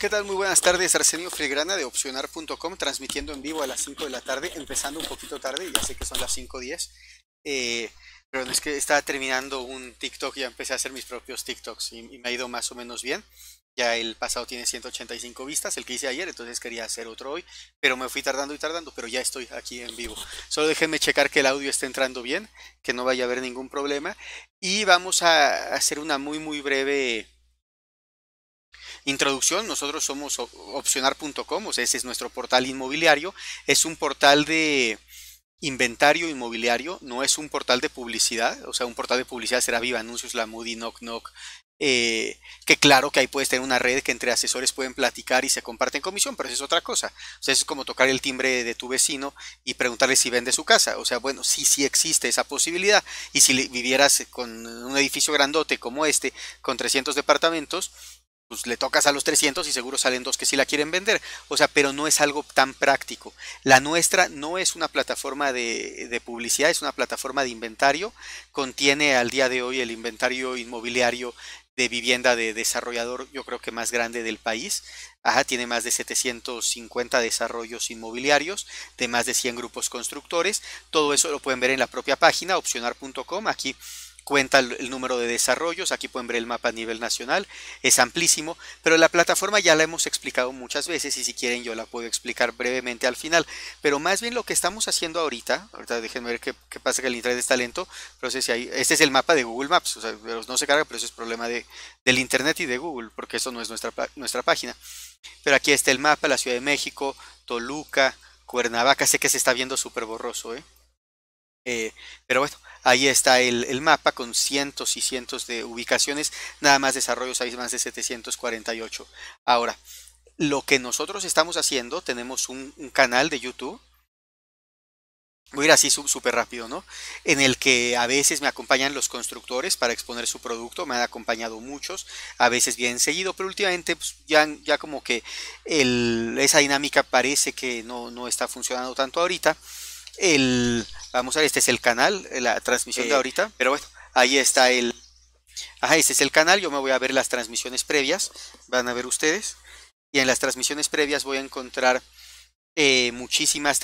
¿Qué tal? Muy buenas tardes, Arsenio Frigrana de opcionar.com, transmitiendo en vivo a las 5 de la tarde, empezando un poquito tarde, ya sé que son las 5.10, eh, pero es que estaba terminando un TikTok, ya empecé a hacer mis propios TikToks y, y, me ha ido más o menos bien. Ya el pasado tiene 185 vistas, el que hice ayer, entonces quería hacer otro hoy, pero me fui tardando y tardando, pero ya estoy aquí en vivo. Solo déjenme checar que el audio esté entrando bien, que no vaya a haber ningún problema. Y vamos a hacer una muy, muy breve Introducción, nosotros somos opcionar.com, o sea, ese es nuestro portal inmobiliario, es un portal de inventario inmobiliario, no es un portal de publicidad, o sea, un portal de publicidad será Viva Anuncios, La Moody, Knock Knock, eh, que claro que ahí puedes tener una red que entre asesores pueden platicar y se comparten comisión, pero eso es otra cosa. O sea, es como tocar el timbre de tu vecino y preguntarle si vende su casa. O sea, bueno, sí, sí existe esa posibilidad. Y si vivieras con un edificio grandote como este, con 300 departamentos, pues le tocas a los 300 y seguro salen dos que sí la quieren vender. O sea, pero no es algo tan práctico. La nuestra no es una plataforma de, publicidad, es una plataforma de inventario. Contiene al día de hoy el inventario inmobiliario de vivienda de desarrollador, yo creo que más grande del país. Ajá, tiene más de 750 desarrollos inmobiliarios de más de 100 grupos constructores. Todo eso lo pueden ver en la propia página, opcionar.com. Aquí cuenta el, número de desarrollos, aquí pueden ver el mapa a nivel nacional, es amplísimo, pero la plataforma ya la hemos explicado muchas veces y si quieren yo la puedo explicar brevemente al final, pero más bien lo que estamos haciendo ahorita, ahorita déjenme ver qué, pasa que el internet está lento, pero si este es el mapa de Google Maps, no se carga, pero eso es problema de, del internet y de Google, porque eso no es nuestra, nuestra página. Pero aquí está el mapa, la Ciudad de México, Toluca, Cuernavaca, sé que se está viendo súper borroso, ¿eh? Eh, pero bueno, Ahí está el, mapa con cientos y cientos de ubicaciones, nada más desarrollos, hay más de 748. Ahora, lo que nosotros estamos haciendo, tenemos un, canal de YouTube, voy a ir así súper rápido, ¿no? En el que a veces me acompañan los constructores para exponer su producto, me han acompañado muchos, a veces bien seguido, pero últimamente pues, ya, ya como que esa dinámica parece que no, no está funcionando tanto ahorita el, vamos a ver, este es el canal, eh, la transmisión de ahorita. Pero bueno, ahí está el, ajá, este es el canal, yo me voy a ver las transmisiones previas, van a ver ustedes. Y en las transmisiones previas voy a encontrar eh, muchísimas,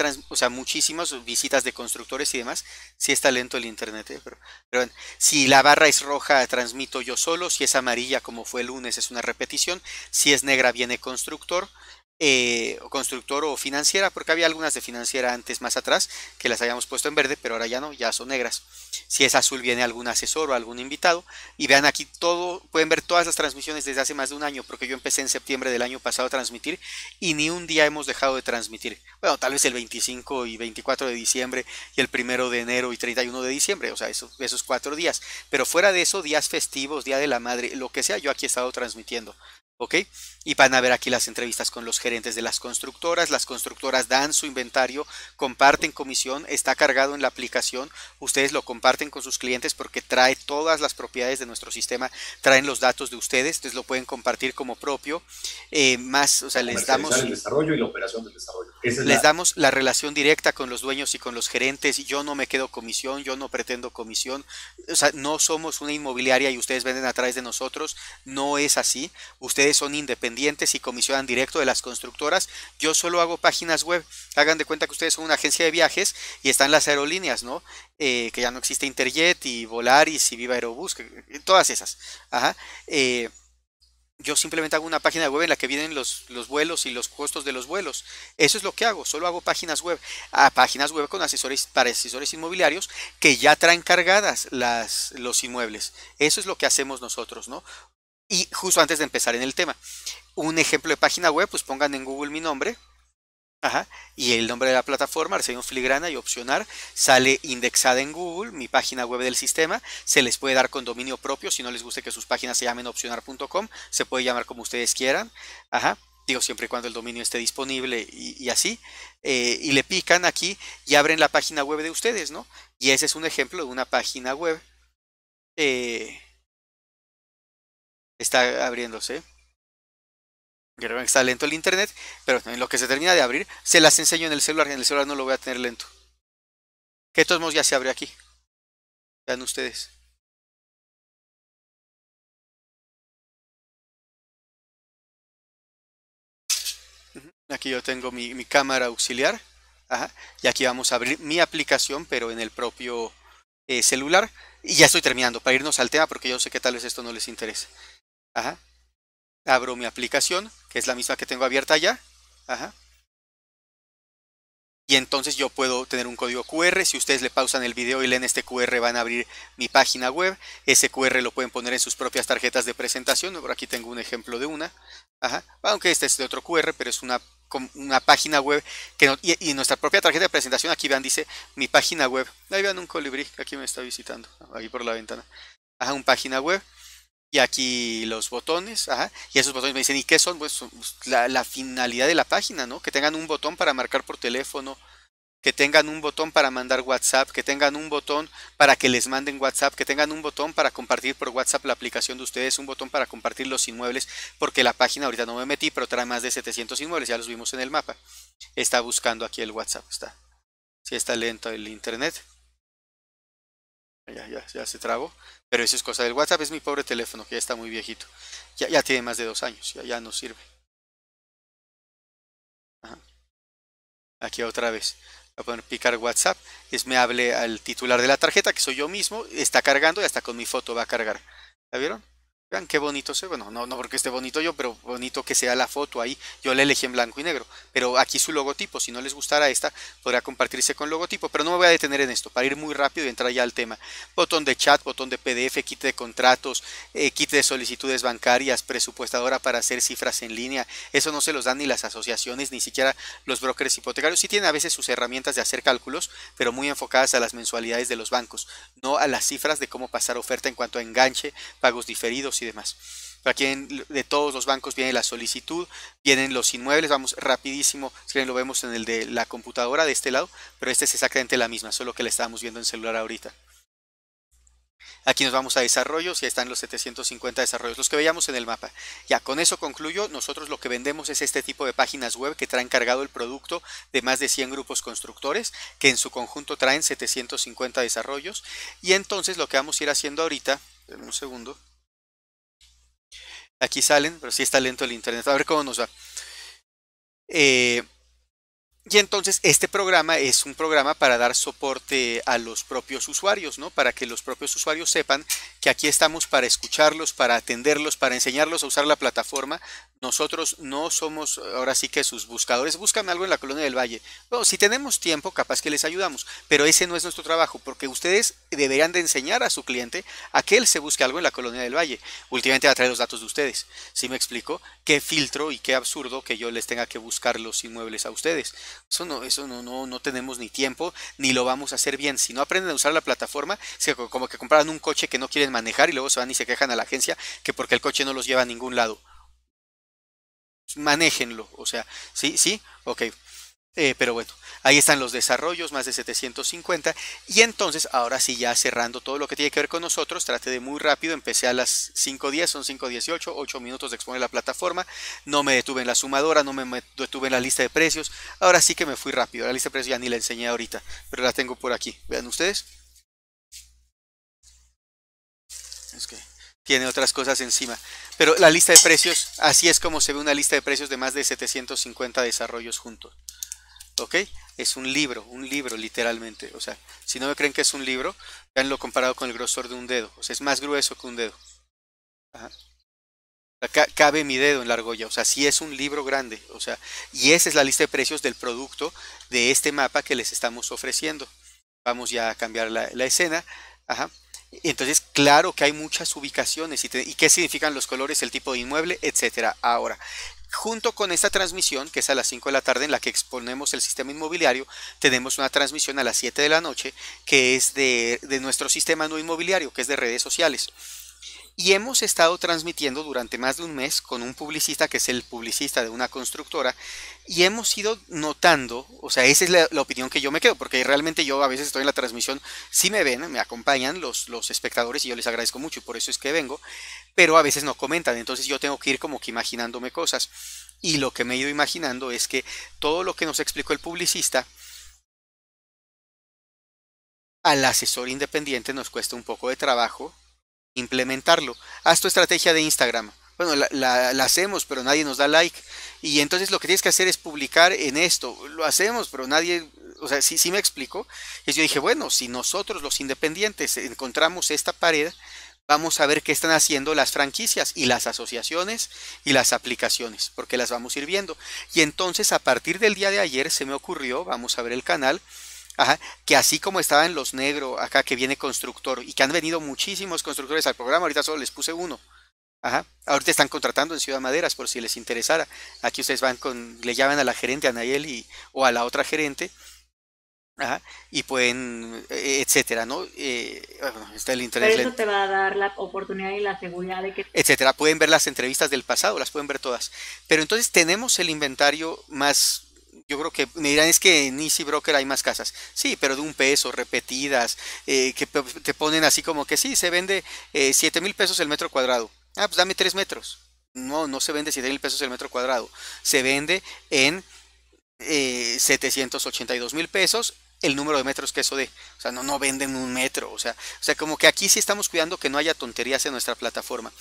muchísimas visitas de constructores y demás. Si está lento el internet, eh, pero, pero bueno, si la barra es roja, transmito yo solo. Si es amarilla, como fue el lunes, es una repetición. Si es negra, viene constructor. Eh, constructor o financiera, porque había algunas de financiera antes más atrás que las habíamos puesto en verde, pero ahora ya no, ya son negras. Si es azul viene algún asesor o algún invitado. Y vean aquí todo, pueden ver todas las transmisiones desde hace más de un año, porque yo empecé en septiembre del año pasado a transmitir y ni un día hemos dejado de transmitir. Bueno, tal vez el 25 y 24 de diciembre y el primero de enero y 31 de diciembre, o sea, esos, esos cuatro días. Pero fuera de eso, días festivos, Día de la Madre, lo que sea, yo aquí he estado transmitiendo. ¿Ok? y van a ver aquí las entrevistas con los gerentes de las constructoras. Las constructoras dan su inventario, comparten comisión, está cargado en la aplicación. Ustedes lo comparten con sus clientes porque trae todas las propiedades de nuestro sistema, traen los datos de ustedes, entonces lo pueden compartir como propio. Eh, más, o sea, les damos. El desarrollo y la operación del desarrollo. les damos la relación directa con los dueños y con los gerentes. Yo no me quedo comisión, yo no pretendo comisión. O sea, no somos una inmobiliaria y ustedes venden a través de nosotros. No es así. Ustedes son independientes y comisionan directo de las constructoras. Yo solo hago páginas web. Hagan de cuenta que ustedes son una agencia de viajes y están las aerolíneas, ¿no? Eh, que ya no existe Interjet y Volaris y Viva Aerobús, eh, todas esas. Eh, yo simplemente hago una página web en la que vienen los, los, vuelos y los costos de los vuelos. Eso es lo que hago, solo hago páginas web. A páginas web con asesores para asesores inmobiliarios que ya traen cargadas las, los inmuebles. Eso es lo que hacemos nosotros, ¿no? Y justo antes de empezar en el tema, un ejemplo de página web, pues pongan en Google mi nombre. Ajá, y el nombre de la plataforma, un Filigrana y opcionar, sale indexada en Google, mi página web del sistema, se les puede dar con dominio propio, si no les gusta que sus páginas se llamen opcionar.com, se puede llamar como ustedes quieran, ajá, digo siempre y cuando el dominio esté disponible y, así, eh, y le pican aquí y abren la página web de ustedes, ¿no? Y ese es un ejemplo de una página web eh, está abriéndose. Está lento el internet, pero en lo que se termina de abrir, se las enseño en el celular. En el celular no lo voy a tener lento. Que de todos modos ya se abre aquí. Vean ustedes. Aquí yo tengo mi, cámara auxiliar. Ajá. Y aquí vamos a abrir mi aplicación, pero en el propio eh, celular. Y ya estoy terminando para irnos al tema porque yo sé que tal vez esto no les interesa Ajá. Abro mi aplicación, que es la misma que tengo abierta ya. Ajá. Y entonces yo puedo tener un código QR. Si ustedes le pausan el video y leen este QR, van a abrir mi página web. Ese QR lo pueden poner en sus propias tarjetas de presentación. Por aquí tengo un ejemplo de una. Ajá. Aunque este es de otro QR, pero es una una página web que y, nuestra propia tarjeta de presentación aquí vean dice mi página web ahí vean un colibrí que aquí me está visitando ahí por la ventana ajá un página web y aquí los botones, y esos botones me dicen, ¿y qué son? Pues, pues la, finalidad de la página, ¿no? Que tengan un botón para marcar por teléfono, que tengan un botón para mandar WhatsApp, que tengan un botón para que les manden WhatsApp, que tengan un botón para compartir por WhatsApp la aplicación de ustedes, un botón para compartir los inmuebles, porque la página ahorita no me metí, pero trae más de 700 inmuebles, ya los vimos en el mapa. Está buscando aquí el WhatsApp, está. Si está lento el internet. Ya, ya, se trabó. Pero eso es cosa del WhatsApp. Es mi pobre teléfono que ya está muy viejito. Ya, tiene más de dos años. Ya, no sirve. Ajá. Aquí otra vez. Voy a poner picar WhatsApp. Es me hable al titular de la tarjeta, que soy yo mismo. Está cargando y hasta con mi foto va a cargar. ¿La vieron? Vean qué bonito se Bueno, no, no porque esté bonito yo, pero bonito que sea la foto ahí. Yo la elegí en blanco y negro. Pero aquí su logotipo. Si no les gustara esta, podrá compartirse con logotipo. Pero no me voy a detener en esto para ir muy rápido y entrar ya al tema. Botón de chat, botón de PDF, kit de contratos, eh, kit de solicitudes bancarias, presupuestadora para hacer cifras en línea. Eso no se los dan ni las asociaciones, ni siquiera los brokers hipotecarios. Sí tienen a veces sus herramientas de hacer cálculos, pero muy enfocadas a las mensualidades de los bancos, no a las cifras de cómo pasar oferta en cuanto a enganche, pagos diferidos y demás. Aquí de todos los bancos viene la solicitud, vienen los inmuebles, vamos rapidísimo, si bien lo vemos en el de la computadora de este lado, pero este es exactamente la misma, solo que la estábamos viendo en celular ahorita. Aquí nos vamos a desarrollos y ahí están los 750 desarrollos, los que veíamos en el mapa. Ya, con eso concluyo. Nosotros lo que vendemos es este tipo de páginas web que traen cargado el producto de más de 100 grupos constructores, que en su conjunto traen 750 desarrollos. Y entonces lo que vamos a ir haciendo ahorita, en un segundo, Aquí salen, pero sí está lento el internet. A ver cómo nos va. Eh, y entonces este programa es un programa para dar soporte a los propios usuarios, ¿no? Para que los propios usuarios sepan que aquí estamos para escucharlos, para atenderlos, para enseñarlos a usar la plataforma. Nosotros no somos ahora sí que sus buscadores. Buscan algo en la colonia del Valle. Bueno, si tenemos tiempo, capaz que les ayudamos, pero ese no es nuestro trabajo, porque ustedes deberían de enseñar a su cliente a que él se busque algo en la colonia del Valle. Últimamente va a traer los datos de ustedes. Si ¿Sí me explico, qué filtro y qué absurdo que yo les tenga que buscar los inmuebles a ustedes eso no, eso no, no, no tenemos ni tiempo, ni lo vamos a hacer bien. Si no aprenden a usar la plataforma, es como que compraran un coche que no quieren manejar y luego se van y se quejan a la agencia que porque el coche no los lleva a ningún lado. Manéjenlo, o sea, sí, sí, ok. Eh, pero bueno, ahí están los desarrollos, más de 750. Y entonces, ahora sí, ya cerrando todo lo que tiene que ver con nosotros, traté de muy rápido, empecé a las 5.10, son 5.18, 8 minutos de exponer la plataforma, no me detuve en la sumadora, no me detuve en la lista de precios, ahora sí que me fui rápido, la lista de precios ya ni la enseñé ahorita, pero la tengo por aquí, vean ustedes. que tiene otras cosas encima. Pero la lista de precios, así es como se ve una lista de precios de más de 750 desarrollos juntos. ¿ok? Es un libro, un libro literalmente. O sea, si no me creen que es un libro, veanlo comparado con el grosor de un dedo. O sea, es más grueso que un dedo. Ajá. cabe mi dedo en la argolla. O sea, si es un libro grande. O sea, y esa es la lista de precios del producto de este mapa que les estamos ofreciendo. Vamos ya a cambiar la, escena. Ajá. Entonces, claro que hay muchas ubicaciones y, y, qué significan los colores, el tipo de inmueble, etcétera. Ahora, Junto con esta transmisión, que es a las 5 de la tarde en la que exponemos el sistema inmobiliario, tenemos una transmisión a las 7 de la noche que es de, de nuestro sistema no inmobiliario, que es de redes sociales. Y hemos estado transmitiendo durante más de un mes con un publicista que es el publicista de una constructora y hemos ido notando, o sea, esa es la, opinión que yo me quedo, porque realmente yo a veces estoy en la transmisión, si sí me ven, me acompañan los, los espectadores y yo les agradezco mucho y por eso es que vengo, pero a veces no comentan, entonces yo tengo que ir como que imaginándome cosas. Y lo que me he ido imaginando es que todo lo que nos explicó el publicista, al asesor independiente nos cuesta un poco de trabajo implementarlo. Haz tu estrategia de Instagram. Bueno, la, hacemos, pero nadie nos da like. Y entonces lo que tienes que hacer es publicar en esto. Lo hacemos, pero nadie, o sea, sí, sí me explico. Y yo dije, bueno, si nosotros los independientes encontramos esta pared, vamos a ver qué están haciendo las franquicias y las asociaciones y las aplicaciones, porque las vamos a ir viendo. Y entonces a partir del día de ayer se me ocurrió, vamos a ver el canal, que así como estaban los negros acá que viene constructor y que han venido muchísimos constructores al programa, ahorita solo les puse uno. Ajá, ahorita están contratando en Ciudad Maderas por si les interesara. Aquí ustedes van con, le llaman a la gerente, a Nayel y, o a la otra gerente. Ajá, y pueden, e, e, etcétera, ¿no? bueno, eh, está el Pero eso te va a dar la oportunidad y la seguridad de que. Etcétera, pueden ver las entrevistas del pasado, las pueden ver todas. Pero entonces tenemos el inventario más yo creo que me dirán es que en Easy Broker hay más casas. Sí, pero de un peso, repetidas, eh, que te ponen así como que sí, se vende eh, 7 mil pesos el metro cuadrado. Ah, pues dame tres metros. No, no se vende 7 mil pesos el metro cuadrado. Se vende en eh, 782 mil pesos el número de metros que eso de O sea, no, no venden un metro. O sea, o sea, como que aquí sí estamos cuidando que no haya tonterías en nuestra plataforma.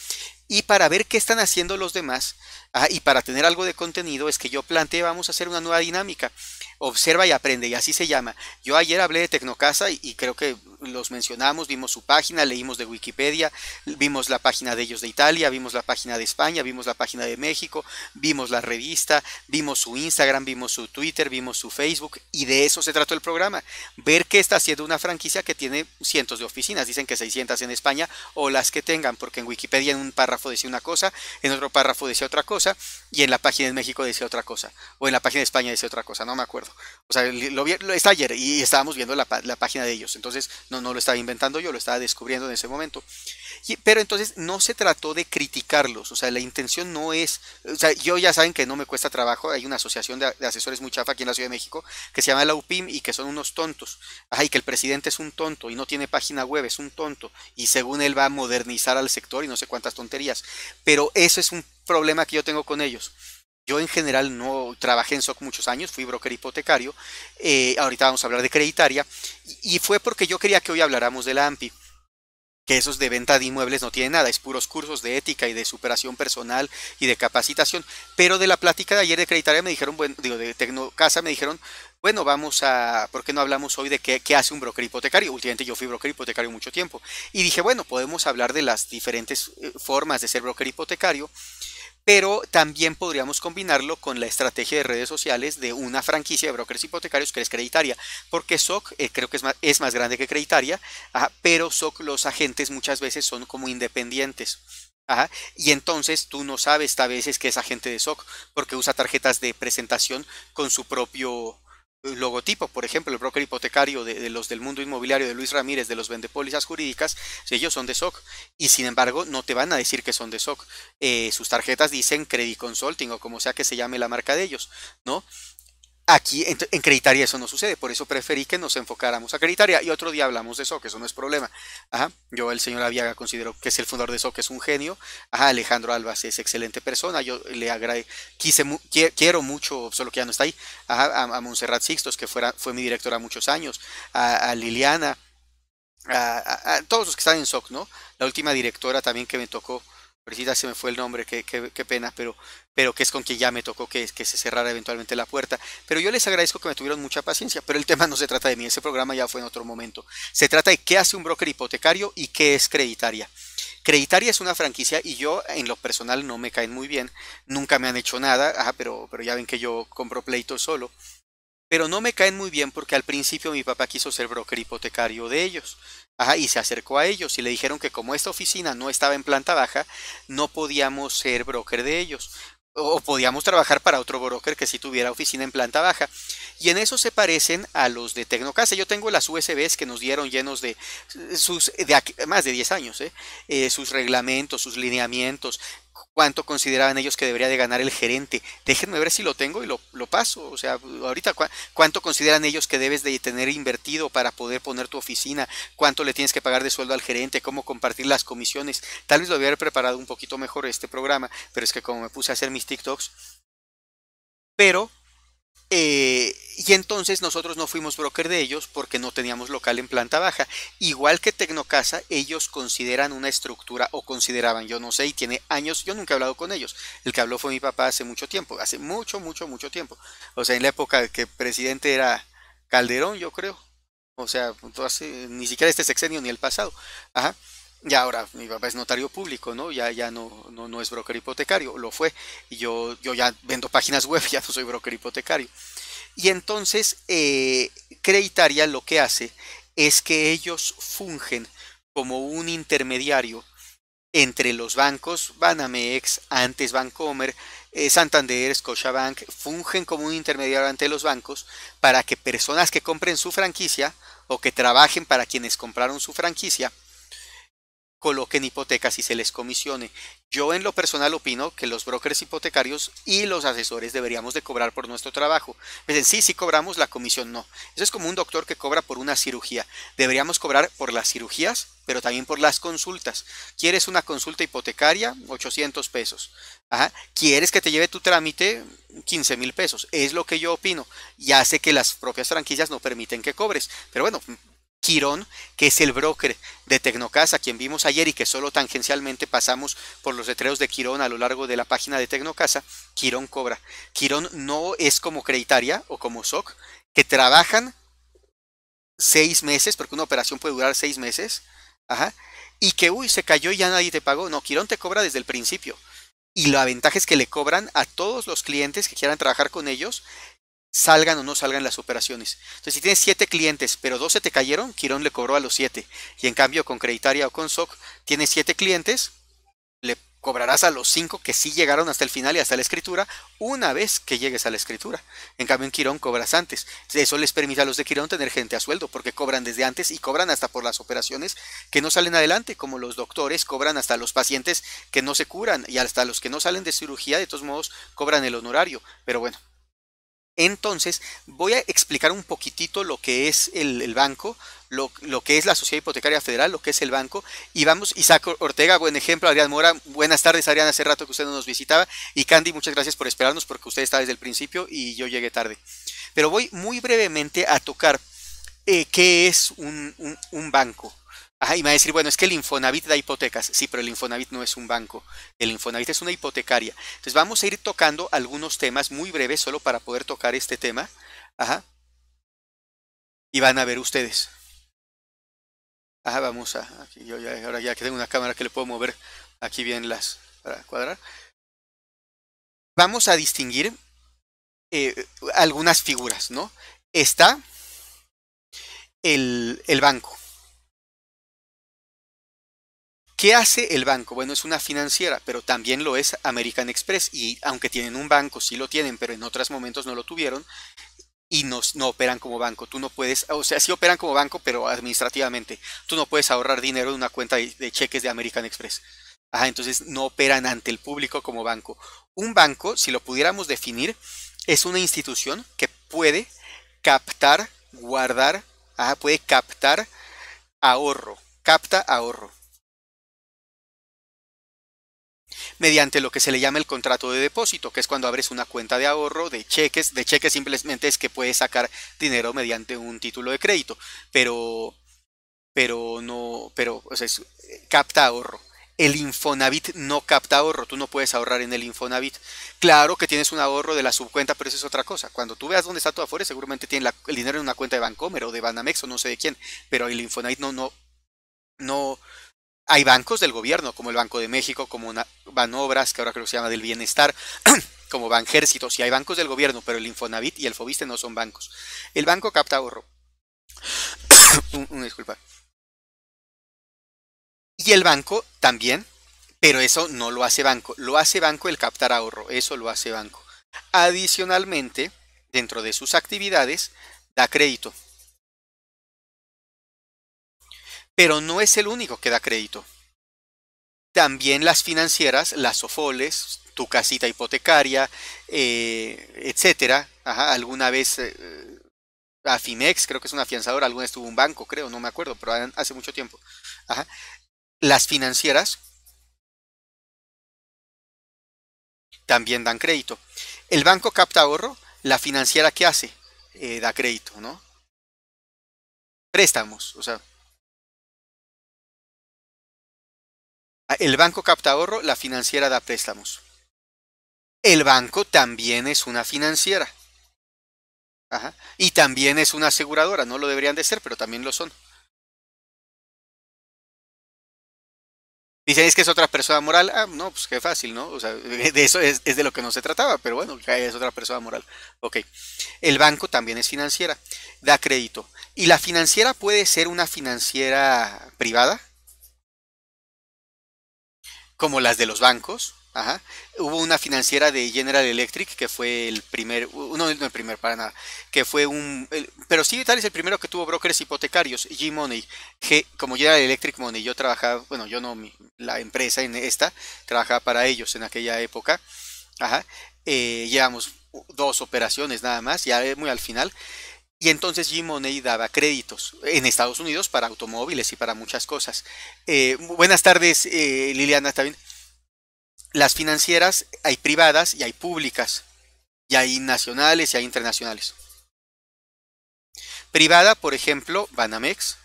Y para ver qué están haciendo los demás ah, y para tener algo de contenido es que yo planteé, vamos a hacer una nueva dinámica. Observa y aprende, y así se llama. Yo ayer hablé de Tecnocasa y, creo que los mencionamos, vimos su página, leímos de Wikipedia, vimos la página de ellos de Italia, vimos la página de España, vimos la página de México, vimos la revista, vimos su Instagram, vimos su Twitter, vimos su Facebook y de eso se trató el programa. Ver qué está haciendo una franquicia que tiene cientos de oficinas, dicen que 600 en España o las que tengan, porque en Wikipedia en un párrafo párrafo decía una cosa, en otro párrafo decía otra cosa, y en la página de México decía otra cosa, o en la página de España decía otra cosa, no me acuerdo. O sea, lo, está ayer y estábamos viendo la, página de ellos, entonces no, no lo estaba inventando yo, lo estaba descubriendo en ese momento pero entonces no se trató de criticarlos, o sea, la intención no es, o sea, yo ya saben que no me cuesta trabajo, hay una asociación de, asesores muy chafa aquí en la Ciudad de México que se llama la UPIM y que son unos tontos, ay, que el presidente es un tonto y no tiene página web, es un tonto, y según él va a modernizar al sector y no sé cuántas tonterías, pero eso es un problema que yo tengo con ellos. Yo en general no trabajé en SOC muchos años, fui broker hipotecario, eh, ahorita vamos a hablar de creditaria, y, y fue porque yo quería que hoy habláramos de la AMPI que esos de venta de inmuebles no tienen nada, es puros cursos de ética y de superación personal y de capacitación. Pero de la plática de ayer de Creditaria me dijeron, bueno, digo, de Tecnocasa me dijeron, bueno, vamos a, ¿por qué no hablamos hoy de qué, qué, hace un broker hipotecario? Últimamente yo fui broker hipotecario mucho tiempo. Y dije, bueno, podemos hablar de las diferentes eh, formas de ser broker hipotecario pero también podríamos combinarlo con la estrategia de redes sociales de una franquicia de brokers hipotecarios que es creditaria, porque SOC eh, creo que es más, grande que creditaria, pero SOC los agentes muchas veces son como independientes. y entonces tú no sabes a veces que es agente de SOC porque usa tarjetas de presentación con su propio logotipo, por ejemplo, el broker hipotecario de, los del mundo inmobiliario de Luis Ramírez, de los vendepólizas jurídicas, ellos son de SOC y sin embargo no te van a decir que son de SOC. Eh, sus tarjetas dicen Credit Consulting o como sea que se llame la marca de ellos, ¿no? Aquí en, Creditaria eso no sucede, por eso preferí que nos enfocáramos a Creditaria y otro día hablamos de eso, que eso no es problema. Yo, el señor Aviaga, considero que es el fundador de SOC, que es un genio. Ajá, Alejandro Albas es excelente persona, yo le agradezco, quise, quiero mucho, solo que ya no está ahí, a, a, Montserrat Sixtos, que fuera, fue mi directora muchos años, a, Liliana, a, a, todos los que están en SOC, ¿no? La última directora también que me tocó ahorita se me fue el nombre, qué, qué, qué, pena, pero, pero que es con quien ya me tocó que, que se cerrara eventualmente la puerta. Pero yo les agradezco que me tuvieron mucha paciencia, pero el tema no se trata de mí, ese programa ya fue en otro momento. Se trata de qué hace un broker hipotecario y qué es creditaria. Creditaria es una franquicia y yo en lo personal no me caen muy bien, nunca me han hecho nada, pero, pero ya ven que yo compro pleitos solo. Pero no me caen muy bien porque al principio mi papá quiso ser broker hipotecario de ellos y se acercó a ellos y le dijeron que como esta oficina no estaba en planta baja, no podíamos ser broker de ellos. O podíamos trabajar para otro broker que sí tuviera oficina en planta baja. Y en eso se parecen a los de Tecnocasa. Yo tengo las USBs que nos dieron llenos de eh, sus de, más de 10 años, ¿eh? Eh, sus reglamentos, sus lineamientos, cuánto consideraban ellos que debería de ganar el gerente. Déjenme ver si lo tengo y lo, paso. O sea, ahorita cuánto consideran ellos que debes de tener invertido para poder poner tu oficina, cuánto le tienes que pagar de sueldo al gerente, cómo compartir las comisiones. Tal vez lo hubiera preparado un poquito mejor este programa, pero es que como me puse a hacer mis TikToks. Pero eh, y entonces nosotros no fuimos broker de ellos porque no teníamos local en planta baja. Igual que Tecnocasa, ellos consideran una estructura o consideraban, yo no sé, y tiene años, yo nunca he hablado con ellos. El que habló fue mi papá hace mucho tiempo, hace mucho, mucho, mucho tiempo. O sea, en la época que presidente era Calderón, yo creo. O sea, pues, ni siquiera este sexenio ni el pasado. Ajá. Ya ahora mi papá es notario público, ¿no? Ya, ya no, no, es broker hipotecario, lo fue. Y yo, yo ya vendo páginas web, ya no soy broker hipotecario. Y entonces, eh, Creditaria lo que hace es que ellos fungen como un intermediario entre los bancos Banamex, antes Bancomer, eh, Santander, Scotiabank, fungen como un intermediario ante los bancos para que personas que compren su franquicia o que trabajen para quienes compraron su franquicia coloquen hipotecas y se les comisione. Yo en lo personal opino que los brokers hipotecarios y los asesores deberíamos de cobrar por nuestro trabajo. Me dicen, sí, sí cobramos, la comisión no. Eso es como un doctor que cobra por una cirugía. Deberíamos cobrar por las cirugías, pero también por las consultas. ¿Quieres una consulta hipotecaria? 800 pesos. ¿Quieres que te lleve tu trámite? 15 mil pesos. Es lo que yo opino. Ya sé que las propias franquicias no permiten que cobres, pero bueno, Quirón, que es el broker de Tecnocasa, quien vimos ayer y que solo tangencialmente pasamos por los letreros de Quirón a lo largo de la página de Tecnocasa, Quirón cobra. Quirón no es como creditaria o como SOC, que trabajan seis meses, porque una operación puede durar seis meses, ajá, y que, uy, se cayó y ya nadie te pagó. No, Quirón te cobra desde el principio. Y la ventaja es que le cobran a todos los clientes que quieran trabajar con ellos salgan o no salgan las operaciones. Entonces, si tienes 7 clientes, pero 12 te cayeron, Quirón le cobró a los 7. Y en cambio, con Creditaria o con SOC, tienes 7 clientes, le cobrarás a los 5 que sí llegaron hasta el final y hasta la escritura, una vez que llegues a la escritura. En cambio, en Quirón cobras antes. Eso les permite a los de Quirón tener gente a sueldo, porque cobran desde antes y cobran hasta por las operaciones que no salen adelante, como los doctores cobran hasta los pacientes que no se curan y hasta los que no salen de cirugía, de todos modos, cobran el honorario. Pero bueno, entonces, voy a explicar un poquitito lo que es el, banco, lo, que es la Sociedad Hipotecaria Federal, lo que es el banco. Y vamos, Isaac Ortega, buen ejemplo, Adrián Mora, buenas tardes, Adrián, hace rato que usted no nos visitaba. Y Candy, muchas gracias por esperarnos porque usted está desde el principio y yo llegué tarde. Pero voy muy brevemente a tocar eh, qué es un banco. Ajá, y me va a decir, bueno, es que el Infonavit da hipotecas. Sí, pero el Infonavit no es un banco. El Infonavit es una hipotecaria. Entonces vamos a ir tocando algunos temas muy breves solo para poder tocar este tema. Ajá. Y van a ver ustedes. Ajá, vamos a... yo ya, ahora ya que tengo una cámara que le puedo mover aquí bien las... para cuadrar. Vamos a distinguir eh, algunas figuras, ¿no? Está el, el banco. ¿Qué hace el banco? Bueno, es una financiera, pero también lo es American Express. Y aunque tienen un banco, sí lo tienen, pero en otros momentos no lo tuvieron. Y no, operan como banco. Tú no puedes, o sea, sí operan como banco, pero administrativamente. Tú no puedes ahorrar dinero en una cuenta de, cheques de American Express. Ajá, entonces no operan ante el público como banco. Un banco, si lo pudiéramos definir, es una institución que puede captar, guardar, ajá, puede captar ahorro, capta ahorro. mediante lo que se le llama el contrato de depósito, que es cuando abres una cuenta de ahorro, de cheques, de cheques simplemente es que puedes sacar dinero mediante un título de crédito, pero pero no, pero o sea, eh, capta ahorro. El Infonavit no capta ahorro, tú no puedes ahorrar en el Infonavit. Claro que tienes un ahorro de la subcuenta, pero eso es otra cosa. Cuando tú veas dónde está tu afuera seguramente tiene el dinero en una cuenta de Bancomer o de Banamex o no sé de quién, pero el Infonavit no, no, no, hay bancos del gobierno, como el Banco de México, como Banobras, que ahora creo que se llama del Bienestar, como Banjército, sí hay bancos del gobierno, pero el Infonavit y el Fobiste no son bancos. El banco capta ahorro. una disculpa. Y el banco también, pero eso no lo hace banco. Lo hace banco el captar ahorro, eso lo hace banco. Adicionalmente, dentro de sus actividades, da crédito. pero no es el único que da crédito. También las financieras, las Sofoles, tu casita hipotecaria, etc. Eh, etcétera. alguna vez eh, eh, Afimex, creo que es una afianzadora, alguna vez tuvo un banco, creo, no me acuerdo, pero hace mucho tiempo. Las financieras también dan crédito. El banco capta ahorro, la financiera que hace da crédito, ¿no? Préstamos, o sea, Ah, el banco capta ahorro, la financiera da préstamos. El banco también es una financiera. Ajá. Y también es una aseguradora, no lo deberían de ser, pero también lo son. Dicen, es que es otra persona moral. Ah, no, pues qué fácil, ¿no? O sea, de eso es, es de lo que no se trataba, pero bueno, es otra persona moral. Ok. El banco también es financiera, da crédito. Y la financiera puede ser una financiera privada, como las de los bancos. Ajá. Hubo una financiera de General Electric que fue el primer, no, el primer para nada, que fue un, pero sí tal es el primero que tuvo brokers hipotecarios, G-Money, como General Electric Money, yo trabajaba, bueno, yo no, la empresa en esta, trabajaba para ellos en aquella época, eh, llevamos dos operaciones nada más, ya eh, muy al final, y entonces g Money daba créditos en Estados Unidos para automóviles y para muchas cosas. Eh, buenas tardes, eh, Liliana, ¿está bien? Las financieras hay privadas y hay públicas. Y hay nacionales y hay internacionales. Privada, por ejemplo, Banamex.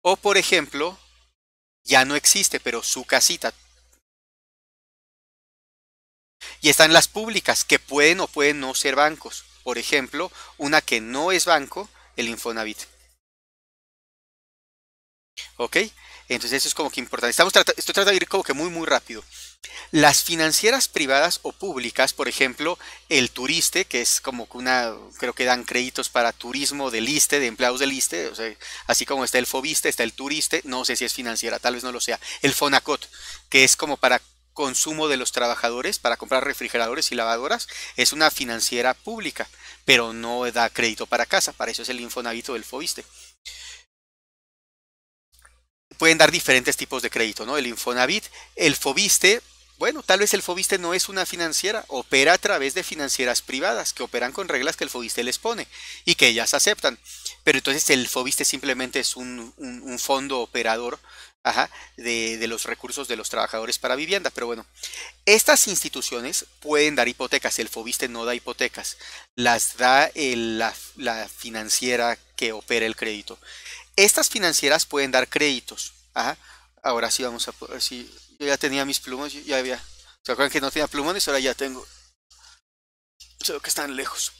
O, por ejemplo, ya no existe, pero su casita. Y están las públicas, que pueden o pueden no ser bancos. Por ejemplo, una que no es banco, el Infonavit. ¿Ok? Entonces eso es como que importante. Estamos trata estoy de ir como que muy, muy rápido. Las financieras privadas o públicas, por ejemplo, el Turiste, que es como que una, creo que dan créditos para turismo de liste, de empleados de liste, así como está el Fobiste, está el Turiste, no sé si es financiera, tal vez no lo sea. El Fonacot, que es como para consumo de los trabajadores para comprar refrigeradores y lavadoras es una financiera pública, pero no da crédito para casa, para eso es el Infonavit o el FOBISTE. Pueden dar diferentes tipos de crédito, ¿no? El Infonavit, el FOBISTE, bueno, tal vez el FOBISTE no es una financiera, opera a través de financieras privadas que operan con reglas que el FOBISTE les pone y que ellas aceptan. Pero entonces el FOBISTE simplemente es un, un fondo operador de, los recursos de los trabajadores para vivienda. Pero bueno, estas instituciones pueden dar hipotecas. El FOBISTE no da hipotecas. Las da la, financiera que opera el crédito. Estas financieras pueden dar créditos. Ahora sí vamos a... yo ya tenía mis plumas, ya había... ¿Se acuerdan que no tenía y Ahora ya tengo. Solo que están lejos.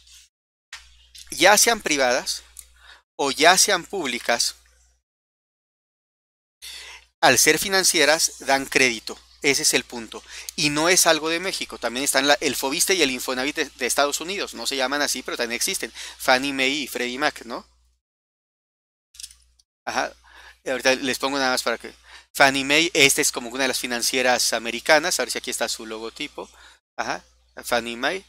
Ya sean privadas o ya sean públicas, al ser financieras, dan crédito. Ese es el punto. Y no es algo de México. También están la, el Fobiste y el Infonavit de, Estados Unidos. No se llaman así, pero también existen. Fannie Mae y Freddie Mac, ¿no? Ajá. Ahorita les pongo nada más para que. Fannie Mae, esta es como una de las financieras americanas. A ver si aquí está su logotipo. Ajá. Fannie Mae.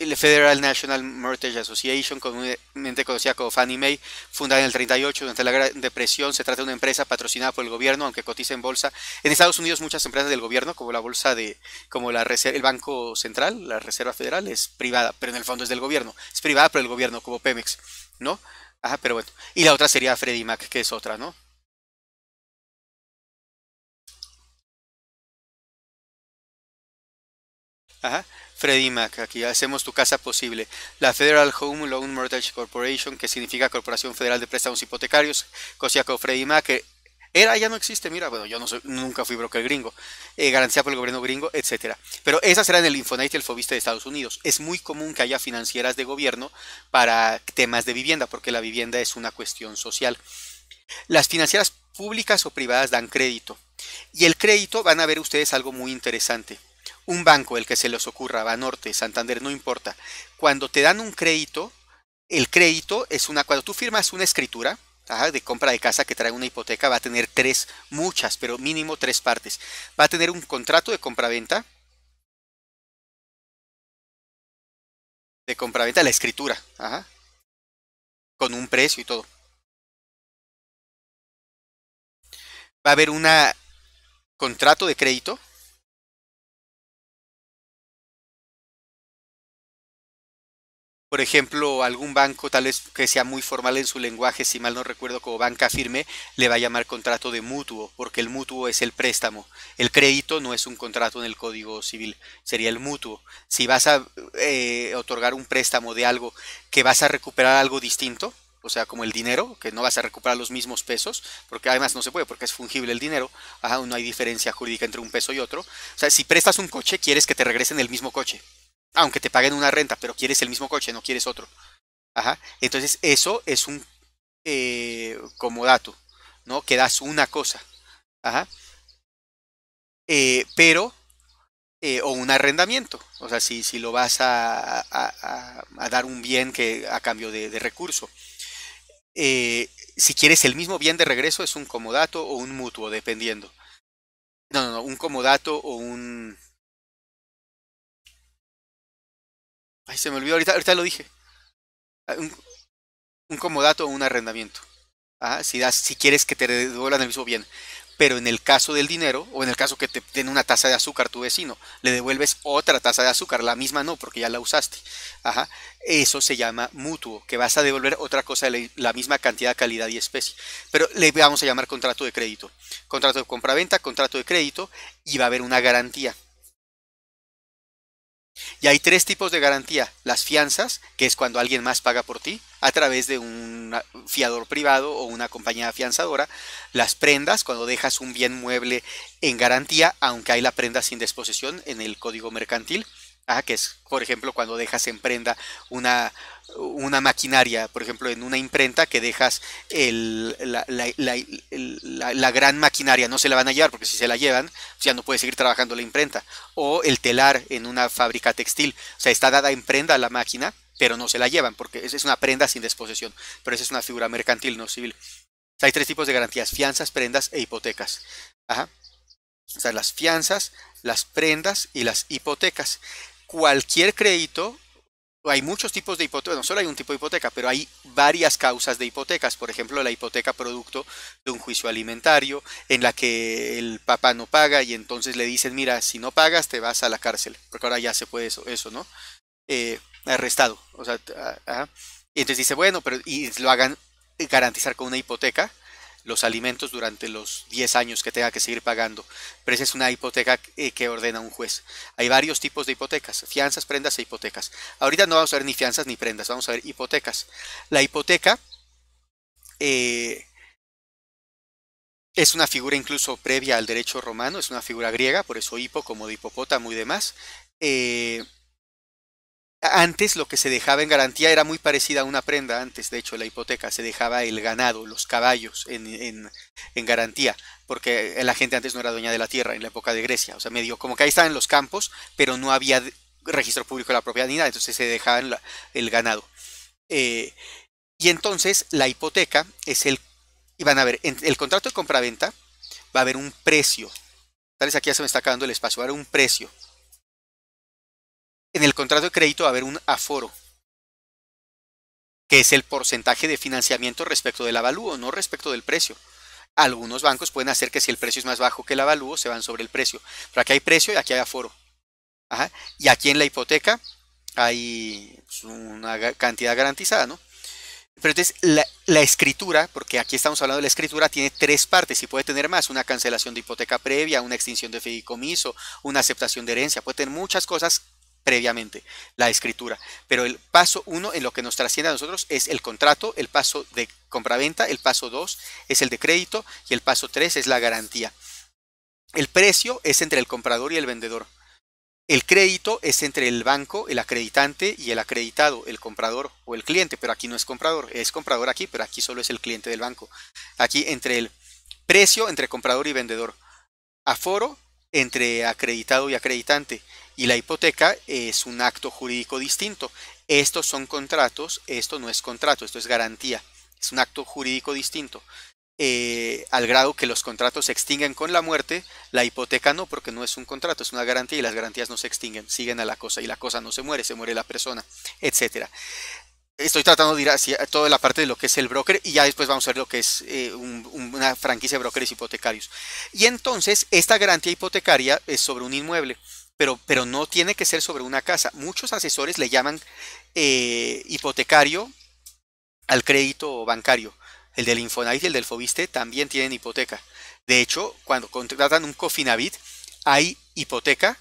el Federal National Mortgage Association, comúnmente conocida como Fannie Mae, fundada en el 38 durante la Gran Depresión, se trata de una empresa patrocinada por el gobierno, aunque cotiza en bolsa. En Estados Unidos muchas empresas del gobierno, como la bolsa de, como la el Banco Central, la Reserva Federal, es privada, pero en el fondo es del gobierno. Es privada por el gobierno, como Pemex, ¿no? Ajá, pero bueno. Y la otra sería Freddie Mac, que es otra, ¿no? Ajá. Freddie Mac, aquí hacemos tu casa posible. La Federal Home Loan Mortgage Corporation, que significa Corporación Federal de Préstamos Hipotecarios, con Freddie Mac, que era, ya no existe, mira, bueno, yo no nunca fui broker gringo, eh, garantía por el gobierno gringo, etcétera. Pero esas eran el infonite y el Fobiste de Estados Unidos. Es muy común que haya financieras de gobierno para temas de vivienda, porque la vivienda es una cuestión social. Las financieras públicas o privadas dan crédito. Y el crédito, van a ver ustedes algo muy interesante un banco, el que se les ocurra, Banorte, Santander, no importa, cuando te dan un crédito, el crédito es una, cuando tú firmas una escritura, ajá, de compra de casa que trae una hipoteca, va a tener tres, muchas, pero mínimo tres partes. Va a tener un contrato de compraventa, de compraventa, la escritura, ajá, con un precio y todo. Va a haber un contrato de crédito, por ejemplo, algún banco, tal vez que sea muy formal en su lenguaje, si mal no recuerdo, como banca firme, le va a llamar contrato de mutuo, porque el mutuo es el préstamo. El crédito no es un contrato en el Código Civil, sería el mutuo. Si vas a eh, otorgar un préstamo de algo que vas a recuperar algo distinto, o sea, como el dinero, que no vas a recuperar los mismos pesos, porque además no se puede, porque es fungible el dinero, Ajá, no hay diferencia jurídica entre un peso y otro. O sea, si prestas un coche, quieres que te regresen el mismo coche aunque te paguen una renta, pero quieres el mismo coche, no quieres otro. Ajá. Entonces eso es un eh, comodato, ¿no? Que das una cosa. Ajá. Eh, pero, eh, o un arrendamiento, o sea, si, si lo vas a, dar un bien que, a cambio de, de recurso. si quieres el mismo bien de regreso es un comodato o un mutuo, dependiendo. No, no, no, un comodato o un se me olvidó, ahorita, ahorita lo dije. Ah, un, comodato o un arrendamiento. Ah, si, si quieres que te devuelvan el mismo bien. Pero en el caso del dinero, o en el caso que te den una taza de azúcar tu vecino, le devuelves otra taza de azúcar, la misma no, porque ya la usaste. Ajá. Eso se llama mutuo, que vas a devolver otra cosa de la misma cantidad, calidad y especie. Pero le vamos a llamar contrato de crédito. Contrato de compra-venta, contrato de crédito, y va a haber una garantía. Y hay tres tipos de garantía. Las fianzas, que es cuando alguien más paga por ti, a través de un fiador privado o una compañía afianzadora. Las prendas, cuando dejas un bien mueble en garantía, aunque hay la prenda sin disposición en el código mercantil. Ah, que es, por ejemplo, cuando dejas en prenda una, una maquinaria, por ejemplo, en una imprenta que dejas el, la, la, gran maquinaria, no se la van a llevar porque si se la llevan, pues ya no puede seguir trabajando la imprenta. O el telar en una fábrica textil, o sea, está dada en prenda la máquina, pero no se la llevan porque es una prenda sin desposesión, pero esa es una figura mercantil, no civil. hay tres tipos de garantías, fianzas, prendas e hipotecas. O sea, las fianzas, las prendas y las hipotecas. Cualquier crédito, hay muchos tipos de hipotecas, no solo hay un tipo de hipoteca, pero hay varias causas de hipotecas. Por ejemplo, la hipoteca producto de un juicio alimentario en la que el papá no paga y entonces le dicen, mira, si no pagas te vas a la cárcel, porque ahora ya se puede eso, eso ¿no? Eh, arrestado. O sea, ah, Y entonces dice, bueno, pero y lo hagan garantizar con una hipoteca los alimentos durante los 10 años que tenga que seguir pagando. Pero esa es una hipoteca eh, que ordena un juez. Hay varios tipos de hipotecas, fianzas, prendas e hipotecas. Ahorita no vamos a ver ni fianzas ni prendas, vamos a ver hipotecas. La hipoteca eh, es una figura incluso previa al derecho romano, es una figura griega, por eso hipo como de hipopótamo y demás. Eh, antes lo que se dejaba en garantía era muy parecida a una prenda, antes de hecho la hipoteca, se dejaba el ganado, los caballos en, en, en, garantía, porque la gente antes no era dueña de la tierra en la época de Grecia, o sea, medio como que ahí estaban los campos, pero no había registro público de la propiedad ni nada, entonces se dejaba el ganado. Eh, y entonces la hipoteca es el, y van a ver, en el contrato de compraventa va a haber un precio, tal aquí ya se me está acabando el espacio, va a haber un precio en el contrato de crédito va a haber un aforo, que es el porcentaje de financiamiento respecto del avalúo, no respecto del precio. Algunos bancos pueden hacer que si el precio es más bajo que el avalúo, se van sobre el precio. Pero aquí hay precio y aquí hay aforo. Y aquí en la hipoteca hay pues, una cantidad garantizada, ¿no? Pero entonces la, escritura, porque aquí estamos hablando de la escritura, tiene tres partes y puede tener más, una cancelación de hipoteca previa, una extinción de fideicomiso, una aceptación de herencia, puede tener muchas cosas previamente la escritura. Pero el paso uno en lo que nos trasciende a nosotros es el contrato, el paso de compraventa, el paso dos es el de crédito y el paso tres es la garantía. El precio es entre el comprador y el vendedor. El crédito es entre el banco, el acreditante y el acreditado, el comprador o el cliente, pero aquí no es comprador, es comprador aquí, pero aquí solo es el cliente del banco. Aquí entre el precio, entre comprador y vendedor. Aforo, entre acreditado y acreditante y la hipoteca es un acto jurídico distinto. Estos son contratos, esto no es contrato, esto es garantía. Es un acto jurídico distinto. Eh, al grado que los contratos se extinguen con la muerte, la hipoteca no, porque no es un contrato, es una garantía y las garantías no se extinguen, siguen a la cosa y la cosa no se muere, se muere la persona, etcétera estoy tratando de ir hacia toda la parte de lo que es el broker y ya después vamos a ver lo que es eh, una franquicia de brokers hipotecarios. Y entonces, esta garantía hipotecaria es sobre un inmueble pero, pero no tiene que ser sobre una casa. Muchos asesores le llaman eh, hipotecario al crédito bancario. El del Infonavit y el del Fobiste también tienen hipoteca. De hecho, cuando contratan un Cofinavit, hay hipoteca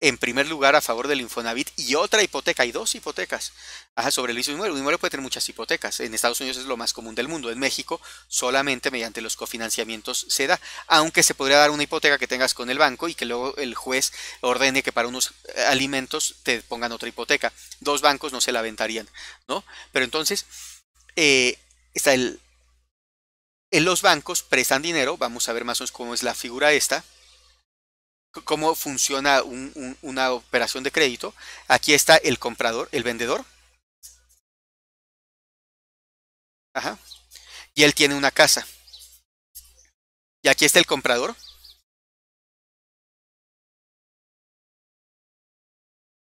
en primer lugar a favor del Infonavit y otra hipoteca, hay dos hipotecas Ajá, sobre el mismo inmueble. Un inmueble puede tener muchas hipotecas. En Estados Unidos es lo más común del mundo. En México solamente mediante los cofinanciamientos se da, aunque se podría dar una hipoteca que tengas con el banco y que luego el juez ordene que para unos eh, alimentos te pongan otra hipoteca. Dos bancos no se la aventarían, ¿no? Pero entonces eh, está el, los bancos prestan dinero, vamos a ver más o menos cómo es la figura esta cómo funciona una operación de crédito. Aquí está el comprador, el vendedor. Ajá. Y él tiene una casa. Y aquí está el comprador.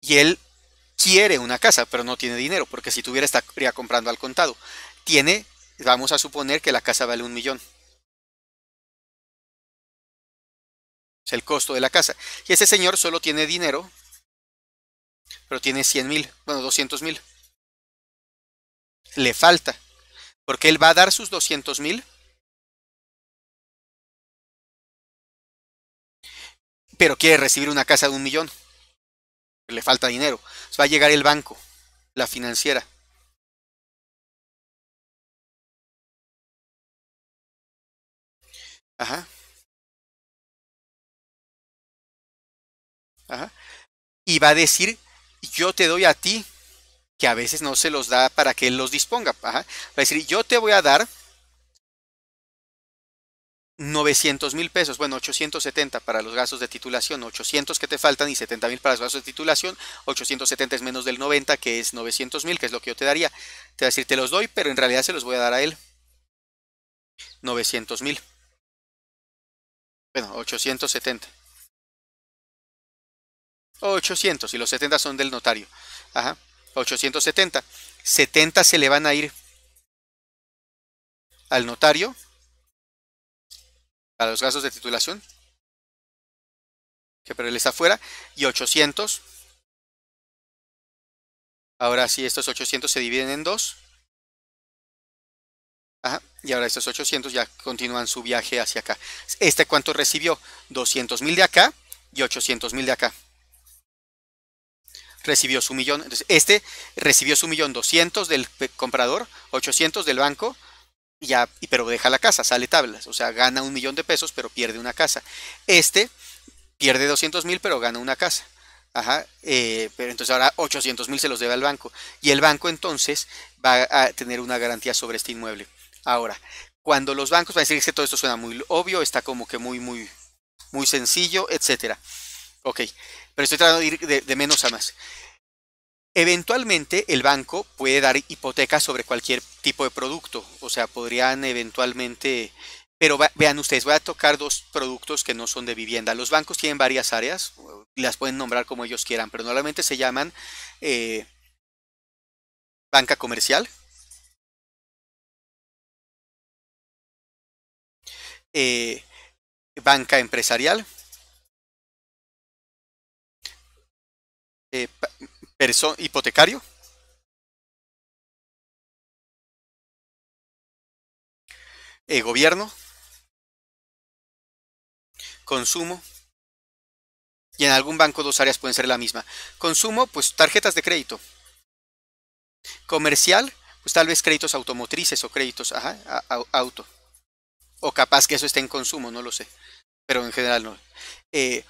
Y él quiere una casa, pero no tiene dinero, porque si tuviera estaría comprando al contado. Tiene, vamos a suponer que la casa vale un millón. el costo de la casa. Y ese señor solo tiene dinero, pero tiene 100 mil, bueno, 200 mil. Le falta, porque él va a dar sus 200 mil. Pero quiere recibir una casa de un millón. Le falta dinero. va a llegar el banco, la financiera. Ajá. Y va a decir, yo te doy a ti, que a veces no se los da para que él los disponga. Va a decir, yo te voy a dar 900 mil pesos, bueno, 870 para los gastos de titulación, 800 que te faltan y 70 mil para los gastos de titulación, 870 es menos del 90, que es 900 mil, que es lo que yo te daría. Te va a decir, te los doy, pero en realidad se los voy a dar a él. 900 mil. Bueno, 870. 800 y los 70 son del notario. Ajá. 870. 70 se le van a ir al notario a los gastos de titulación. Que pero él está afuera y 800 Ahora sí, estos 800 se dividen en dos. Ajá. Y ahora estos 800 ya continúan su viaje hacia acá. ¿Este cuánto recibió? 200 mil de acá y 800 mil de acá recibió su millón. Entonces, este recibió su millón 200 del comprador, 800 del banco, y pero deja la casa, sale tablas. O sea, gana un millón de pesos, pero pierde una casa. Este pierde 200 mil, pero gana una casa. Ajá, eh, pero entonces ahora 800 mil se los debe al banco. Y el banco entonces va a tener una garantía sobre este inmueble. Ahora, cuando los bancos van a decir que todo esto suena muy obvio, está como que muy, muy, muy sencillo, etcétera. Ok, pero estoy tratando de ir de, menos a más. Eventualmente el banco puede dar hipotecas sobre cualquier tipo de producto, o sea, podrían eventualmente... Pero vean ustedes, voy a tocar dos productos que no son de vivienda. Los bancos tienen varias áreas, y las pueden nombrar como ellos quieran, pero normalmente se llaman eh, banca comercial, eh, banca empresarial, Eh, hipotecario. Eh, gobierno, consumo, y en algún banco dos áreas pueden ser la misma. Consumo, pues tarjetas de crédito. Comercial, pues tal vez créditos automotrices o créditos ajá, auto. O capaz que eso esté en consumo, no lo sé. Pero en general no. Eh,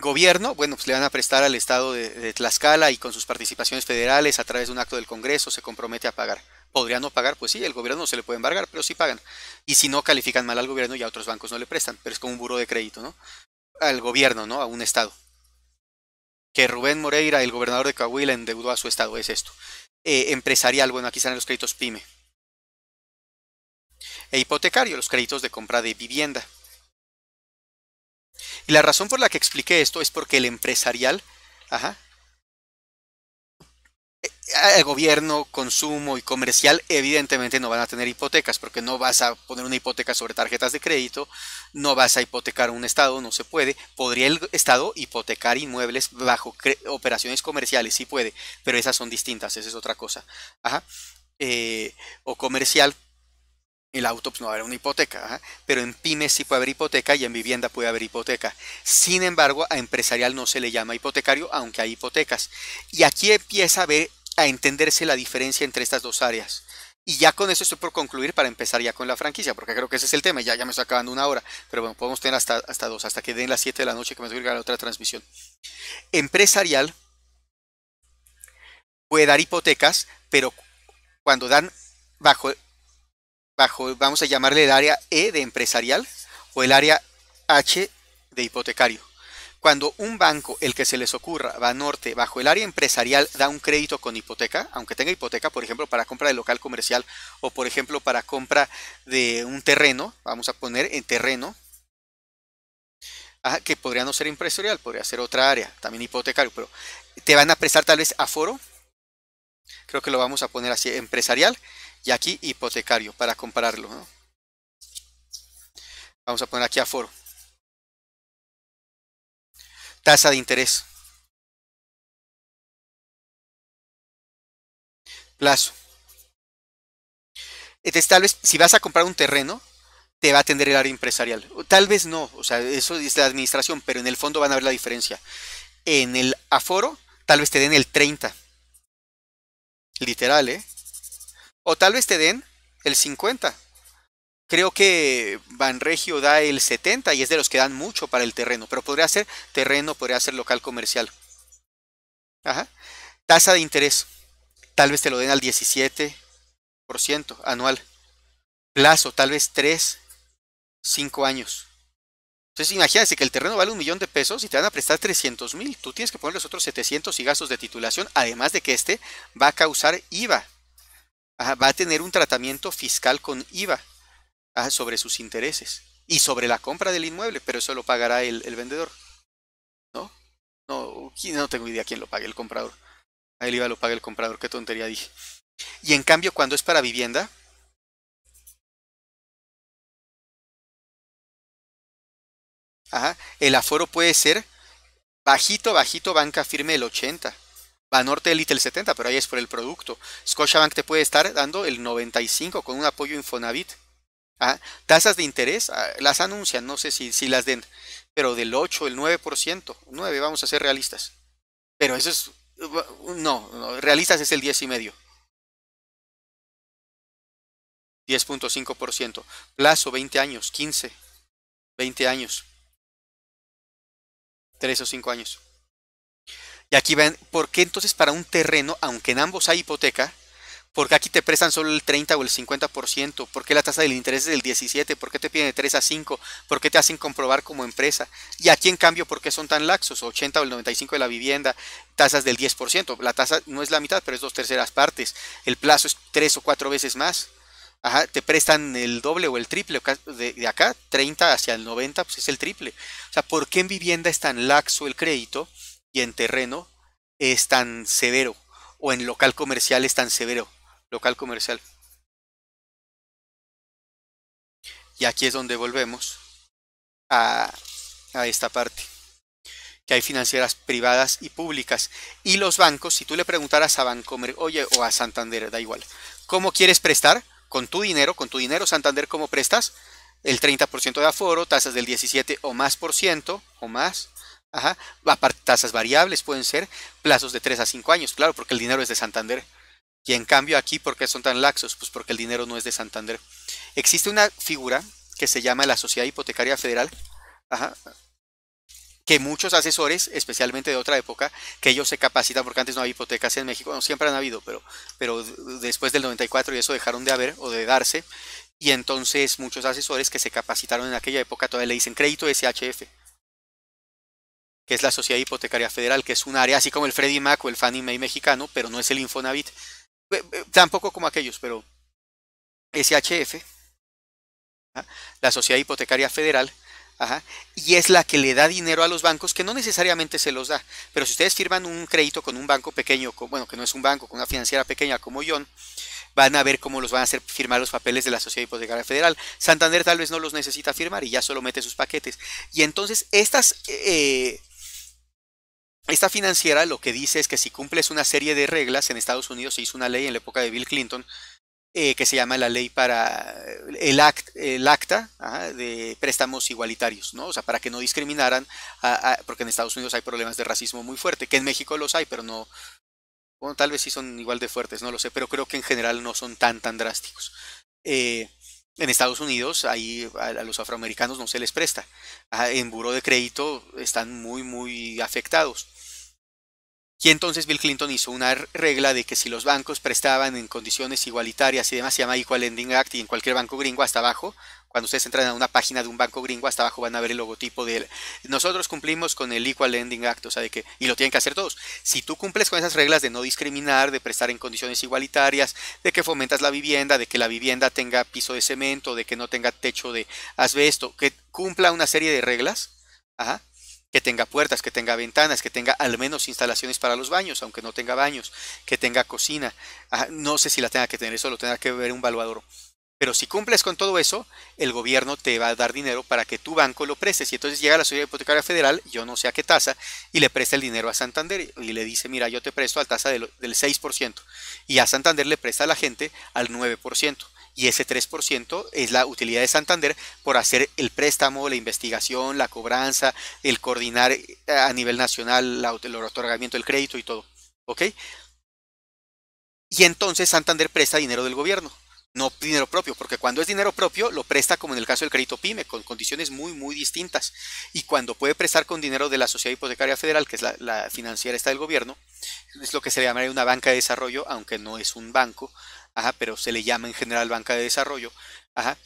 gobierno, bueno, pues le van a prestar al Estado de, Tlaxcala y con sus participaciones federales a través de un acto del Congreso se compromete a pagar. ¿Podría no pagar? Pues sí, el gobierno no se le puede embargar, pero sí pagan. Y si no, califican mal al gobierno y a otros bancos no le prestan, pero es como un buro de crédito, ¿no? Al gobierno, ¿no? A un Estado. Que Rubén Moreira, el gobernador de Coahuila, endeudó a su Estado, es esto. Eh, empresarial, bueno, aquí están los créditos PYME. E hipotecario, los créditos de compra de vivienda. Y la razón por la que expliqué esto es porque el empresarial, ajá, eh, el gobierno, consumo y comercial evidentemente no van a tener hipotecas porque no vas a poner una hipoteca sobre tarjetas de crédito, no vas a hipotecar un Estado, no se puede. Podría el Estado hipotecar inmuebles bajo operaciones comerciales, sí puede, pero esas son distintas, esa es otra cosa. Ajá. Eh, o comercial el auto pues, no va a haber una hipoteca, pero en pymes sí puede haber hipoteca y en vivienda puede haber hipoteca. Sin embargo, a empresarial no se le llama hipotecario, aunque hay hipotecas. Y aquí empieza a ver, a entenderse la diferencia entre estas dos áreas. Y ya con eso estoy por concluir para empezar ya con la franquicia, porque creo que ese es el tema. Ya, me estoy acabando una hora, pero bueno, podemos tener hasta, hasta dos, hasta que den las 7 de la noche que me voy a la otra transmisión. Empresarial puede dar hipotecas, pero cuando dan bajo vamos a llamarle el área E de empresarial o el área H de hipotecario. Cuando un banco, el que se les ocurra, va norte bajo el área empresarial, da un crédito con hipoteca, aunque tenga hipoteca, por ejemplo, para compra de local comercial o, por ejemplo, para compra de un terreno, vamos a poner en terreno, ah, que podría no ser empresarial, podría ser otra área, también hipotecario, pero te van a prestar tal vez aforo, creo que lo vamos a poner así, empresarial, y aquí hipotecario para compararlo. Vamos a poner aquí aforo. Tasa de interés. Plazo. Entonces, tal vez si vas a comprar un terreno, te va a atender el área empresarial. tal vez no, o sea, eso es la administración, pero en el fondo van a ver la diferencia. En el aforo, tal vez te den el 30. Literal, ¿eh? O tal vez te den el 50. Creo que Banregio da el 70 y es de los que dan mucho para el terreno, pero podría ser terreno, podría ser local comercial. Ajá. Tasa de interés. Tal vez te lo den al 17% anual. Plazo, tal vez 3, 5 años. Entonces imagínense que el terreno vale un millón de pesos y te van a prestar 300 mil. Tú tienes que poner los otros 700 y gastos de titulación, además de que este va a causar IVA va a tener un tratamiento fiscal con IVA sobre sus intereses y sobre la compra del inmueble, pero eso lo pagará el, vendedor. ¿No? No, no tengo idea quién lo pague, el comprador. El IVA lo paga el comprador, qué tontería dije. Y en cambio, cuando es para vivienda, El aforo puede ser bajito, bajito, banca firme el 80 norte Elite el 70, pero ahí es por el producto. Scotiabank te puede estar dando el 95 con un apoyo Infonavit. Ah, tasas de interés, ah, las anuncian, no sé si, si las den, pero del 8, el 9%, 9, vamos a ser realistas. Pero eso es, uh, no, no realistas es el 10 y medio. 10.5%. Plazo 20 años, 15, 20 años. 3 o 5 años. Y aquí ven, ¿por qué entonces para un terreno, aunque en ambos hay hipoteca, ¿por qué aquí te prestan solo el 30 o el 50%? ¿Por qué la tasa del interés es del 17? ¿Por qué te piden de 3 a 5? ¿Por qué te hacen comprobar como empresa? Y aquí en cambio, ¿por qué son tan laxos? 80 o el 95 de la vivienda, tasas del 10%. La tasa no es la mitad, pero es dos terceras partes. El plazo es tres o cuatro veces más. Ajá, te prestan el doble o el triple de, de, acá, 30 hacia el 90, pues es el triple. O sea, ¿por qué en vivienda es tan laxo el crédito? y en terreno es tan severo o en local comercial es tan severo. Local comercial. Y aquí es donde volvemos a, a esta parte que hay financieras privadas y públicas. Y los bancos, si tú le preguntaras a Bancomer, oye, o a Santander, da igual, ¿cómo quieres prestar? Con tu dinero, con tu dinero, Santander, ¿cómo prestas? El 30% de aforo, tasas del 17 o más por ciento, o más, Ajá. Tasas variables pueden ser plazos de 3 a 5 años, claro, porque el dinero es de Santander. Y en cambio aquí, ¿por qué son tan laxos? Pues porque el dinero no es de Santander. Existe una figura que se llama la Sociedad Hipotecaria Federal, que muchos asesores, especialmente de otra época, que ellos se capacitan, porque antes no había hipotecas en México, no, siempre han habido, pero, pero después del 94 y eso dejaron de haber o de darse, y entonces muchos asesores que se capacitaron en aquella época todavía le dicen crédito SHF que es la Sociedad Hipotecaria Federal, que es un área así como el Freddie Mac o el Fannie Mae mexicano, pero no es el Infonavit, eh, eh, tampoco como aquellos, pero SHF, ¿ah? la Sociedad Hipotecaria Federal, Ajá. Y es la que le da dinero a los bancos, que no necesariamente se los da. Pero si ustedes firman un crédito con un banco pequeño, bueno, que no es un banco, con una financiera pequeña como John, van a ver cómo los van a hacer firmar los papeles de la Sociedad Hipotecaria Federal. Santander tal vez no los necesita firmar y ya solo mete sus paquetes. Y entonces estas eh, esta financiera lo que dice es que si cumples una serie de reglas, en Estados Unidos se hizo una ley en la época de Bill Clinton eh, que se llama la ley para el, act, el acta de préstamos igualitarios, ¿no? O sea, para que no discriminaran, porque en Estados Unidos hay problemas de racismo muy fuerte, que en México los hay, pero no, bueno, tal vez sí son igual de fuertes, no lo sé, pero creo que en general no son tan, tan drásticos. Eh, en Estados Unidos, ahí a, los afroamericanos no se les presta. en buro de crédito están muy, muy afectados. Y entonces Bill Clinton hizo una regla de que si los bancos prestaban en condiciones igualitarias y demás, se llama Equal Lending Act y en cualquier banco gringo hasta abajo, cuando ustedes entran a una página de un banco gringo, hasta abajo van a ver el logotipo de él. Nosotros cumplimos con el Equal Lending Act, o sea, de que, y lo tienen que hacer todos. Si tú cumples con esas reglas de no discriminar, de prestar en condiciones igualitarias, de que fomentas la vivienda, de que la vivienda tenga piso de cemento, de que no tenga techo de asbesto, que cumpla una serie de reglas, ajá, que tenga puertas, que tenga ventanas, que tenga al menos instalaciones para los baños, aunque no tenga baños, que tenga cocina. Ah, no sé si la tenga que tener, eso lo tendrá que ver un valuador. Pero si cumples con todo eso, el gobierno te va a dar dinero para que tu banco lo preste. Y entonces llega la Sociedad Hipotecaria Federal, yo no sé a qué tasa, y le presta el dinero a Santander y le dice, mira, yo te presto a tasa del, del 6%. Y a Santander le presta a la gente al 9% y ese 3% es la utilidad de Santander por hacer el préstamo, la investigación, la cobranza, el coordinar eh, a nivel nacional el otorgamiento del crédito y todo. ¿Ok? Y entonces Santander presta dinero del gobierno, no dinero propio, porque cuando es dinero propio lo presta como en el caso del crédito PYME, con condiciones muy, muy distintas. Y cuando puede prestar con dinero de la Sociedad Hipotecaria Federal, que es la, financiera esta del gobierno, es lo que se le llamaría una banca de desarrollo, aunque no es un banco, ajá, pero se le llama en general banca de desarrollo, ajá,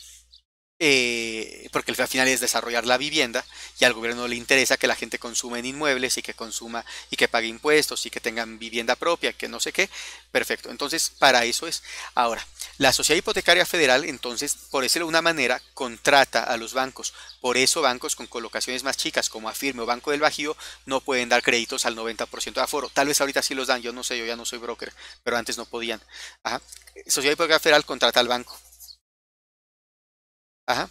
eh, porque al final es desarrollar la vivienda y al gobierno le interesa que la gente consuma en inmuebles y que consuma y que pague impuestos y que tengan vivienda propia, que no sé qué. Perfecto. Entonces, para eso es. Ahora, la Sociedad Hipotecaria Federal, entonces, por decirlo de una manera, contrata a los bancos. Por eso bancos con colocaciones más chicas como Afirme o Banco del Bajío no pueden dar créditos al 90% de aforo. Tal vez ahorita sí los dan, yo no sé, yo ya no soy broker, pero antes no podían. Ajá. Sociedad Hipotecaria Federal contrata al banco Ajá.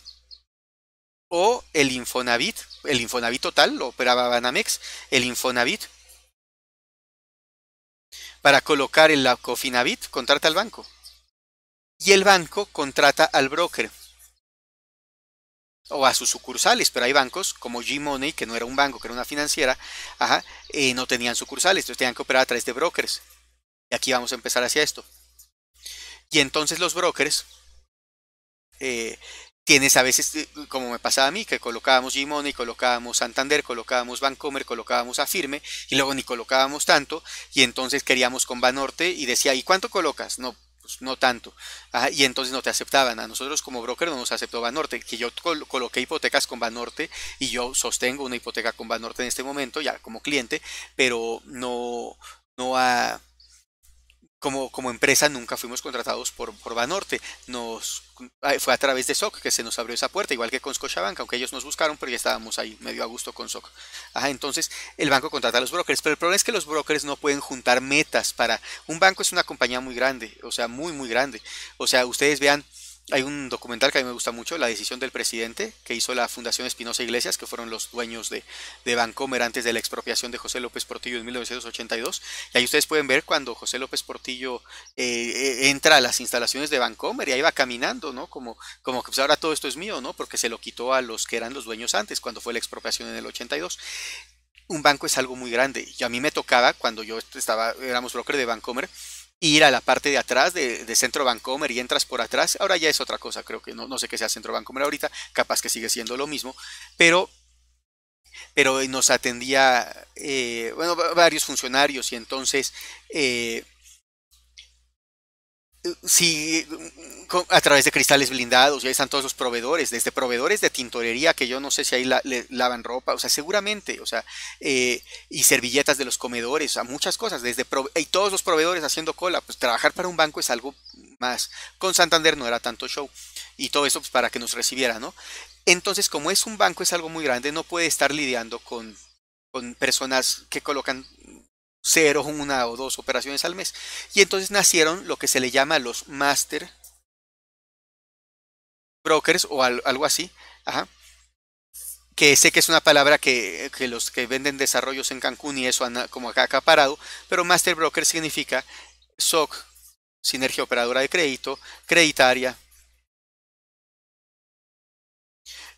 O el Infonavit, el Infonavit total, lo operaba Banamex, el Infonavit. Para colocar el Cofinavit, contrata al banco. Y el banco contrata al broker. O a sus sucursales, pero hay bancos como G-Money, que no era un banco, que era una financiera, ajá, eh, no tenían sucursales, entonces tenían que operar a través de brokers. Y aquí vamos a empezar hacia esto. Y entonces los brokers eh, tienes a veces, eh, como me pasaba a mí, que colocábamos Gimone, colocábamos Santander, colocábamos Bancomer, colocábamos Afirme, y luego ni colocábamos tanto, y entonces queríamos con Banorte y decía, ¿y cuánto colocas? No, pues no tanto. y entonces no te aceptaban. A nosotros como broker no nos aceptó Banorte, que yo coloqué hipotecas con Banorte y yo sostengo una hipoteca con Banorte en este momento, ya como cliente, pero no, no a como, empresa nunca fuimos contratados por, por Banorte. Nos, fue a través de SOC que se nos abrió esa puerta, igual que con Scotiabank, aunque ellos nos buscaron, pero ya estábamos ahí medio a gusto con SOC. entonces el banco contrata a los brokers, pero el problema es que los brokers no pueden juntar metas para... Un banco es una compañía muy grande, o sea, muy, muy grande. O sea, ustedes vean hay un documental que a mí me gusta mucho, La decisión del presidente, que hizo la Fundación Espinosa Iglesias, que fueron los dueños de, de Bancomer antes de la expropiación de José López Portillo en 1982. Y ahí ustedes pueden ver cuando José López Portillo eh, eh, entra a las instalaciones de Bancomer y ahí va caminando, ¿no? Como, como que pues, ahora todo esto es mío, ¿no? Porque se lo quitó a los que eran los dueños antes, cuando fue la expropiación en el 82 un banco es algo muy grande. Y a mí me tocaba cuando yo estaba, éramos broker de Bancomer, ir a la parte de atrás de, Centro Bancomer y entras por atrás. Ahora ya es otra cosa, creo que no, no sé qué sea Centro Bancomer ahorita, capaz que sigue siendo lo mismo, pero, pero nos atendía, eh, bueno, varios funcionarios y entonces eh, Sí, a través de cristales blindados, ya están todos los proveedores, desde proveedores de tintorería, que yo no sé si ahí lavan ropa, o sea, seguramente, o sea, eh, y servilletas de los comedores, o sea, muchas cosas, desde y todos los proveedores haciendo cola, pues trabajar para un banco es algo más. Con Santander no era tanto show, y todo eso pues, para que nos recibiera, ¿no? Entonces, como es un banco, es algo muy grande, no puede estar lidiando con, con personas que colocan cero, una o dos operaciones al mes. Y entonces nacieron lo que se le llama los master brokers o algo así. Que sé que es una palabra que, los que venden desarrollos en Cancún y eso han como acá acaparado, pero master broker significa SOC, sinergia operadora de crédito, creditaria,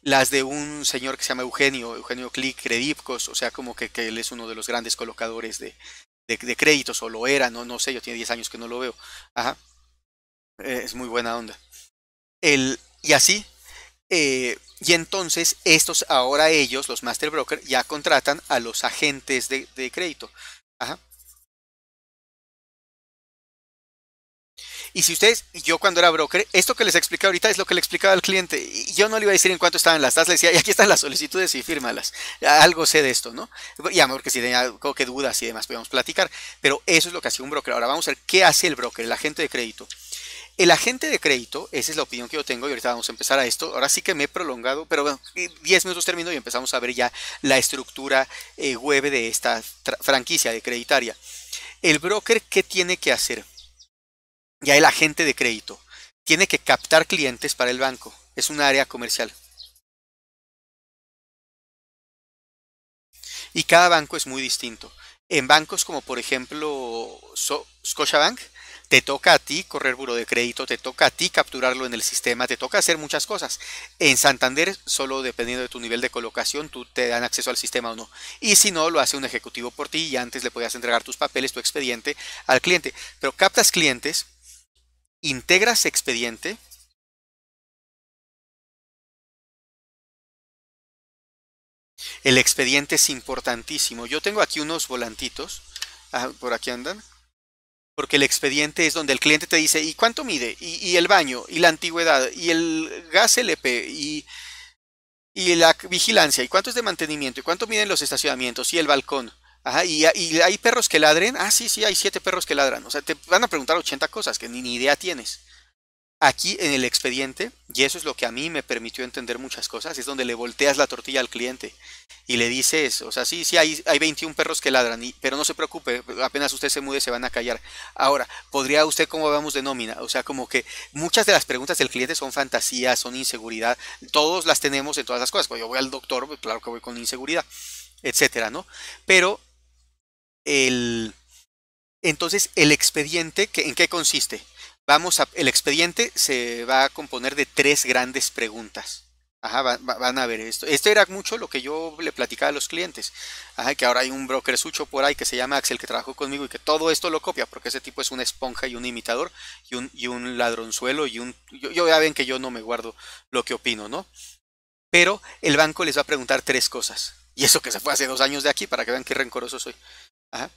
las de un señor que se llama Eugenio, Eugenio Click Credipcos, o sea, como que, él es uno de los grandes colocadores de, de, créditos, o lo era, no, no sé, yo tiene 10 años que no lo veo. Ajá. Eh, es muy buena onda. El, y así. Eh, y entonces estos ahora ellos, los master broker, ya contratan a los agentes de, de crédito. Ajá. Y si ustedes, yo cuando era broker, esto que les expliqué ahorita es lo que le explicaba al cliente. Y yo no le iba a decir en cuánto estaban las tasas, le decía, y aquí están las solicitudes y fírmalas. Algo sé de esto, ¿no? Y amor, que si tenía algo que dudas y demás, podemos platicar. Pero eso es lo que hacía un broker. Ahora vamos a ver qué hace el broker, el agente de crédito. El agente de crédito, esa es la opinión que yo tengo y ahorita vamos a empezar a esto. Ahora sí que me he prolongado, pero bueno, 10 minutos termino y empezamos a ver ya la estructura eh, web de esta franquicia de creditaria. El broker, ¿qué tiene que hacer? ya el agente de crédito tiene que captar clientes para el banco. Es un área comercial. Y cada banco es muy distinto. En bancos como por ejemplo Scotiabank, te toca a ti correr buro de crédito, te toca a ti capturarlo en el sistema, te toca hacer muchas cosas. En Santander, solo dependiendo de tu nivel de colocación, tú te dan acceso al sistema o no. Y si no, lo hace un ejecutivo por ti y antes le podías entregar tus papeles, tu expediente al cliente. Pero captas clientes integras expediente El expediente es importantísimo. Yo tengo aquí unos volantitos. Ah, por aquí andan. Porque el expediente es donde el cliente te dice, ¿y cuánto mide? ¿Y, el baño? ¿Y la antigüedad? ¿Y el gas LP? ¿Y, ¿Y, la vigilancia? ¿Y cuánto es de mantenimiento? ¿Y cuánto miden los estacionamientos? ¿Y el balcón? Ajá, ah, y, hay perros que ladren. Ah, sí, sí, hay siete perros que ladran. O sea, te van a preguntar 80 cosas que ni, ni idea tienes. Aquí en el expediente, y eso es lo que a mí me permitió entender muchas cosas, es donde le volteas la tortilla al cliente y le dices, o sea, sí, sí, hay, hay 21 perros que ladran, pero no se preocupe, apenas usted se mude se van a callar. Ahora, ¿podría usted cómo vamos de nómina? O sea, como que muchas de las preguntas del cliente son fantasías, son inseguridad, todos las tenemos en todas las cosas. Cuando pues yo voy al doctor, pues claro que voy con inseguridad etcétera, ¿no? Pero el, entonces, el expediente, ¿en qué consiste? Vamos a, el expediente se va a componer de tres grandes preguntas. Ajá, van a ver esto. Esto era mucho lo que yo le platicaba a los clientes. que ahora hay un broker sucho por ahí que se llama Axel que trabajó conmigo y que todo esto lo copia, porque ese tipo es una esponja y un imitador y un, y un ladronzuelo y un... Yo, ya ven que yo no me guardo lo que opino, ¿no? Pero el banco les va a preguntar tres cosas. Y eso que se fue hace dos años de aquí para que vean qué rencoroso soy. Ajá.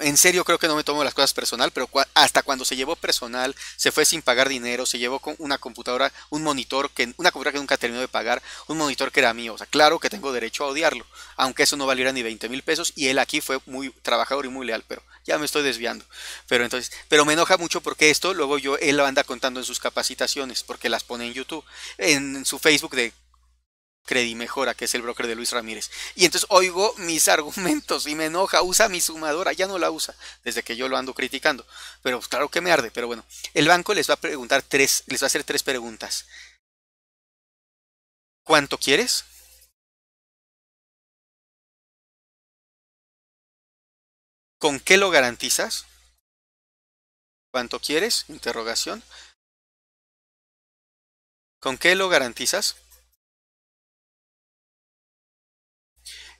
en serio creo que no me tomo las cosas personal, pero hasta cuando se llevó personal, se fue sin pagar dinero, se llevó con una computadora, un monitor que una computadora que nunca terminó de pagar, un monitor que era mío. O sea, claro que tengo derecho a odiarlo, aunque eso no valiera ni 20 mil pesos. Y él aquí fue muy trabajador y muy leal, pero ya me estoy desviando. Pero entonces, pero me enoja mucho porque esto luego yo él lo anda contando en sus capacitaciones, porque las pone en YouTube, en su Facebook de mejora que es el broker de Luis Ramírez. Y entonces oigo mis argumentos y me enoja, usa mi sumadora, ya no la usa, desde que yo lo ando criticando. Pero claro que me arde, pero bueno, el banco les va a preguntar tres, les va a hacer tres preguntas. ¿Cuánto quieres? ¿Con qué lo garantizas? ¿Cuánto quieres? Interrogación. ¿Con qué lo garantizas?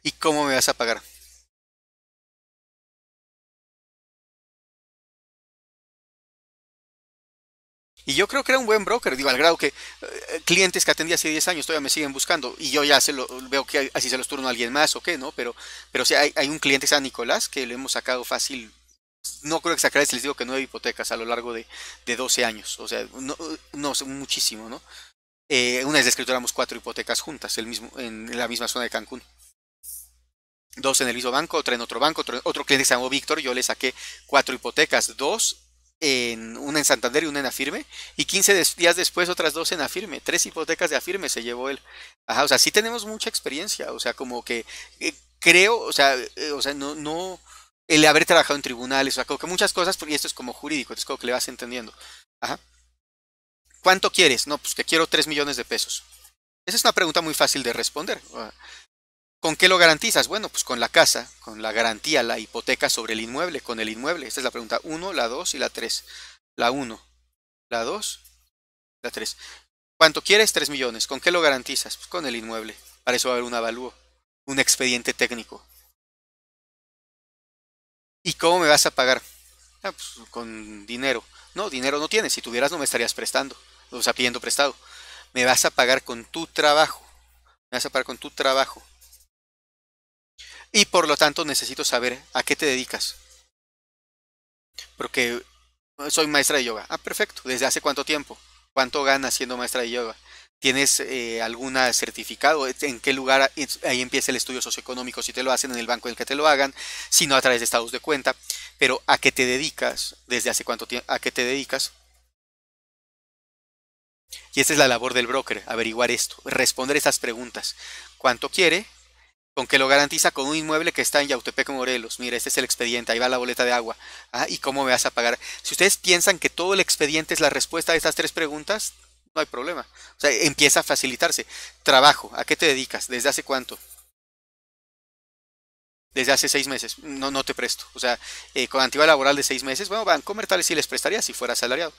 ¿Y cómo me vas a pagar? Y yo creo que era un buen broker, digo, al grado que eh, clientes que atendí hace 10 años todavía me siguen buscando y yo ya se lo, veo que así se los turno a alguien más o qué, ¿no? Pero, pero sí, hay, un cliente San Nicolás que le hemos sacado fácil, no creo que sacar, les digo que nueve hipotecas a lo largo de, de 12 años, o sea, no, no muchísimo, ¿no? Eh, una vez éramos cuatro hipotecas juntas el mismo, en la misma zona de Cancún dos en el mismo banco, otra en otro banco, otro, cliente que se llamó Víctor, yo le saqué cuatro hipotecas, dos en una en Santander y una en Afirme, y 15 días después otras dos en Afirme, tres hipotecas de Afirme se llevó él. Ajá, o sea, sí tenemos mucha experiencia, o sea, como que eh, creo, o sea, eh, o sea, no, no, el haber trabajado en tribunales, o sea, como que muchas cosas, y esto es como jurídico, es como que le vas entendiendo. Ajá. ¿Cuánto quieres? No, pues que quiero 3 millones de pesos. Esa es una pregunta muy fácil de responder. ¿Con qué lo garantizas? Bueno, pues con la casa, con la garantía, la hipoteca sobre el inmueble, con el inmueble. Esta es la pregunta 1, la 2 y la 3. La 1, la 2, la 3. ¿Cuánto quieres? 3 millones. ¿Con qué lo garantizas? Pues con el inmueble. Para eso va a haber un avalúo, un expediente técnico. ¿Y cómo me vas a pagar? Ah, pues con dinero. No, dinero no tienes. Si tuvieras no me estarías prestando, o sea, pidiendo prestado. Me vas a pagar con tu trabajo. Me vas a pagar con tu trabajo y por lo tanto necesito saber a qué te dedicas. Porque soy maestra de yoga. Ah, perfecto. ¿Desde hace cuánto tiempo? ¿Cuánto ganas siendo maestra de yoga? ¿Tienes eh, algún certificado? ¿En qué lugar? Ahí empieza el estudio socioeconómico, si te lo hacen en el banco en que te lo hagan, sino a través de estados de cuenta. Pero ¿a qué te dedicas? ¿Desde hace cuánto tiempo? ¿A qué te dedicas? Y esta es la labor del broker, averiguar esto, responder esas preguntas. ¿Cuánto quiere? con que lo garantiza con un inmueble que está en Yautepec, Morelos. Mira, este es el expediente, ahí va la boleta de agua. Ah, ¿Y cómo me vas a pagar? Si ustedes piensan que todo el expediente es la respuesta a estas tres preguntas, no hay problema. O sea, empieza a facilitarse. Trabajo, ¿a qué te dedicas? ¿Desde hace cuánto? Desde hace seis meses, no, no te presto. O sea, eh, con antigua laboral de seis meses, bueno, van comer tal si les prestaría si fuera asalariado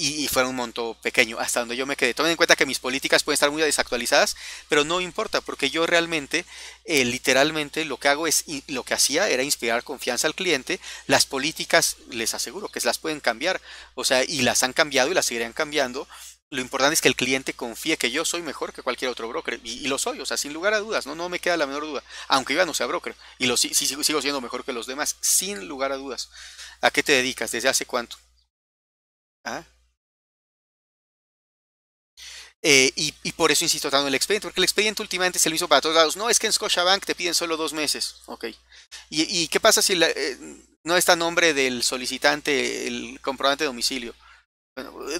y, fue un monto pequeño, hasta donde yo me quedé. Tomen en cuenta que mis políticas pueden estar muy desactualizadas, pero no importa, porque yo realmente, eh, literalmente, lo que hago es, lo que hacía era inspirar confianza al cliente. Las políticas, les aseguro que las pueden cambiar, o sea, y las han cambiado y las seguirán cambiando lo importante es que el cliente confíe que yo soy mejor que cualquier otro broker. Y, lo soy, o sea, sin lugar a dudas, ¿no? No me queda la menor duda. Aunque yo ya no sea broker. Y lo, sigo siendo mejor que los demás, sin lugar a dudas. ¿A qué te dedicas? ¿Desde hace cuánto? ¿Ah? Eh, y, por eso insisto tanto en el expediente, porque el expediente últimamente se lo hizo para todos lados. No, es que en Scotiabank te piden solo dos meses. Ok. ¿Y, qué pasa si eh, no está nombre del solicitante el comprobante de domicilio?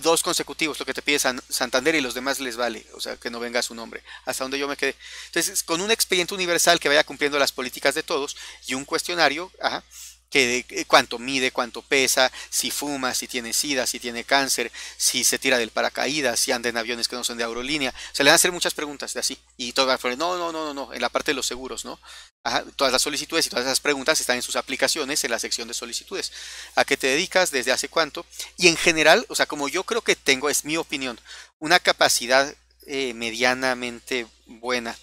dos consecutivos, lo que te pide Santander y los demás les vale, o sea, que no venga su nombre, hasta donde yo me quedé. Entonces, con un expediente universal que vaya cumpliendo las políticas de todos y un cuestionario, ajá, que eh, cuánto mide, cuánto pesa, si fuma, si tiene sida, si tiene cáncer, si se tira del paracaídas, si anda en aviones que no son de aerolínea. Se le van a hacer muchas preguntas de así. Y todas no, no, no, no, no, en la parte de los seguros, ¿no? todas las solicitudes y todas esas preguntas están en sus aplicaciones, en la sección de solicitudes. ¿A qué te dedicas? ¿Desde hace cuánto? Y en general, o sea, como yo creo que tengo, es mi opinión, una capacidad eh, medianamente buena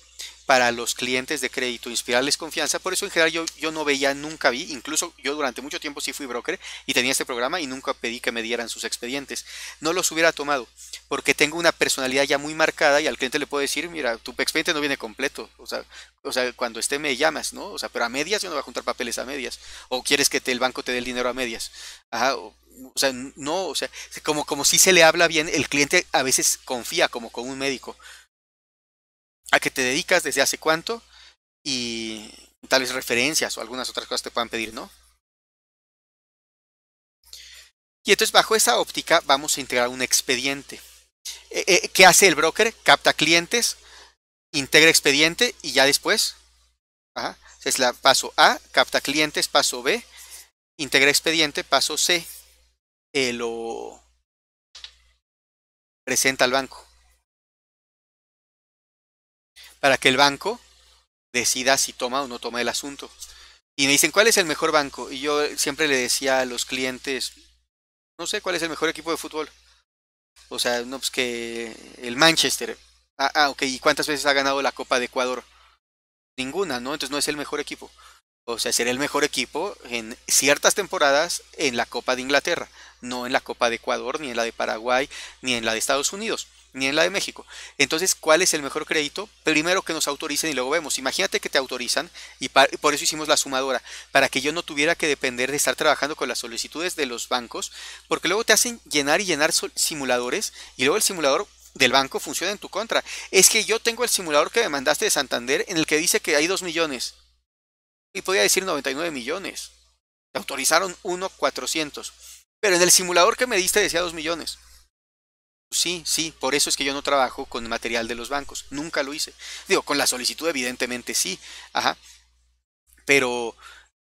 para los clientes de crédito, inspirarles confianza. Por eso en general yo, yo, no veía, nunca vi, incluso yo durante mucho tiempo sí fui broker y tenía este programa y nunca pedí que me dieran sus expedientes. No los hubiera tomado porque tengo una personalidad ya muy marcada y al cliente le puedo decir, mira, tu expediente no viene completo, o sea, o sea cuando esté me llamas, ¿no? O sea, pero a medias yo no voy a juntar papeles a medias. O quieres que el banco te dé el dinero a medias. o, sea, no, o sea, como, como si se le habla bien, el cliente a veces confía como con un médico a qué te dedicas, desde hace cuánto y tal vez referencias o algunas otras cosas te puedan pedir, ¿no? Y entonces bajo esa óptica vamos a integrar un expediente. Eh, eh, ¿Qué hace el broker? Capta clientes, integra expediente y ya después, ajá, es la paso A, capta clientes, paso B, integra expediente, paso C, eh, lo presenta al banco para que el banco decida si toma o no toma el asunto. Y me dicen, ¿cuál es el mejor banco? Y yo siempre le decía a los clientes, no sé cuál es el mejor equipo de fútbol. O sea, no, pues que el Manchester. Ah, ah, ok, ¿y cuántas veces ha ganado la Copa de Ecuador? Ninguna, ¿no? Entonces no es el mejor equipo. O sea, será el mejor equipo en ciertas temporadas en la Copa de Inglaterra, no en la Copa de Ecuador, ni en la de Paraguay, ni en la de Estados Unidos ni en la de México. Entonces, ¿cuál es el mejor crédito? Primero que nos autoricen y luego vemos. Imagínate que te autorizan y por eso hicimos la sumadora, para que yo no tuviera que depender de estar trabajando con las solicitudes de los bancos, porque luego te hacen llenar y llenar simuladores y luego el simulador del banco funciona en tu contra. Es que yo tengo el simulador que me mandaste de Santander en el que dice que hay 2 millones y podía decir 99 millones. Te autorizaron 1.400. Pero en el simulador que me diste decía 2 millones. Sí, sí, por eso es que yo no trabajo con material de los bancos, nunca lo hice. Digo, con la solicitud evidentemente sí, ajá. Pero,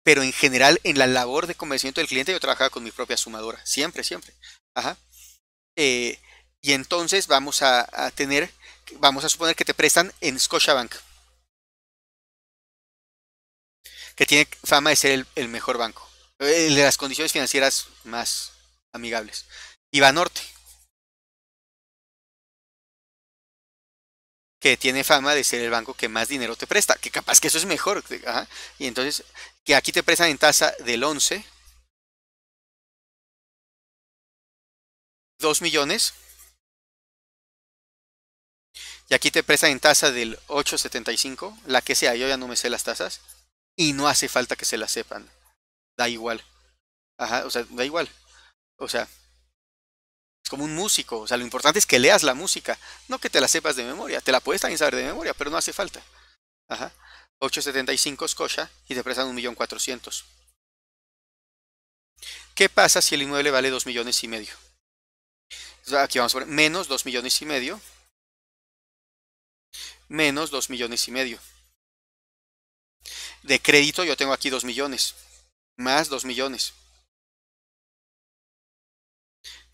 pero en general en la labor de convencimiento del cliente yo trabajaba con mi propia sumadora, siempre, siempre, ajá. Eh, y entonces vamos a, tener, vamos a suponer que te prestan en Scotiabank, que tiene fama de ser el, mejor banco, de las condiciones financieras más amigables. Iba Norte. que tiene fama de ser el banco que más dinero te presta, que capaz que eso es mejor. Y entonces, que aquí te prestan en tasa del 11, 2 millones, y aquí te prestan en tasa del 8,75, la que sea, yo ya no me sé las tasas, y no hace falta que se las sepan, da igual. Ajá, o sea, da igual. O sea, como un músico. O sea, lo importante es que leas la música, no que te la sepas de memoria. Te la puedes también saber de memoria, pero no hace falta. Ajá. 875 Scotia y te prestan 1.400.000. ¿Qué pasa si el inmueble vale 2 millones y medio? Aquí vamos a poner menos 2 millones y medio. Menos 2 millones y medio. De crédito yo tengo aquí 2 millones. Más 2 millones.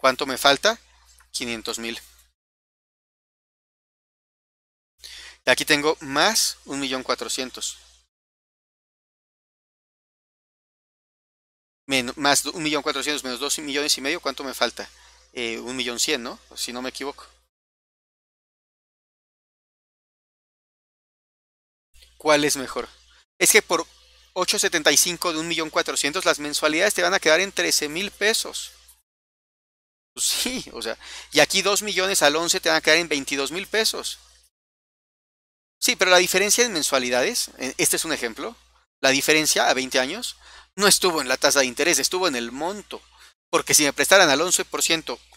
¿Cuánto me falta? 500.000. mil. Aquí tengo más 1.400.000. más 1.400.000 menos 2 millones y medio, ¿cuánto me falta? Eh, 1.100.000, ¿no? Si no me equivoco. ¿Cuál es mejor? Es que por 8.75 de 1.400.000 las mensualidades te van a quedar en 13.000 pesos. Sí, o sea, y aquí 2 millones al 11 te van a quedar en 22 mil pesos. Sí, pero la diferencia en mensualidades, eh, este es un ejemplo, la diferencia a 20 años no estuvo en la tasa de interés, estuvo en el monto. Porque si me prestaran al 11%,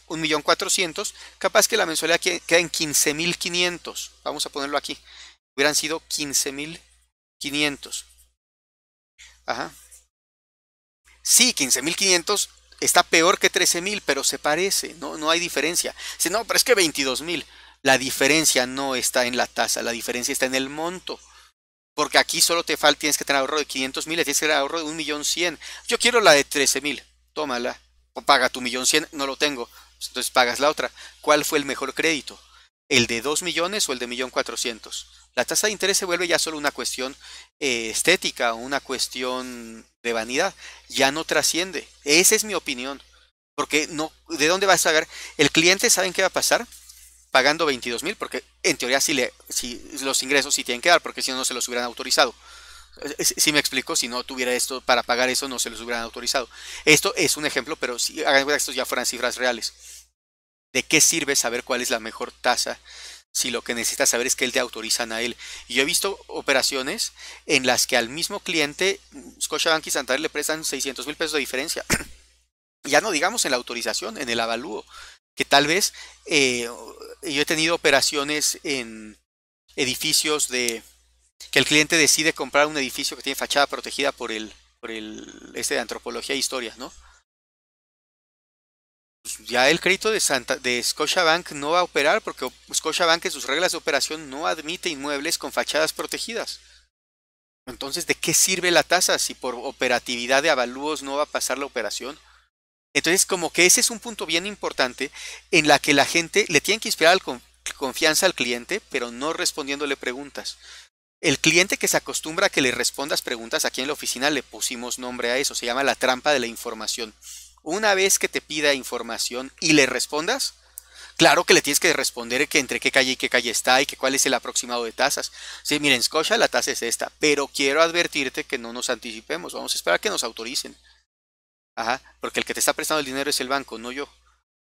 1.400.000, capaz que la mensualidad queda en 15.500. Vamos a ponerlo aquí. Hubieran sido 15.500. Ajá. Sí, 15.500 está peor que trece mil, pero se parece, ¿no? no hay diferencia. si no, pero es que veintidós mil. La diferencia no está en la tasa, la diferencia está en el monto. Porque aquí solo te falta, tienes que tener ahorro de 500 mil, tienes que tener ahorro de 1.100.000. Yo quiero la de trece mil, tómala. O paga tu cien no lo tengo. Pues entonces pagas la otra. ¿Cuál fue el mejor crédito? el de 2 millones o el de 1.400.000. La tasa de interés se vuelve ya solo una cuestión eh, estética, una cuestión de vanidad, ya no trasciende. Esa es mi opinión, porque no, ¿de dónde va a pagar El cliente, ¿saben qué va a pasar? Pagando 22.000? mil, porque en teoría si le, si los ingresos sí tienen que dar, porque si no, no se los hubieran autorizado. Eh, si me explico, si no tuviera esto para pagar eso, no se los hubieran autorizado. Esto es un ejemplo, pero si hagan cuenta que estos ya fueran cifras reales. ¿De qué sirve saber cuál es la mejor tasa si lo que necesitas saber es que él te autorizan a él? Y yo he visto operaciones en las que al mismo cliente, Scotiabank y Santander le prestan 600 mil pesos de diferencia. ya no digamos en la autorización, en el avalúo, que tal vez eh, yo he tenido operaciones en edificios de que el cliente decide comprar un edificio que tiene fachada protegida por el, por el este de antropología e historias, ¿no? ya el crédito de, Santa, de Scotiabank no va a operar porque Scotiabank en sus reglas de operación no admite inmuebles con fachadas protegidas. Entonces, ¿de qué sirve la tasa si por operatividad de avalúos no va a pasar la operación? Entonces, como que ese es un punto bien importante en la que la gente le tiene que inspirar confianza al cliente, pero no respondiéndole preguntas. El cliente que se acostumbra a que le respondas preguntas, aquí en la oficina le pusimos nombre a eso, se llama la trampa de la información. Una vez que te pida información y le respondas, claro que le tienes que responder que entre qué calle y qué calle está y que cuál es el aproximado de tasas. Sí, miren, Scotia la tasa es esta, pero quiero advertirte que no nos anticipemos, vamos a esperar a que nos autoricen. Ajá, porque el que te está prestando el dinero es el banco, no yo.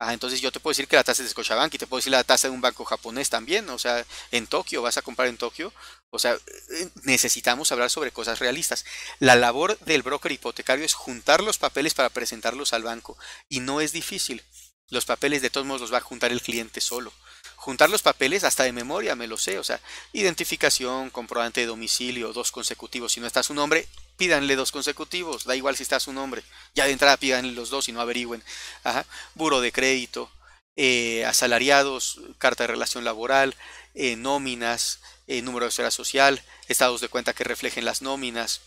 Ah, entonces yo te puedo decir que la tasa es de Scotiabank y te puedo decir la tasa de un banco japonés también, o sea, en Tokio, vas a comprar en Tokio, o sea, eh, necesitamos hablar sobre cosas realistas. La labor del broker hipotecario es juntar los papeles para presentarlos al banco y no es difícil. Los papeles de todos modos los va a juntar el cliente solo. Juntar los papeles hasta de memoria, me lo sé, o sea, identificación, comprobante de domicilio, dos consecutivos, si no está su nombre, pídanle dos consecutivos, da igual si está su nombre. Ya de entrada pídanle los dos y no averigüen. Ajá. Buro de crédito, eh, asalariados, carta de relación laboral, eh, nóminas, eh, número de seguridad social, estados de cuenta que reflejen las nóminas,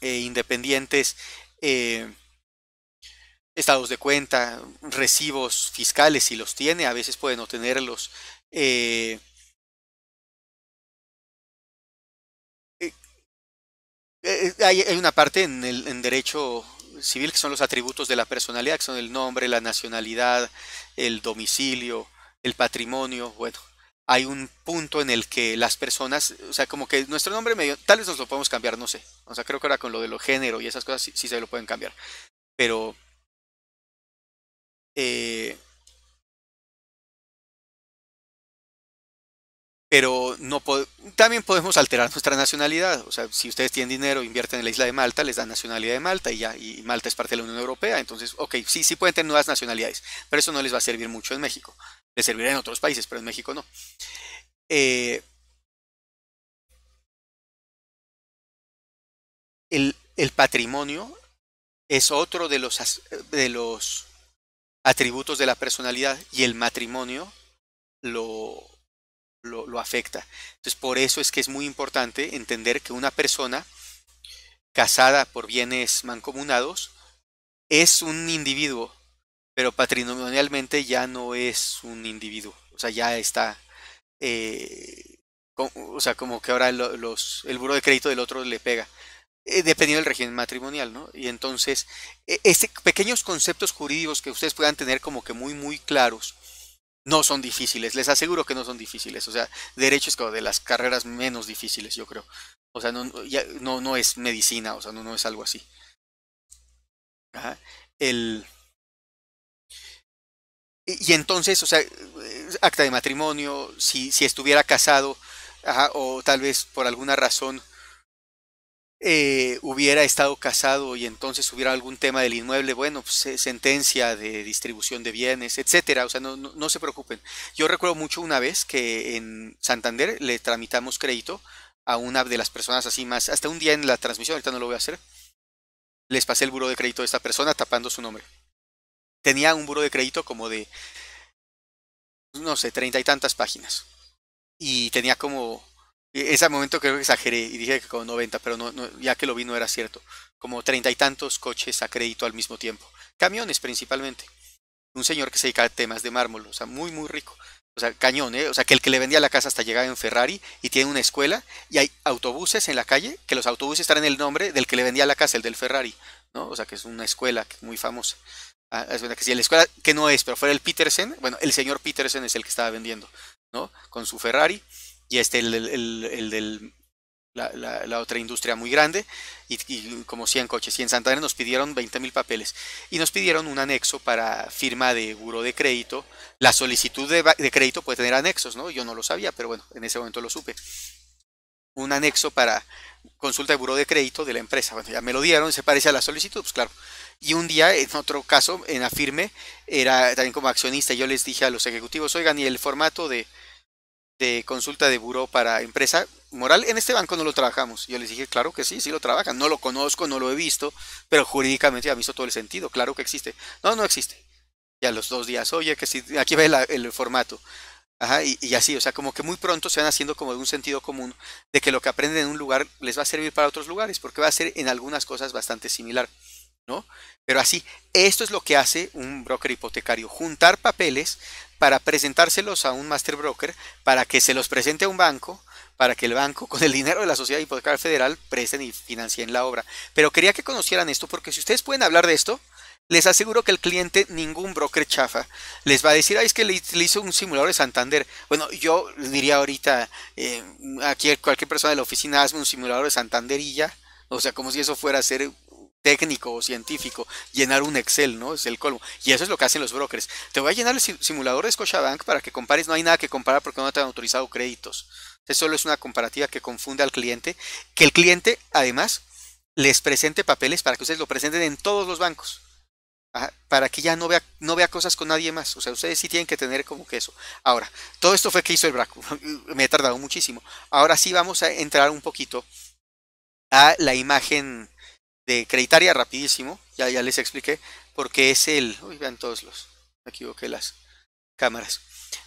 independientes, estados de cuenta, recibos fiscales si los tiene, a veces pueden obtenerlos Eh, eh, hay, una parte en el derecho civil que son los atributos de la personalidad, que son el nombre, la nacionalidad, el domicilio, el patrimonio. Bueno, hay un punto en el que las personas, o sea, como que nuestro nombre medio, tal vez nos lo podemos cambiar, no sé. O sea, creo que ahora con lo de lo género y esas cosas sí, sí se lo pueden cambiar. Pero eh, pero no también podemos alterar nuestra nacionalidad. O sea, si ustedes tienen dinero, invierten en la isla de Malta, les dan nacionalidad de Malta y ya, y Malta es parte de la Unión Europea. Entonces, ok, sí, sí pueden tener nuevas nacionalidades, pero eso no les va a servir mucho en México. Les servirá en otros países, pero en México no. Eh, el, el, patrimonio es otro de los, de los atributos de la personalidad y el matrimonio lo lo, afecta. Entonces, por eso es que es muy importante entender que una persona casada por bienes mancomunados es un individuo, pero patrimonialmente ya no es un individuo. O sea, ya está. Eh, o sea, como que ahora los, el buro de crédito del otro le pega. Eh, dependiendo del régimen matrimonial, ¿no? Y entonces, e-, pequeños conceptos jurídicos que ustedes puedan tener como que muy, muy claros no son difíciles, les aseguro que no son difíciles. O sea, derecho es como de las carreras menos difíciles, yo creo. O sea, no, no, no es medicina, o sea, no, no es algo así. Ajá. El... Y, entonces, o sea, eh, acta de matrimonio, si, si estuviera casado, o tal vez por alguna razón eh, hubiera estado casado y entonces hubiera algún tema del inmueble, bueno, pues, eh, sentencia de distribución de bienes, etcétera. O sea, no, no, se preocupen. Yo recuerdo mucho una vez que en Santander le tramitamos crédito a una de las personas así más, hasta un día en la transmisión, ahorita no lo voy a hacer, les pasé el buro de crédito de esta persona tapando su nombre. Tenía un buro de crédito como de, no sé, treinta y tantas páginas. Y tenía como ese momento creo que exageré y dije que como 90, pero no, ya que lo vi no era cierto. Como treinta y tantos coches a crédito al mismo tiempo. Camiones principalmente. Un señor que se dedica a temas de mármol, o sea, muy, muy rico. O sea, cañón, ¿eh? O sea, que el que le vendía la casa hasta llegaba en Ferrari y tiene una escuela y hay autobuses en la calle, que los autobuses están en el nombre del que le vendía la casa, el del Ferrari, ¿no? O sea, que es una escuela muy famosa. Ah, es verdad que si la escuela, que no es, pero fuera el Petersen, bueno, el señor Petersen es el que estaba vendiendo, ¿no? Con su Ferrari y este el, el, la, otra industria muy grande, y, como 100 coches. Y en Santander nos pidieron 20 mil papeles. Y nos pidieron un anexo para firma de buro de crédito. La solicitud de, crédito puede tener anexos, ¿no? Yo no lo sabía, pero bueno, en ese momento lo supe. Un anexo para consulta de buro de crédito de la empresa. Bueno, ya me lo dieron, se parece a la solicitud, pues claro. Y un día, en otro caso, en Afirme, era también como accionista. Yo les dije a los ejecutivos, oigan, y el formato de, de consulta de buró para empresa. Moral, en este banco no lo trabajamos. Yo les dije, claro que sí, sí lo trabajan. No lo conozco, no lo he visto, pero jurídicamente ha visto todo el sentido. Claro que existe. No, no existe. Ya los dos días, oye, que aquí ve el, formato. Ajá, y, y, así, o sea, como que muy pronto se van haciendo como de un sentido común de que lo que aprenden en un lugar les va a servir para otros lugares, porque va a ser en algunas cosas bastante similar. ¿no? Pero así, esto es lo que hace un broker hipotecario, juntar papeles para presentárselos a un master broker, para que se los presente a un banco, para que el banco, con el dinero de la Sociedad Hipotecaria Federal, presten y financien la obra. Pero quería que conocieran esto, porque si ustedes pueden hablar de esto, les aseguro que el cliente, ningún broker chafa, les va a decir, ay, es que le, hizo un simulador de Santander. Bueno, yo diría ahorita, eh, aquí cualquier persona de la oficina hazme un simulador de santanderilla. O sea, como si eso fuera a ser técnico o científico, llenar un Excel, ¿no? Es el colmo. Y eso es lo que hacen los brokers. Te voy a llenar el simulador de Scotiabank para que compares, no hay nada que comparar porque no te han autorizado créditos. Eso solo es una comparativa que confunde al cliente, que el cliente además les presente papeles para que ustedes lo presenten en todos los bancos. para que ya no vea, no vea cosas con nadie más. O sea, ustedes sí tienen que tener como que eso. Ahora, todo esto fue que hizo el Braco. Me he tardado muchísimo. Ahora sí vamos a entrar un poquito a la imagen de creditaria rapidísimo, ya, ya les expliqué, porque es el, uy, vean todos los, me equivoqué las cámaras.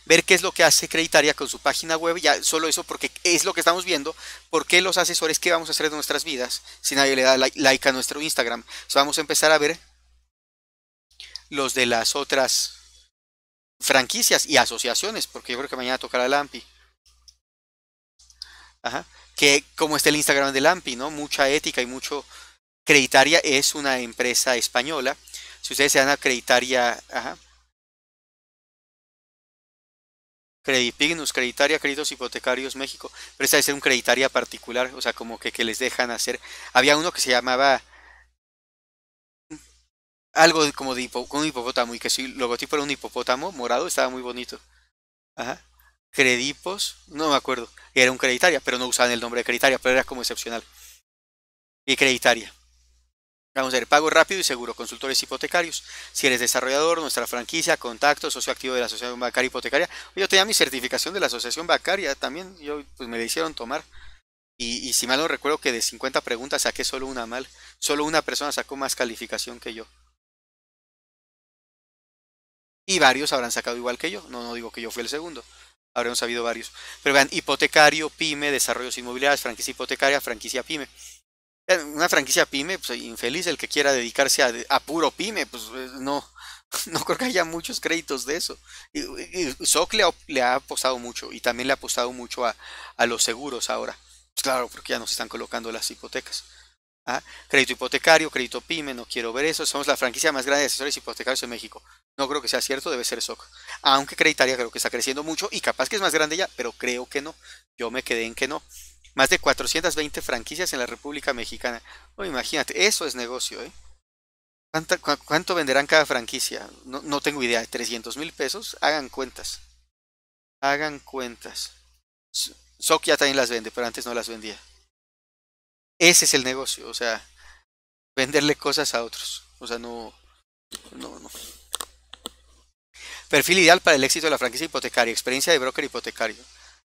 Ver qué es lo que hace Creditaria con su página web, ya solo eso porque es lo que estamos viendo, Por qué los asesores qué vamos a hacer de nuestras vidas, si nadie le da like a nuestro Instagram. vamos a empezar a ver los de las otras franquicias y asociaciones, porque yo creo que mañana tocará la Ajá. Que como está el Instagram de Lampi. ¿no? Mucha ética y mucho Creditaria es una empresa española. Si ustedes se dan a Creditaria, ajá. Credipignus, Creditaria, Créditos Hipotecarios México. Pero esta debe ser un Creditaria particular, o sea, como que, que les dejan hacer. Había uno que se llamaba algo como de un hipopótamo y que su logotipo era un hipopótamo morado, estaba muy bonito. Ajá. Credipos, no me acuerdo. Era un Creditaria, pero no usaban el nombre de Creditaria, pero era como excepcional. Y Creditaria. Vamos a ver, pago rápido y seguro, consultores hipotecarios. Si eres desarrollador, nuestra franquicia, contacto, socio activo de la Asociación Bancaria Hipotecaria. Yo tenía mi certificación de la Asociación Bancaria también, yo, pues me la hicieron tomar. Y, si mal no recuerdo que de 50 preguntas saqué solo una mal. Solo una persona sacó más calificación que yo. Y varios habrán sacado igual que yo. No, no digo que yo fui el segundo. Habrán sabido varios. Pero vean, hipotecario, pyme, desarrollos inmobiliarios, franquicia hipotecaria, franquicia pyme. Eh, una franquicia pyme, pues infeliz el que quiera dedicarse a, a puro pyme, pues eh, no, no creo que haya muchos créditos de eso. SOC le, ha apostado mucho y también le ha apostado mucho a, los seguros ahora. Pues, claro, porque ya nos están colocando las hipotecas. ¿Ah? Crédito hipotecario, crédito PYME, no quiero ver eso. Somos la franquicia más grande de asesores hipotecarios en México. No creo que sea cierto, debe ser SOC. Aunque Creditaria creo que está creciendo mucho y capaz que es más grande ya, pero creo que no. Yo me quedé en que no. Más de 420 franquicias en la República Mexicana. Oh, imagínate, eso es negocio, ¿eh? ¿Cuánto, venderán cada franquicia? No, tengo idea. ¿300 mil pesos? Hagan cuentas. Hagan cuentas. Sok ya también las vende, pero antes no las vendía. Ese es el negocio, o sea, venderle cosas a otros. O sea, no. No, no. Perfil ideal para el éxito de la franquicia hipotecaria. Experiencia de broker hipotecario.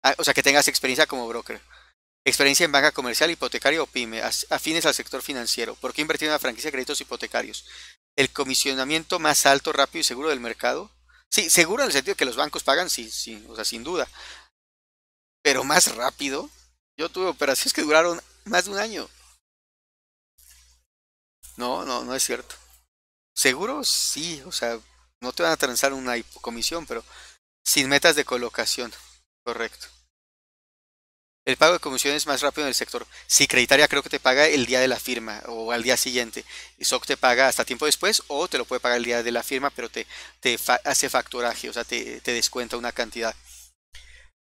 Ah, o sea, que tengas experiencia como broker. Experiencia en banca comercial, hipotecaria o pyme, afines al sector financiero. ¿Por qué invertir en una franquicia de créditos hipotecarios? ¿El comisionamiento más alto, rápido y seguro del mercado? Sí, seguro en el sentido de que los bancos pagan, sí, sí, o sea, sin duda. Pero más rápido. Yo tuve operaciones que duraron más de un año. No, no, no es cierto. Seguro, sí, o sea, no te van a transar una comisión, pero sin metas de colocación. Correcto. El pago de comisiones es más rápido en el sector. Si Creditaria creo que te paga el día de la firma o al día siguiente. SOC te paga hasta tiempo después o te lo puede pagar el día de la firma, pero te, hace factoraje, o sea, te, descuenta una cantidad.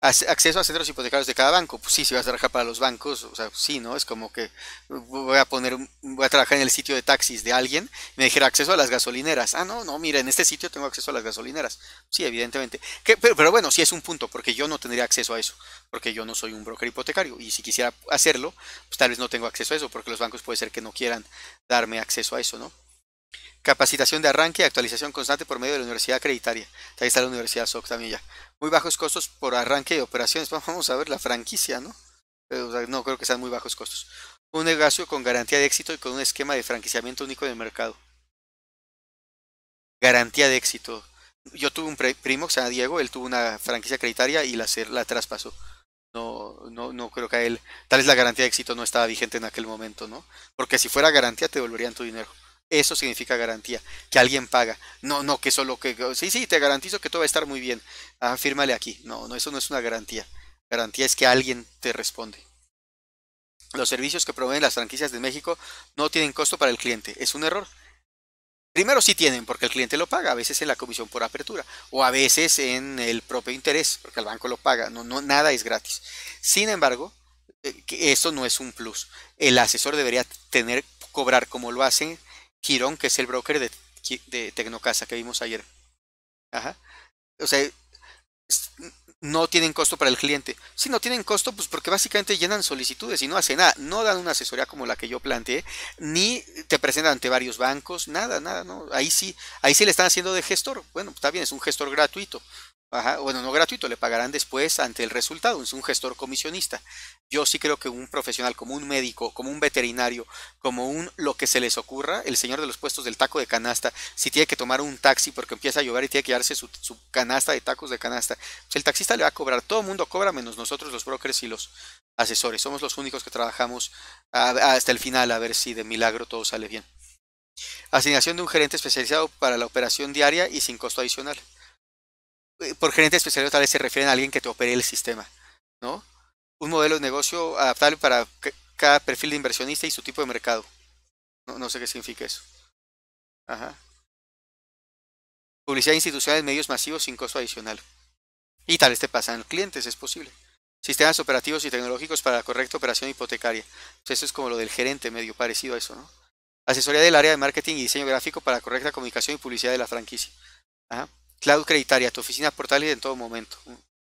Acceso a centros hipotecarios de cada banco. Pues sí, si vas a trabajar para los bancos, o sea, sí, ¿no? Es como que voy a poner, voy a trabajar en el sitio de taxis de alguien, me dijera acceso a las gasolineras. Ah, no, no, mira, en este sitio tengo acceso a las gasolineras. Sí, evidentemente. pero, pero, bueno, sí es un punto, porque yo no tendría acceso a eso porque yo no soy un broker hipotecario y si quisiera hacerlo, pues tal vez no tengo acceso a eso, porque los bancos puede ser que no quieran darme acceso a eso, ¿no? Capacitación de arranque y actualización constante por medio de la universidad creditaria Ahí está la universidad SOC también ya. Muy bajos costos por arranque y operaciones. Vamos a ver la franquicia, ¿no? no creo que sean muy bajos costos. Un negocio con garantía de éxito y con un esquema de franquiciamiento único en el mercado. Garantía de éxito. Yo tuve un primo que se llama Diego, él tuvo una franquicia creditaria y la, la traspasó no, no, no creo que a él, tal es la garantía de éxito no estaba vigente en aquel momento, ¿no? Porque si fuera garantía te devolverían tu dinero. Eso significa garantía, que alguien paga. No, no, que solo que, sí, sí, te garantizo que todo va a estar muy bien. Ah, fírmale aquí. No, no, eso no es una garantía. Garantía es que alguien te responde. Los servicios que proveen las franquicias de México no tienen costo para el cliente. Es un error. Primero sí tienen, porque el cliente lo paga, a veces en la comisión por apertura, o a veces en el propio interés, porque el banco lo paga, no, no, nada es gratis. Sin embargo, eh, eso no es un plus. El asesor debería tener, cobrar como lo hacen Quirón, que es el broker de, de Tecnocasa que vimos ayer. Ajá. O sea, no tienen costo para el cliente. Si no tienen costo, pues porque básicamente llenan solicitudes y no hacen nada. No dan una asesoría como la que yo planteé, ni te presentan ante varios bancos, nada, nada, no. Ahí sí, ahí sí le están haciendo de gestor. Bueno, pues, está bien, es un gestor gratuito bueno, no gratuito, le pagarán después ante el resultado, es un gestor comisionista. Yo sí creo que un profesional, como un médico, como un veterinario, como un lo que se les ocurra, el señor de los puestos del taco de canasta, si tiene que tomar un taxi porque empieza a llover y tiene que llevarse su, canasta de tacos de canasta, pues el taxista le va a cobrar, todo el mundo cobra menos nosotros los brokers y los asesores, somos los únicos que trabajamos hasta el final a ver si de milagro todo sale bien. Asignación de un gerente especializado para la operación diaria y sin costo adicional. Eh, por gerente especial, tal vez se refieren a alguien que te opere el sistema, ¿no? Un modelo de negocio adaptable para cada perfil de inversionista y su tipo de mercado. No, sé qué significa eso. Ajá. Publicidad institucional en medios masivos sin costo adicional. Y tal vez te pasan clientes, es posible. Sistemas operativos y tecnológicos para la correcta operación hipotecaria. Pues eso es como lo del gerente, medio parecido a eso, ¿no? Asesoría del área de marketing y diseño gráfico para correcta comunicación y publicidad de la franquicia. Ajá. Cloud Creditaria, tu oficina portal y en todo momento.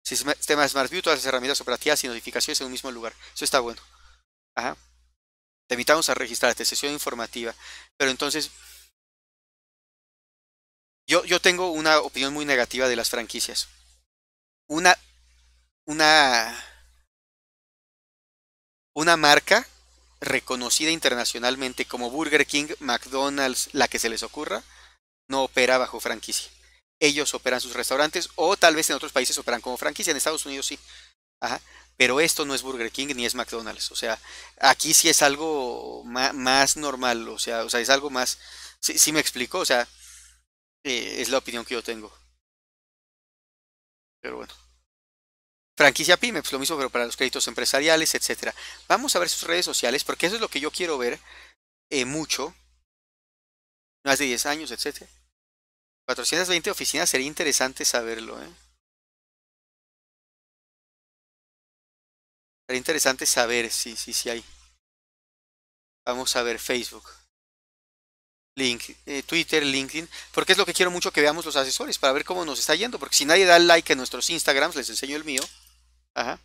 Sistema este Smart View, todas las herramientas operativas y notificaciones en un mismo lugar. Eso está bueno. Ajá. Te invitamos a registrarte, sesión informativa. Pero entonces, yo, yo tengo una opinión muy negativa de las franquicias. Una, una, una marca reconocida internacionalmente como Burger King, McDonald's, la que se les ocurra, no opera bajo franquicia ellos operan sus restaurantes o tal vez en otros países operan como franquicia, en Estados Unidos sí. Ajá. Pero esto no es Burger King ni es McDonald's. O sea, aquí sí es algo más, normal. O sea, o sea, es algo más. Sí, sí me explico. O sea, eh, es la opinión que yo tengo. Pero bueno. Franquicia pues lo mismo, pero para los créditos empresariales, etcétera. Vamos a ver sus redes sociales, porque eso es lo que yo quiero ver eh, mucho. Más de 10 años, etcétera. 420 oficinas sería interesante saberlo, ¿eh? Sería interesante saber, si sí, sí hay. Vamos a ver Facebook. Link, eh, Twitter, LinkedIn, porque es lo que quiero mucho que veamos los asesores para ver cómo nos está yendo, porque si nadie da like a nuestros Instagrams, les enseño el mío. Ajá.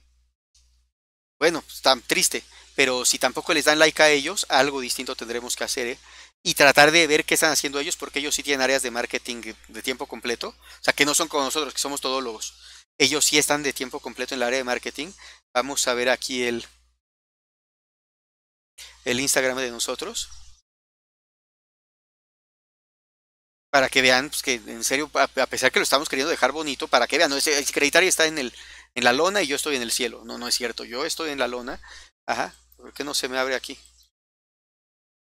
Bueno, pues, está triste, pero si tampoco les dan like a ellos, algo distinto tendremos que hacer, ¿eh? y tratar de ver qué están haciendo ellos, porque ellos sí tienen áreas de marketing de tiempo completo, o sea, que no son como nosotros, que somos todólogos. Ellos sí están de tiempo completo en la área de marketing. Vamos a ver aquí el, el Instagram de nosotros. Para que vean pues, que en serio, a pesar que lo estamos queriendo dejar bonito, para que vean, no, Creditario está en, el, en la lona y yo estoy en el cielo. No, no es cierto, yo estoy en la lona. Ajá, ¿por qué no se me abre aquí?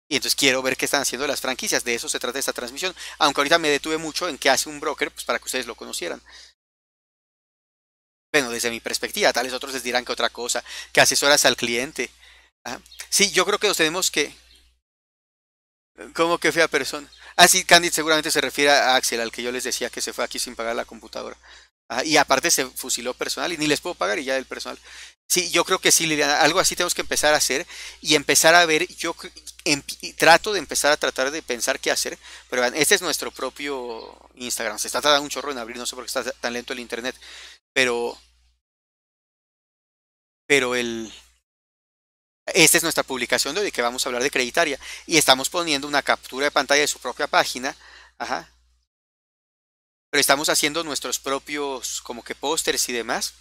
Y entonces quiero ver qué están haciendo las franquicias. De eso se trata esta transmisión. Aunque ahorita me detuve mucho en qué hace un broker, pues para que ustedes lo conocieran. Bueno, desde mi perspectiva, tales otros les dirán que otra cosa, que asesoras al cliente. ¿ah? Sí, yo creo que nos tenemos que. ¿Cómo que fea persona? Ah, sí, Candid seguramente se refiere a Axel, al que yo les decía que se fue aquí sin pagar la computadora. Ah, y aparte se fusiló personal y ni les puedo pagar y ya el personal. Sí, yo creo que sí, Liliana, algo así tenemos que empezar a hacer y empezar a ver, yo, trato de empezar a tratar de pensar qué hacer, pero este es nuestro propio Instagram. Se está tardando un chorro en abrir, no sé por qué está tan lento el internet, pero. Pero el. Esta es nuestra publicación de hoy, que vamos a hablar de Creditaria. Y estamos poniendo una captura de pantalla de su propia página. Ajá. Pero estamos haciendo nuestros propios, como que pósters y demás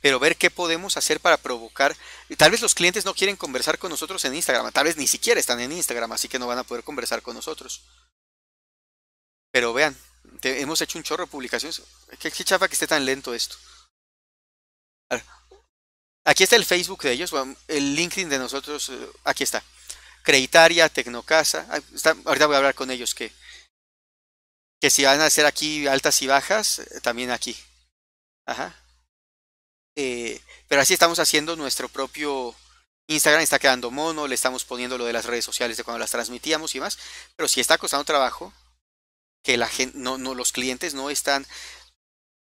pero ver qué podemos hacer para provocar. Tal vez los clientes no quieren conversar con nosotros en Instagram, tal vez ni siquiera están en Instagram, así que no van a poder conversar con nosotros. Pero vean, hemos hecho un chorro de publicaciones. Qué, qué chafa que esté tan lento esto. Aquí está el Facebook de ellos, el LinkedIn de nosotros, eh, aquí está. Creditaria, Tecnocasa. Ah, ahorita voy a hablar con ellos que, que si van a hacer aquí altas y bajas, eh, también aquí. Ajá. Eh, pero así estamos haciendo nuestro propio Instagram, está quedando mono, le estamos poniendo lo de las redes sociales de cuando las transmitíamos y más, pero si está costando trabajo que la gente, no, no, los clientes no están,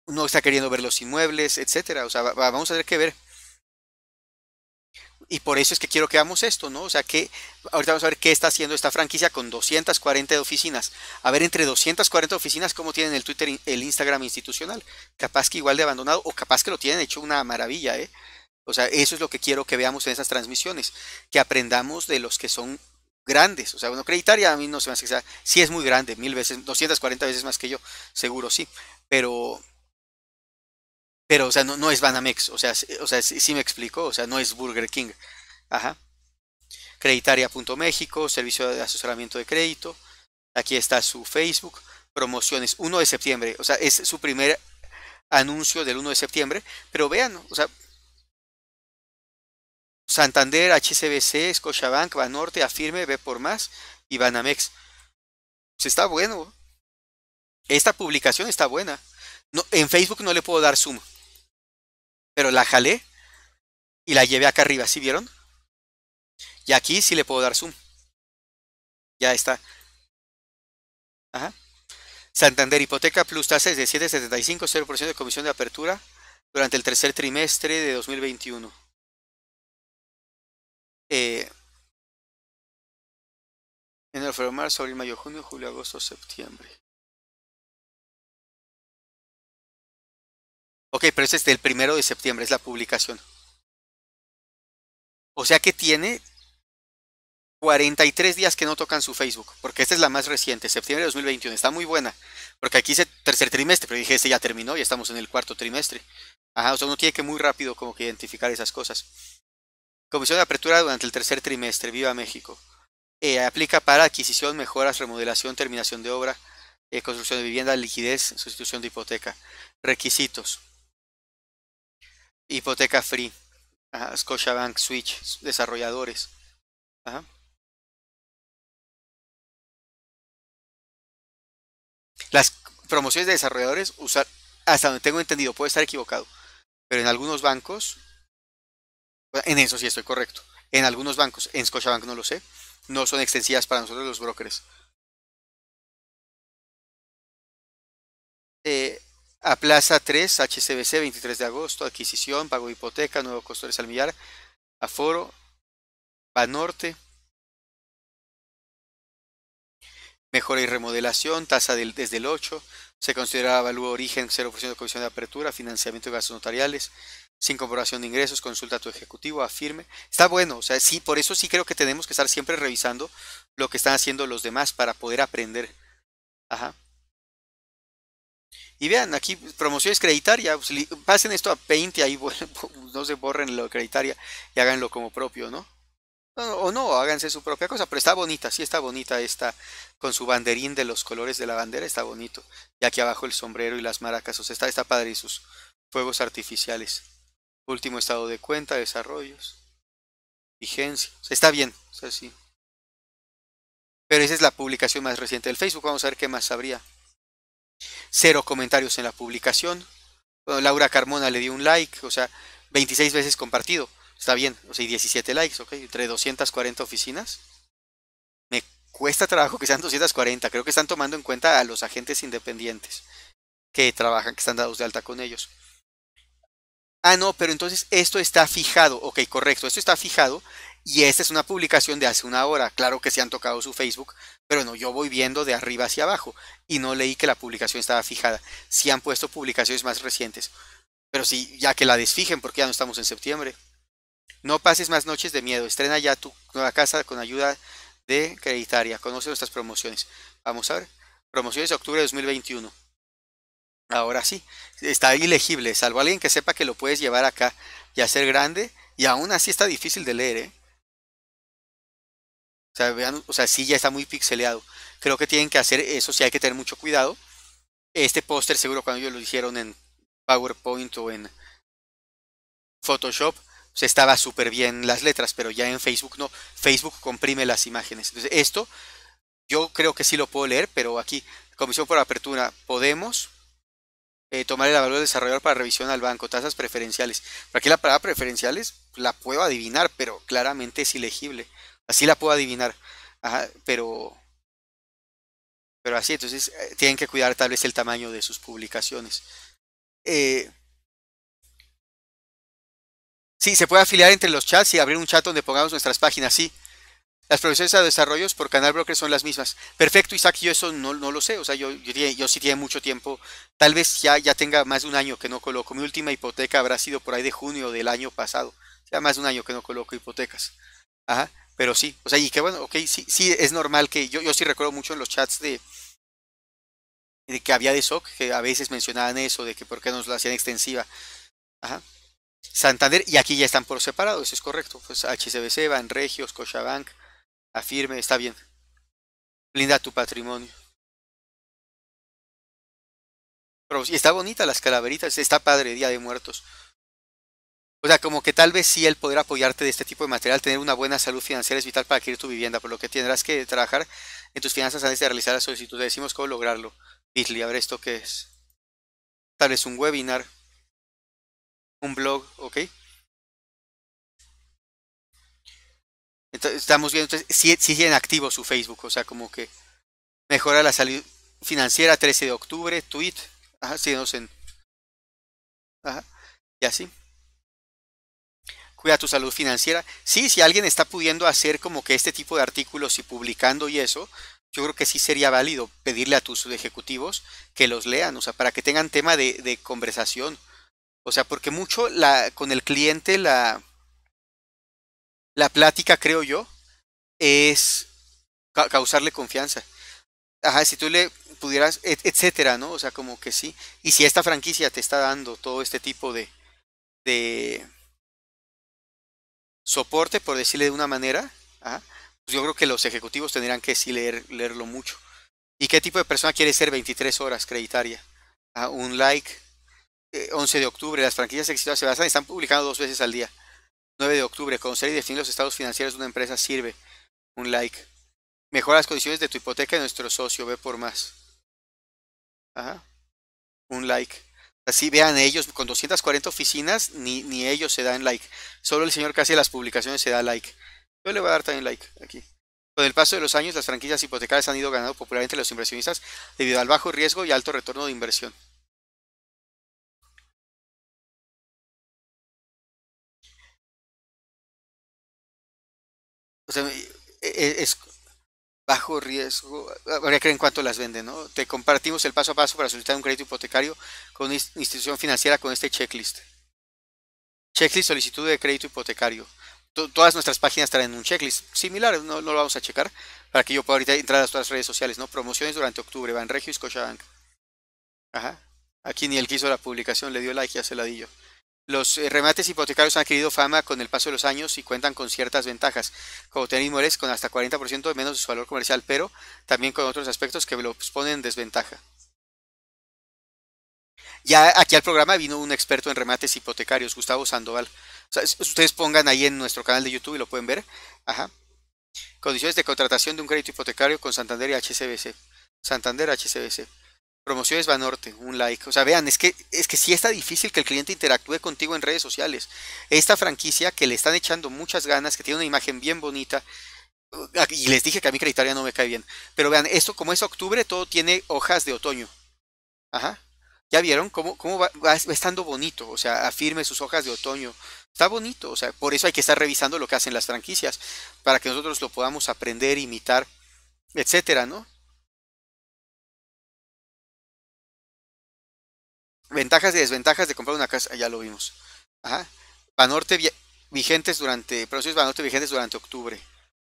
no está queriendo ver los inmuebles, etcétera. O sea, vamos a tener que ver y por eso es que quiero que veamos esto, ¿no? O sea, que ahorita vamos a ver qué está haciendo esta franquicia con 240 oficinas. A ver, entre 240 oficinas, ¿cómo tienen el Twitter, el Instagram institucional? Capaz que igual de abandonado o capaz que lo tienen hecho una maravilla, ¿eh? O sea, eso es lo que quiero que veamos en esas transmisiones, que aprendamos de los que son grandes. O sea, bueno, Creditaria a mí no se me hace que sea, sí es muy grande, mil veces, 240 veces más que yo, seguro sí, pero pero, o sea, no, es Banamex, o sea, sí, o sea, sí, me explico, o sea, no es Burger King. Ajá. Creditaria.México, servicio de asesoramiento de crédito. Aquí está su Facebook. Promociones, 1 de septiembre. O sea, es su primer anuncio del 1 de septiembre. Pero vean, o sea, Santander, HCBC, Scotiabank, Banorte, Afirme, Ve por Más y Banamex. Pues está bueno. Esta publicación está buena. No, en Facebook no le puedo dar zoom pero la jalé y la llevé acá arriba, ¿sí vieron? Y aquí sí le puedo dar zoom. Ya está. Ajá. Santander Hipoteca Plus tasas de 7,75, 0% de comisión de apertura durante el tercer trimestre de 2021. Eh, el febrero, sobre abril, mayo, junio, julio, agosto, septiembre. Ok, pero es del este, el primero de septiembre, es la publicación. O sea que tiene 43 días que no tocan su Facebook, porque esta es la más reciente, septiembre de 2021. Está muy buena, porque aquí dice tercer trimestre, pero dije, este ya terminó y estamos en el cuarto trimestre. Ajá, o sea, uno tiene que muy rápido como que identificar esas cosas. Comisión de apertura durante el tercer trimestre, viva México. Eh, aplica para adquisición, mejoras, remodelación, terminación de obra, eh, construcción de vivienda, liquidez, sustitución de hipoteca. Requisitos. Hipoteca Free. Scotiabank Switch, desarrolladores. Las promociones de desarrolladores, usar, hasta donde tengo entendido, puede estar equivocado, pero en algunos bancos, en eso sí estoy correcto, en algunos bancos, en Scotiabank no lo sé, no son extensivas para nosotros los brokers. Eh, a Plaza 3, HCBC, 23 de agosto, adquisición, pago de hipoteca, nuevo costores de millar, aforo, norte mejora y remodelación, tasa desde el 8, se considera, valú origen 0% de comisión de apertura, financiamiento de gastos notariales, sin comprobación de ingresos, consulta a tu ejecutivo, afirme. Está bueno, o sea, sí, por eso sí creo que tenemos que estar siempre revisando lo que están haciendo los demás para poder aprender. Ajá. Y vean, aquí promociones creditaria, pues, pasen esto a Paint y ahí no se borren lo creditaria y háganlo como propio, ¿no? O no, háganse su propia cosa, pero está bonita, sí está bonita esta, con su banderín de los colores de la bandera, está bonito. Y aquí abajo el sombrero y las maracas, o sea, está, está padre y sus fuegos artificiales. Último estado de cuenta, desarrollos, vigencia, está bien, o sí. Pero esa es la publicación más reciente del Facebook, vamos a ver qué más habría. Cero comentarios en la publicación. Laura Carmona le dio un like, o sea, 26 veces compartido. Está bien, o sea, y 17 likes, ¿ok? Entre 240 oficinas. Me cuesta trabajo que sean 240. Creo que están tomando en cuenta a los agentes independientes que trabajan, que están dados de alta con ellos. Ah, no, pero entonces esto está fijado. Ok, correcto, esto está fijado. Y esta es una publicación de hace una hora. Claro que se han tocado su Facebook pero no, yo voy viendo de arriba hacia abajo y no leí que la publicación estaba fijada. Si han puesto publicaciones más recientes. Pero sí, ya que la desfijen porque ya no estamos en septiembre. No pases más noches de miedo. Estrena ya tu nueva casa con ayuda de Creditaria. Conoce nuestras promociones. Vamos a ver. Promociones de octubre de 2021. Ahora sí, está ilegible, salvo alguien que sepa que lo puedes llevar acá y hacer grande, y aún así está difícil de leer, ¿eh? o sea, sí ya está muy pixeleado. Creo que tienen que hacer eso, sí hay que tener mucho cuidado. Este póster seguro cuando ellos lo hicieron en PowerPoint o en Photoshop, se estaba súper bien las letras, pero ya en Facebook no. Facebook comprime las imágenes. Entonces, esto yo creo que sí lo puedo leer, pero aquí, Comisión por Apertura, podemos eh, tomar el valor del desarrollador para revisión al banco, tasas preferenciales. Pero aquí la palabra preferenciales la puedo adivinar, pero claramente es ilegible. Así la puedo adivinar. Ajá, pero, pero así, entonces eh, tienen que cuidar tal vez el tamaño de sus publicaciones. Eh, sí, se puede afiliar entre los chats y abrir un chat donde pongamos nuestras páginas, sí. Las profesiones de desarrollos por Canal Broker son las mismas. Perfecto, Isaac, yo eso no, no lo sé. O sea, yo, yo, sí tiene mucho tiempo. Tal vez ya, ya tenga más de un año que no coloco. Mi última hipoteca habrá sido por ahí de junio del año pasado. sea más de un año que no coloco hipotecas. Ajá. Pero sí, o sea, y que bueno, ok, sí, sí, es normal que yo, yo sí recuerdo mucho en los chats de, de que había de SOC, que a veces mencionaban eso, de que por qué nos lo hacían extensiva. Ajá. Santander, y aquí ya están por separados es correcto. Pues HCBC, Banregios, Scotiabank, Afirme, está bien. linda tu patrimonio. Pero, y está bonita las calaveritas, está padre, Día de Muertos. O sea, como que tal vez sí el poder apoyarte de este tipo de material, tener una buena salud financiera es vital para adquirir tu vivienda, por lo que tendrás que trabajar en tus finanzas antes de realizar la solicitud. decimos cómo lograrlo. Bitly, a ver esto qué es. Tal vez un webinar, un blog, ¿ok? Entonces, estamos viendo, Sí, si, si activo su Facebook, o sea, como que mejora la salud financiera, 13 de octubre, tweet, ajá, no sé. Ajá, y así cuida tu salud financiera. Sí, si alguien está pudiendo hacer como que este tipo de artículos y publicando y eso, yo creo que sí sería válido pedirle a tus ejecutivos que los lean, o sea, para que tengan tema de, conversación. O sea, porque mucho la, con el cliente la, la plática, creo yo, es causarle confianza. Ajá, si tú le pudieras, etcétera, ¿no? O sea, como que sí. Y si esta franquicia te está dando todo este tipo de, de soporte, por decirle de una manera, ah, pues yo creo que los ejecutivos tendrán que sí leer, leerlo mucho. ¿Y qué tipo de persona quiere ser 23 horas creditaria? Ah, un like. 11 eh, de octubre, las franquicias exitosas se basan y están publicando dos veces al día. 9 de octubre, conocer y definir los estados financieros de una empresa sirve. Un like. Mejora las condiciones de tu hipoteca de nuestro socio, ve por más. Ajá. Un like. Así vean, ellos con 240 oficinas, ni, ni ellos se dan like. Solo el señor casi hace las publicaciones se da like. Yo le voy a dar también like aquí. Con el paso de los años, las franquicias hipotecarias han ido ganando popularmente los inversionistas debido al bajo riesgo y alto retorno de inversión. E, e, es, bajo riesgo, ahora que cuánto las venden, ¿no? Te compartimos el paso a paso para solicitar un crédito hipotecario con una institución financiera con este checklist. Checklist solicitud de crédito hipotecario. todas nuestras páginas traen un checklist similar, no, lo vamos a checar, para que yo pueda ahorita entrar a todas las redes sociales, ¿no? Promociones durante octubre, Banregio y Scotiabank. Ajá. Aquí ni el que hizo la publicación le dio like y hace ladillo. Los eh, remates hipotecarios han adquirido fama con el paso de los años y cuentan con ciertas ventajas, como tener inmuebles con hasta 40% de menos de su valor comercial, pero también con otros aspectos que lo pues, ponen en desventaja. Ya aquí al programa vino un experto en remates hipotecarios, Gustavo Sandoval. ustedes pongan ahí en nuestro canal de YouTube y lo pueden ver. Ajá. Condiciones de contratación de un crédito hipotecario con Santander y HCBC. Santander HCBC. Promociones Banorte, un like. O sea, vean, es que, es que sí está difícil que el cliente interactúe contigo en redes sociales. Esta franquicia que le están echando muchas ganas, que tiene una imagen bien bonita. Y les dije que a mí Creditaria no me cae bien. Pero vean, esto como es octubre, todo tiene hojas de otoño. Ajá. ¿Ya vieron cómo, cómo va, va estando bonito? O sea, afirme sus hojas de otoño. Está bonito. O sea, por eso hay que estar revisando lo que hacen las franquicias. Para que nosotros lo podamos aprender, imitar, etcétera, ¿no? Ventajas y desventajas de comprar una casa, ya lo vimos. Ajá. Banorte vigentes durante, vigentes durante octubre.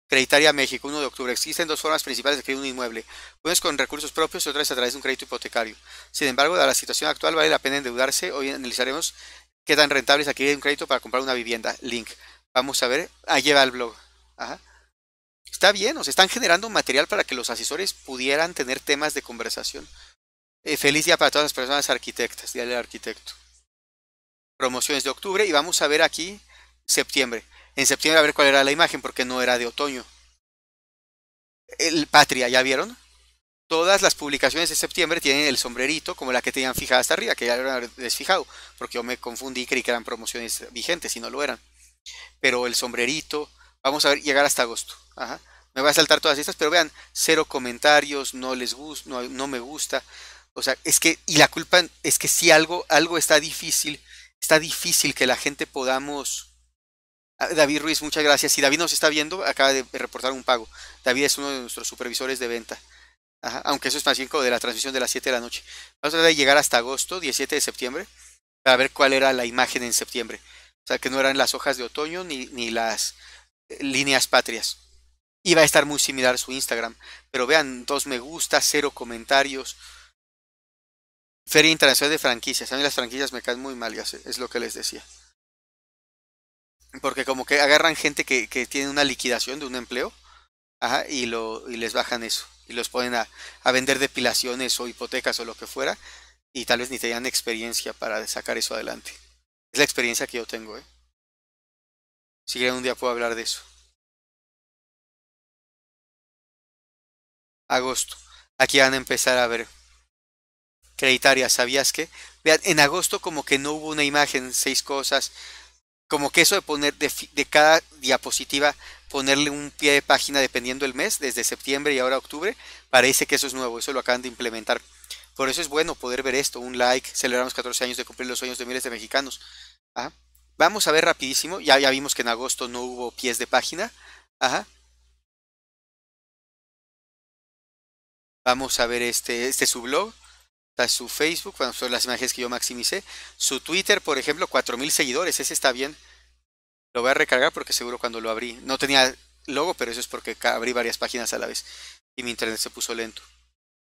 Creditaria México, 1 de octubre. Existen dos formas principales de adquirir un inmueble. Una es con recursos propios y otra es a través de un crédito hipotecario. Sin embargo, dada la situación actual, vale la pena endeudarse. Hoy analizaremos qué tan rentables es adquirir un crédito para comprar una vivienda. Link. Vamos a ver. Ah, lleva el blog. Ajá. Está bien, o están generando material para que los asesores pudieran tener temas de conversación. Eh, feliz día para todas las personas arquitectas, Día del Arquitecto. Promociones de octubre y vamos a ver aquí septiembre. En septiembre a ver cuál era la imagen porque no era de otoño. El Patria, ¿ya vieron? Todas las publicaciones de septiembre tienen el sombrerito como la que tenían fijada hasta arriba, que ya lo habían desfijado, porque yo me confundí y creí que eran promociones vigentes y no lo eran. Pero el sombrerito, vamos a ver, llegar hasta agosto. Me voy a saltar todas estas, pero vean, cero comentarios, no les gusta, no me gusta. O sea, es que, y la culpa es que si algo, algo está difícil, está difícil que la gente podamos. Ah, David Ruiz, muchas gracias. Si David nos está viendo, acaba de reportar un pago. David es uno de nuestros supervisores de venta. aunque eso es más bien como de la transmisión de las 7 de la noche. Vamos a tratar de llegar hasta agosto, 17 de septiembre, para ver cuál era la imagen en septiembre. O sea, que no eran las hojas de otoño ni, ni las eh, líneas patrias. iba a estar muy similar su Instagram. Pero vean, dos me gusta, cero comentarios Feria Internacional de Franquicias. A mí las franquicias me caen muy mal, ya es lo que les decía. Porque como que agarran gente que, que tiene una liquidación de un empleo ajá, y, lo, y les bajan eso. Y los ponen a, vender depilaciones o hipotecas o lo que fuera. Y tal vez ni tengan experiencia para sacar eso adelante. Es la experiencia que yo tengo. ¿eh? Si quieren un día puedo hablar de eso. Agosto. Aquí van a empezar a ver creditaria, ¿sabías que? Vean, en agosto como que no hubo una imagen, seis cosas, como que eso de poner de, cada diapositiva, ponerle un pie de página dependiendo el mes, desde septiembre y ahora octubre, parece que eso es nuevo, eso lo acaban de implementar. Por eso es bueno poder ver esto, un like, celebramos 14 años de cumplir los sueños de miles de mexicanos. Vamos a ver rapidísimo, ya, ya vimos que en agosto no hubo pies de página. Ajá. Vamos a ver este, este blog su Facebook, cuando son las imágenes que yo maximicé. Su Twitter, por ejemplo, 4000 seguidores, ese está bien. Lo voy a recargar porque seguro cuando lo abrí, no tenía logo, pero eso es porque abrí varias páginas a la vez y mi internet se puso lento.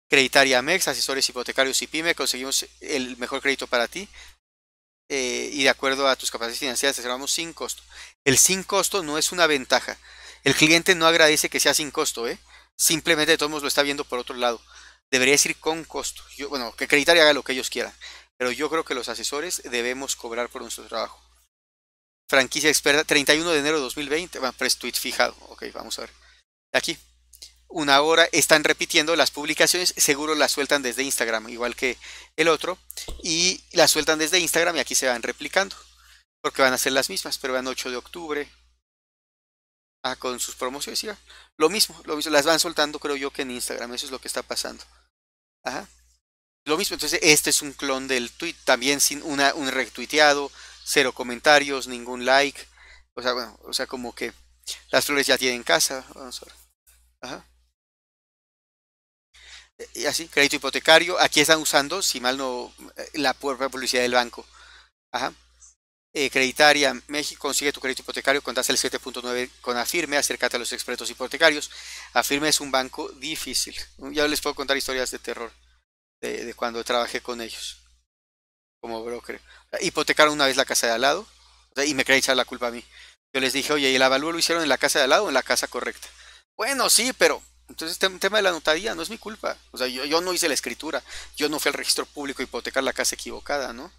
Creditaria Amex asesores hipotecarios y PyME, conseguimos el mejor crédito para ti. Eh, y de acuerdo a tus capacidades financieras, te cerramos sin costo. El sin costo no es una ventaja. El cliente no agradece que sea sin costo, ¿eh? simplemente todo todos lo está viendo por otro lado debería decir con costo. Yo, bueno, que Creditaria haga lo que ellos quieran, pero yo creo que los asesores debemos cobrar por nuestro trabajo. Franquicia experta, 31 de enero de 2020, bueno, press tweet fijado, ok, vamos a ver. Aquí, una hora están repitiendo las publicaciones, seguro las sueltan desde Instagram, igual que el otro, y las sueltan desde Instagram y aquí se van replicando, porque van a ser las mismas, pero van 8 de octubre, Ah, con sus promociones, ya. Lo mismo, lo mismo, las van soltando creo yo que en Instagram, eso es lo que está pasando. Ajá. Lo mismo, entonces este es un clon del tweet, también sin una, un retuiteado, cero comentarios, ningún like. O sea, bueno, o sea, como que las flores ya tienen casa. Vamos Ajá. Y así, crédito hipotecario. Aquí están usando, si mal no, eh, la propia publicidad del banco. Ajá. Eh, creditaria México, consigue tu crédito hipotecario con el 7.9 con Afirme, acércate a los expertos hipotecarios. Afirme es un banco difícil. Ya les puedo contar historias de terror de, cuando trabajé con ellos como broker. Hipotecaron una vez la casa de al lado y me quería echar la culpa a mí. Yo les dije, oye, ¿y el avalúo lo hicieron en la casa de al lado o en la casa correcta? Bueno, sí, pero entonces el tema de la notaría no es mi culpa. O sea, yo, yo no hice la escritura, yo no fui al registro público a hipotecar la casa equivocada, ¿no?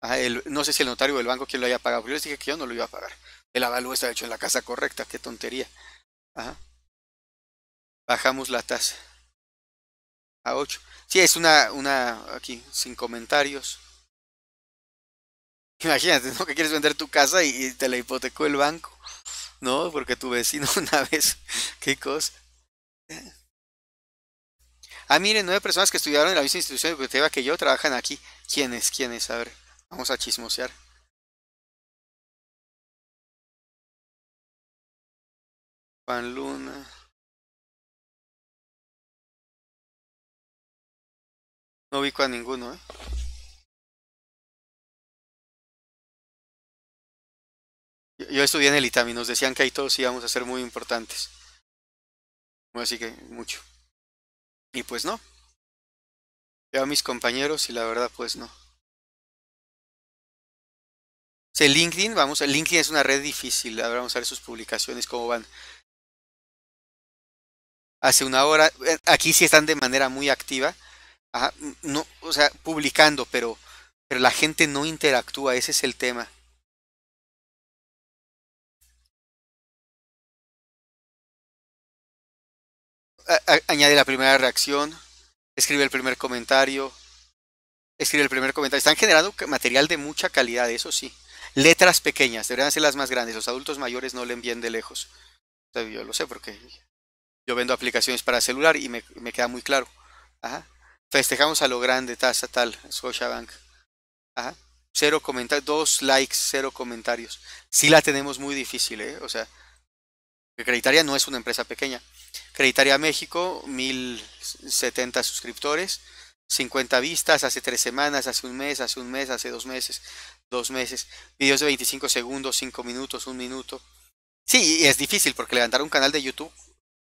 Ah, no sé si el notario del banco quien lo haya pagado, yo les dije que yo no lo iba a pagar. El avalúo está hecho en la casa correcta, qué tontería. Bajamos la tasa a 8. Sí, es una, una, aquí, sin comentarios. Imagínate, ¿no? Que quieres vender tu casa y, te la hipotecó el banco, ¿no? Porque tu vecino una vez, qué cosa. Ah, miren, nueve personas que estudiaron en la misma institución que yo trabajan aquí. ¿Quiénes? ¿Quiénes? A ver. Vamos a chismosear. Pan Luna. No ubico a ninguno, ¿eh? Yo estudié en el ITAM y nos decían que ahí todos íbamos a ser muy importantes. Así que mucho. Y pues no. Veo a mis compañeros y la verdad pues no. LinkedIn, es una red difícil. vamos a ver sus publicaciones, cómo van. Hace una hora, eh, aquí sí están de manera muy activa. no, o sea, publicando, pero, pero la gente no interactúa, ese es el tema. añade la primera reacción, escribe el primer comentario, escribe el primer comentario. Están generando material de mucha calidad, eso sí. Letras pequeñas, deberían ser las más grandes. Los adultos mayores no leen bien de lejos. yo lo sé porque yo vendo aplicaciones para celular y me, queda muy claro. Ajá. Festejamos a lo grande, tasa tal, Scotiabank. Ajá. Cero comentarios, dos likes, cero comentarios. Sí la tenemos muy difícil, ¿eh? O sea, Creditaria no es una empresa pequeña. Creditaria México, 1070 suscriptores, 50 vistas hace tres semanas, hace un mes, hace un mes, hace dos meses dos meses, Vídeos de 25 segundos, 5 minutos, 1 minuto. Sí, y es difícil porque levantar un canal de YouTube,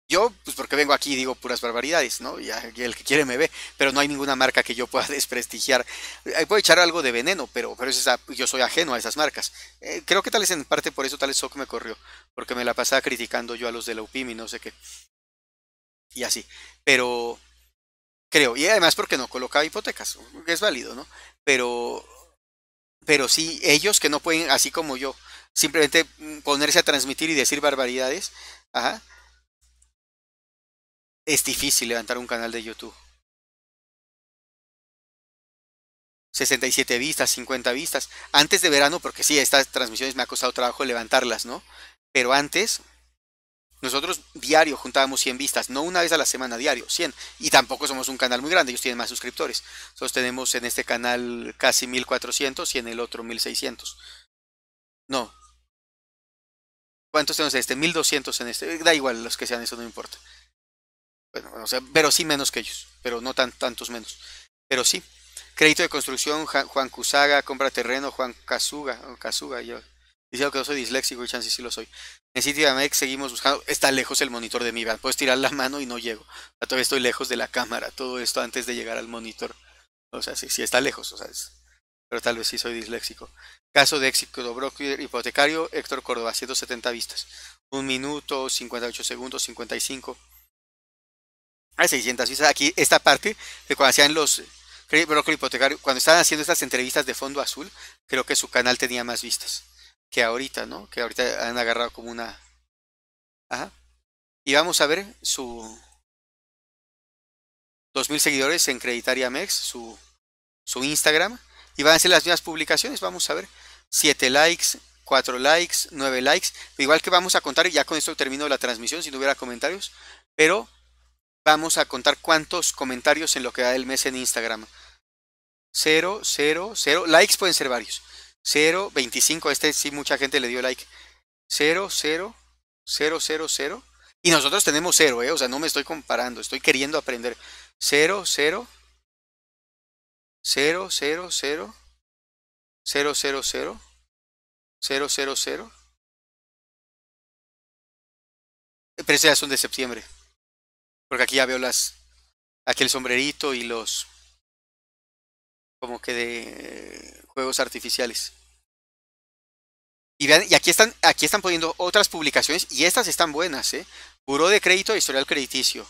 yo pues porque vengo aquí y digo puras barbaridades, ¿no? Y el que quiere me ve, pero no hay ninguna marca que yo pueda desprestigiar. Eh, puedo echar algo de veneno, pero, pero yo soy ajeno a esas marcas. Eh, creo que tal vez en parte por eso tal vez que me corrió, porque me la pasaba criticando yo a los de la UPIM y no sé qué. Y así, pero creo, y además porque no colocaba hipotecas, es válido, ¿no? Pero pero sí ellos que no pueden, así como yo, simplemente mm, ponerse a transmitir y decir barbaridades, ajá, es difícil levantar un canal de YouTube. 67 vistas, 50 vistas. Antes de verano, porque sí, estas transmisiones me ha costado trabajo levantarlas, ¿no? Pero antes, nosotros diario juntábamos 100 vistas, no una vez a la semana, diario, 100. Y tampoco somos un canal muy grande, ellos tienen más suscriptores. Nosotros tenemos en este canal casi 1400 y en el otro 1600. No. ¿Cuántos tenemos en este? 1200 en este. Da igual los que sean, eso no importa. Bueno, o sea, pero sí menos que ellos, pero no tan, tantos menos. Pero sí. Crédito de construcción, Juan Cusaga, compra terreno, Juan Casuga, Casuga, yo. Diciendo que no soy disléxico y chance sí lo soy. En Citibanamex seguimos buscando. Está lejos el monitor de mi van. Puedes tirar la mano y no llego. Ah, todavía estoy lejos de la cámara. Todo esto antes de llegar al monitor. O sea, sí, sí está lejos. O sea, Pero tal vez sí soy disléxico. Caso de éxito broker hipotecario, Héctor Córdoba, 170 vistas. Un minuto, 58 segundos, 55. Hay 600 vistas. Aquí, esta parte de cuando hacían los eh, broker hipotecario, cuando estaban haciendo estas entrevistas de fondo azul, creo que su canal tenía más vistas que ahorita, ¿no? Que ahorita han agarrado como una... Ajá. Y vamos a ver su... 2.000 seguidores en Creditaria Mex, su, su Instagram. Y van a ser las mismas publicaciones, vamos a ver. 7 likes, 4 likes, 9 likes. Igual que vamos a contar, ya con esto termino la transmisión si no hubiera comentarios. Pero vamos a contar cuántos comentarios en lo que da el mes en Instagram. 0, 0, 0. Likes pueden ser varios. 0, 25. Este sí, mucha gente le dio like. 0, 0, 0, 0, 0. Y nosotros tenemos 0, ¿eh? O sea, no me estoy comparando, estoy queriendo aprender. 0, 0, 0, 0, 0, 0, 0, 0, 0, 0, 0. Pero esas son de septiembre. Porque aquí ya veo las. aquel sombrerito y los como que de juegos artificiales. Y y aquí están, aquí están poniendo otras publicaciones y estas están buenas, ¿eh? Buró de crédito e historial crediticio.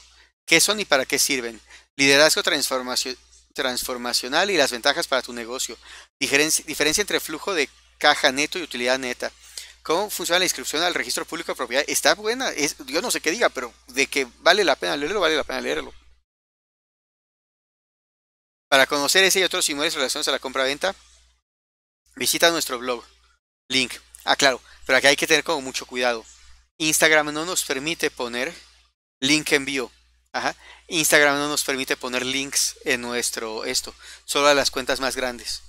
¿Qué son y para qué sirven? Liderazgo transformacional y las ventajas para tu negocio. Diferencia, entre flujo de caja neto y utilidad neta. ¿Cómo funciona la inscripción al registro público de propiedad? Está buena, yo no sé qué diga, pero de que vale la pena leerlo, vale la pena leerlo. Para conocer ese y otros inmuebles relacionados a la compra-venta, visita nuestro blog. Link. Ah, claro, pero aquí hay que tener como mucho cuidado. Instagram no nos permite poner link envío. Ajá. Instagram no nos permite poner links en nuestro esto, solo a las cuentas más grandes.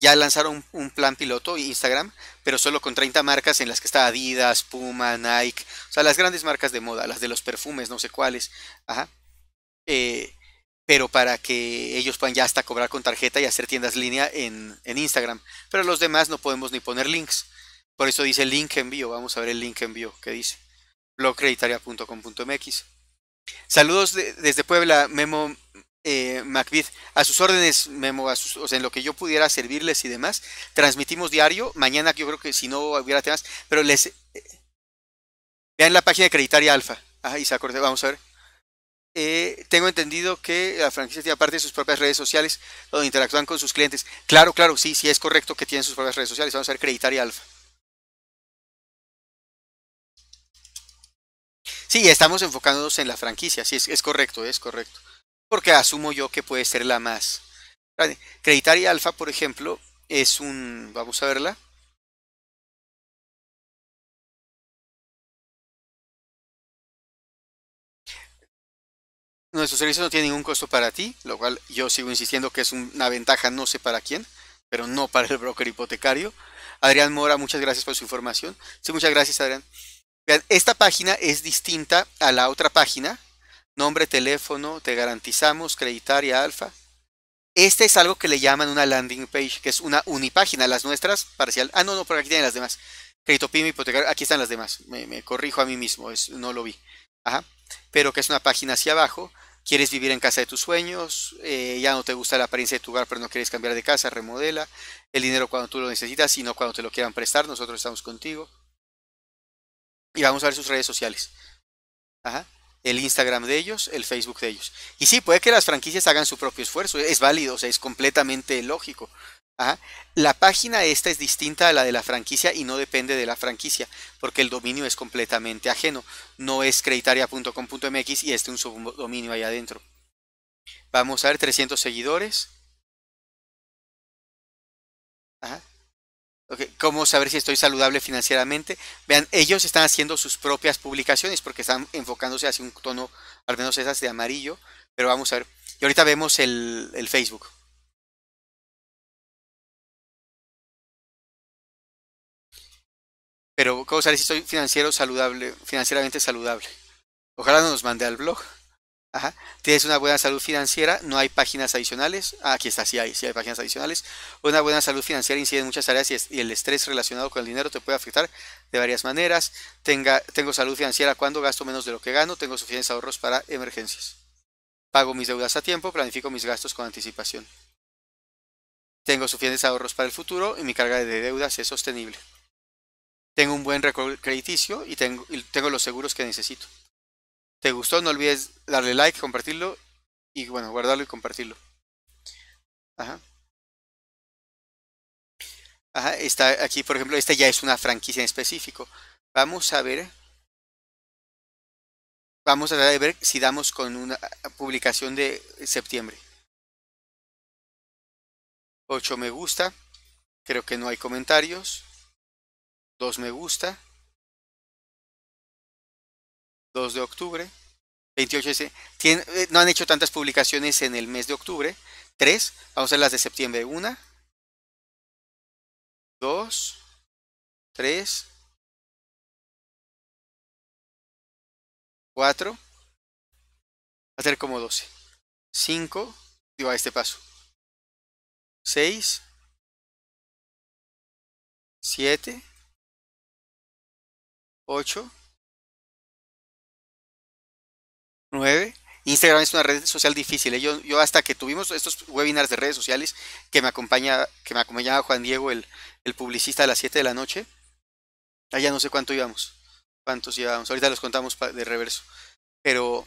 Ya lanzaron un plan piloto Instagram, pero solo con 30 marcas en las que está Adidas, Puma, Nike, o sea, las grandes marcas de moda, las de los perfumes, no sé cuáles. Ajá. Eh, pero para que ellos puedan ya hasta cobrar con tarjeta y hacer tiendas línea en, Instagram. Pero los demás no podemos ni poner links. Por eso dice link envío. Vamos a ver el link envío que dice. blogcreditaria.com.mx. Saludos desde Puebla, Memo eh, Macbeth. A sus órdenes, Memo, o sea, en lo que yo pudiera servirles y demás. Transmitimos diario. Mañana yo creo que si no hubiera temas, pero les... Eh, vean la página de Creditaria Alfa. Ah, se Isaac, vamos a ver. Eh, tengo entendido que la franquicia tiene parte de sus propias redes sociales donde interactúan con sus clientes. Claro, claro, sí, sí es correcto que tienen sus propias redes sociales. Vamos a ver Creditaria Alfa. Sí, estamos enfocándonos en la franquicia, sí, es, es, correcto, es correcto. Porque asumo yo que puede ser la más. Creditaria Alfa, por ejemplo, es un. Vamos a verla. Nuestro servicio no tiene ningún costo para ti, lo cual yo sigo insistiendo que es una ventaja no sé para quién, pero no para el broker hipotecario. Adrián Mora, muchas gracias por su información. Sí, muchas gracias, Adrián. esta página es distinta a la otra página. Nombre, teléfono, te garantizamos, creditaria, alfa. Este es algo que le llaman una landing page, que es una unipágina. Las nuestras, parcial. Ah, no, no, porque aquí tienen las demás. Crédito PYME, hipotecario. Aquí están las demás. Me, corrijo a mí mismo, es, no lo vi. Ajá. Pero que es una página hacia abajo quieres vivir en casa de tus sueños, eh, ya no te gusta la apariencia de tu hogar, pero no quieres cambiar de casa, remodela. El dinero cuando tú lo necesitas y no cuando te lo quieran prestar, nosotros estamos contigo. Y vamos a ver sus redes sociales. El Instagram de ellos, el Facebook de ellos. Y sí, puede que las franquicias hagan su propio esfuerzo, es válido, o sea, es completamente lógico. La página esta es distinta a la de la franquicia y no depende de la franquicia, porque el dominio es completamente ajeno. No es creditaria.com.mx y este es un subdominio ahí adentro. Vamos a ver 300 seguidores. ¿Cómo saber si estoy saludable financieramente? Vean, ellos están haciendo sus propias publicaciones porque están enfocándose hacia un tono, al menos esas de amarillo, pero vamos a ver. Y ahorita vemos el Facebook. Pero ¿cómo saber si soy financiero saludable, financieramente saludable. Ojalá no nos mande al blog. Ajá. Tienes una buena salud financiera, no hay páginas adicionales. Ah, aquí está, sí hay, sí hay páginas adicionales. Una buena salud financiera incide en muchas áreas y, el estrés relacionado con el dinero te puede afectar de varias maneras. tengo salud financiera cuando gasto menos de lo que gano, tengo suficientes ahorros para emergencias. Pago mis deudas a tiempo, planifico mis gastos con anticipación. Tengo suficientes ahorros para el futuro y mi carga de deudas es sostenible tengo un buen récord crediticio y tengo, tengo los seguros que necesito. ¿Te gustó? No olvides darle like, compartirlo y bueno, guardarlo y compartirlo. Ajá. Ajá, está aquí, por ejemplo, esta ya es una franquicia en específico. Vamos a ver. Vamos a ver si damos con una publicación de septiembre. 8 me gusta. Creo que no hay comentarios. 2 me gusta, 2 de octubre, 28 dice, eh, eh, no han hecho tantas publicaciones en el mes de octubre, 3, vamos a hacer las de septiembre, 1, 2, 3, 4, va a ser como 12, 5, digo a este paso, 6, 7, 8, 9. Instagram es una red social difícil. ¿eh? Yo, yo, hasta que tuvimos estos webinars de redes sociales que me acompaña, que me acompañaba Juan Diego, el, el publicista a las 7 de la noche. Allá no sé cuánto íbamos. Cuántos íbamos. Ahorita los contamos de reverso. Pero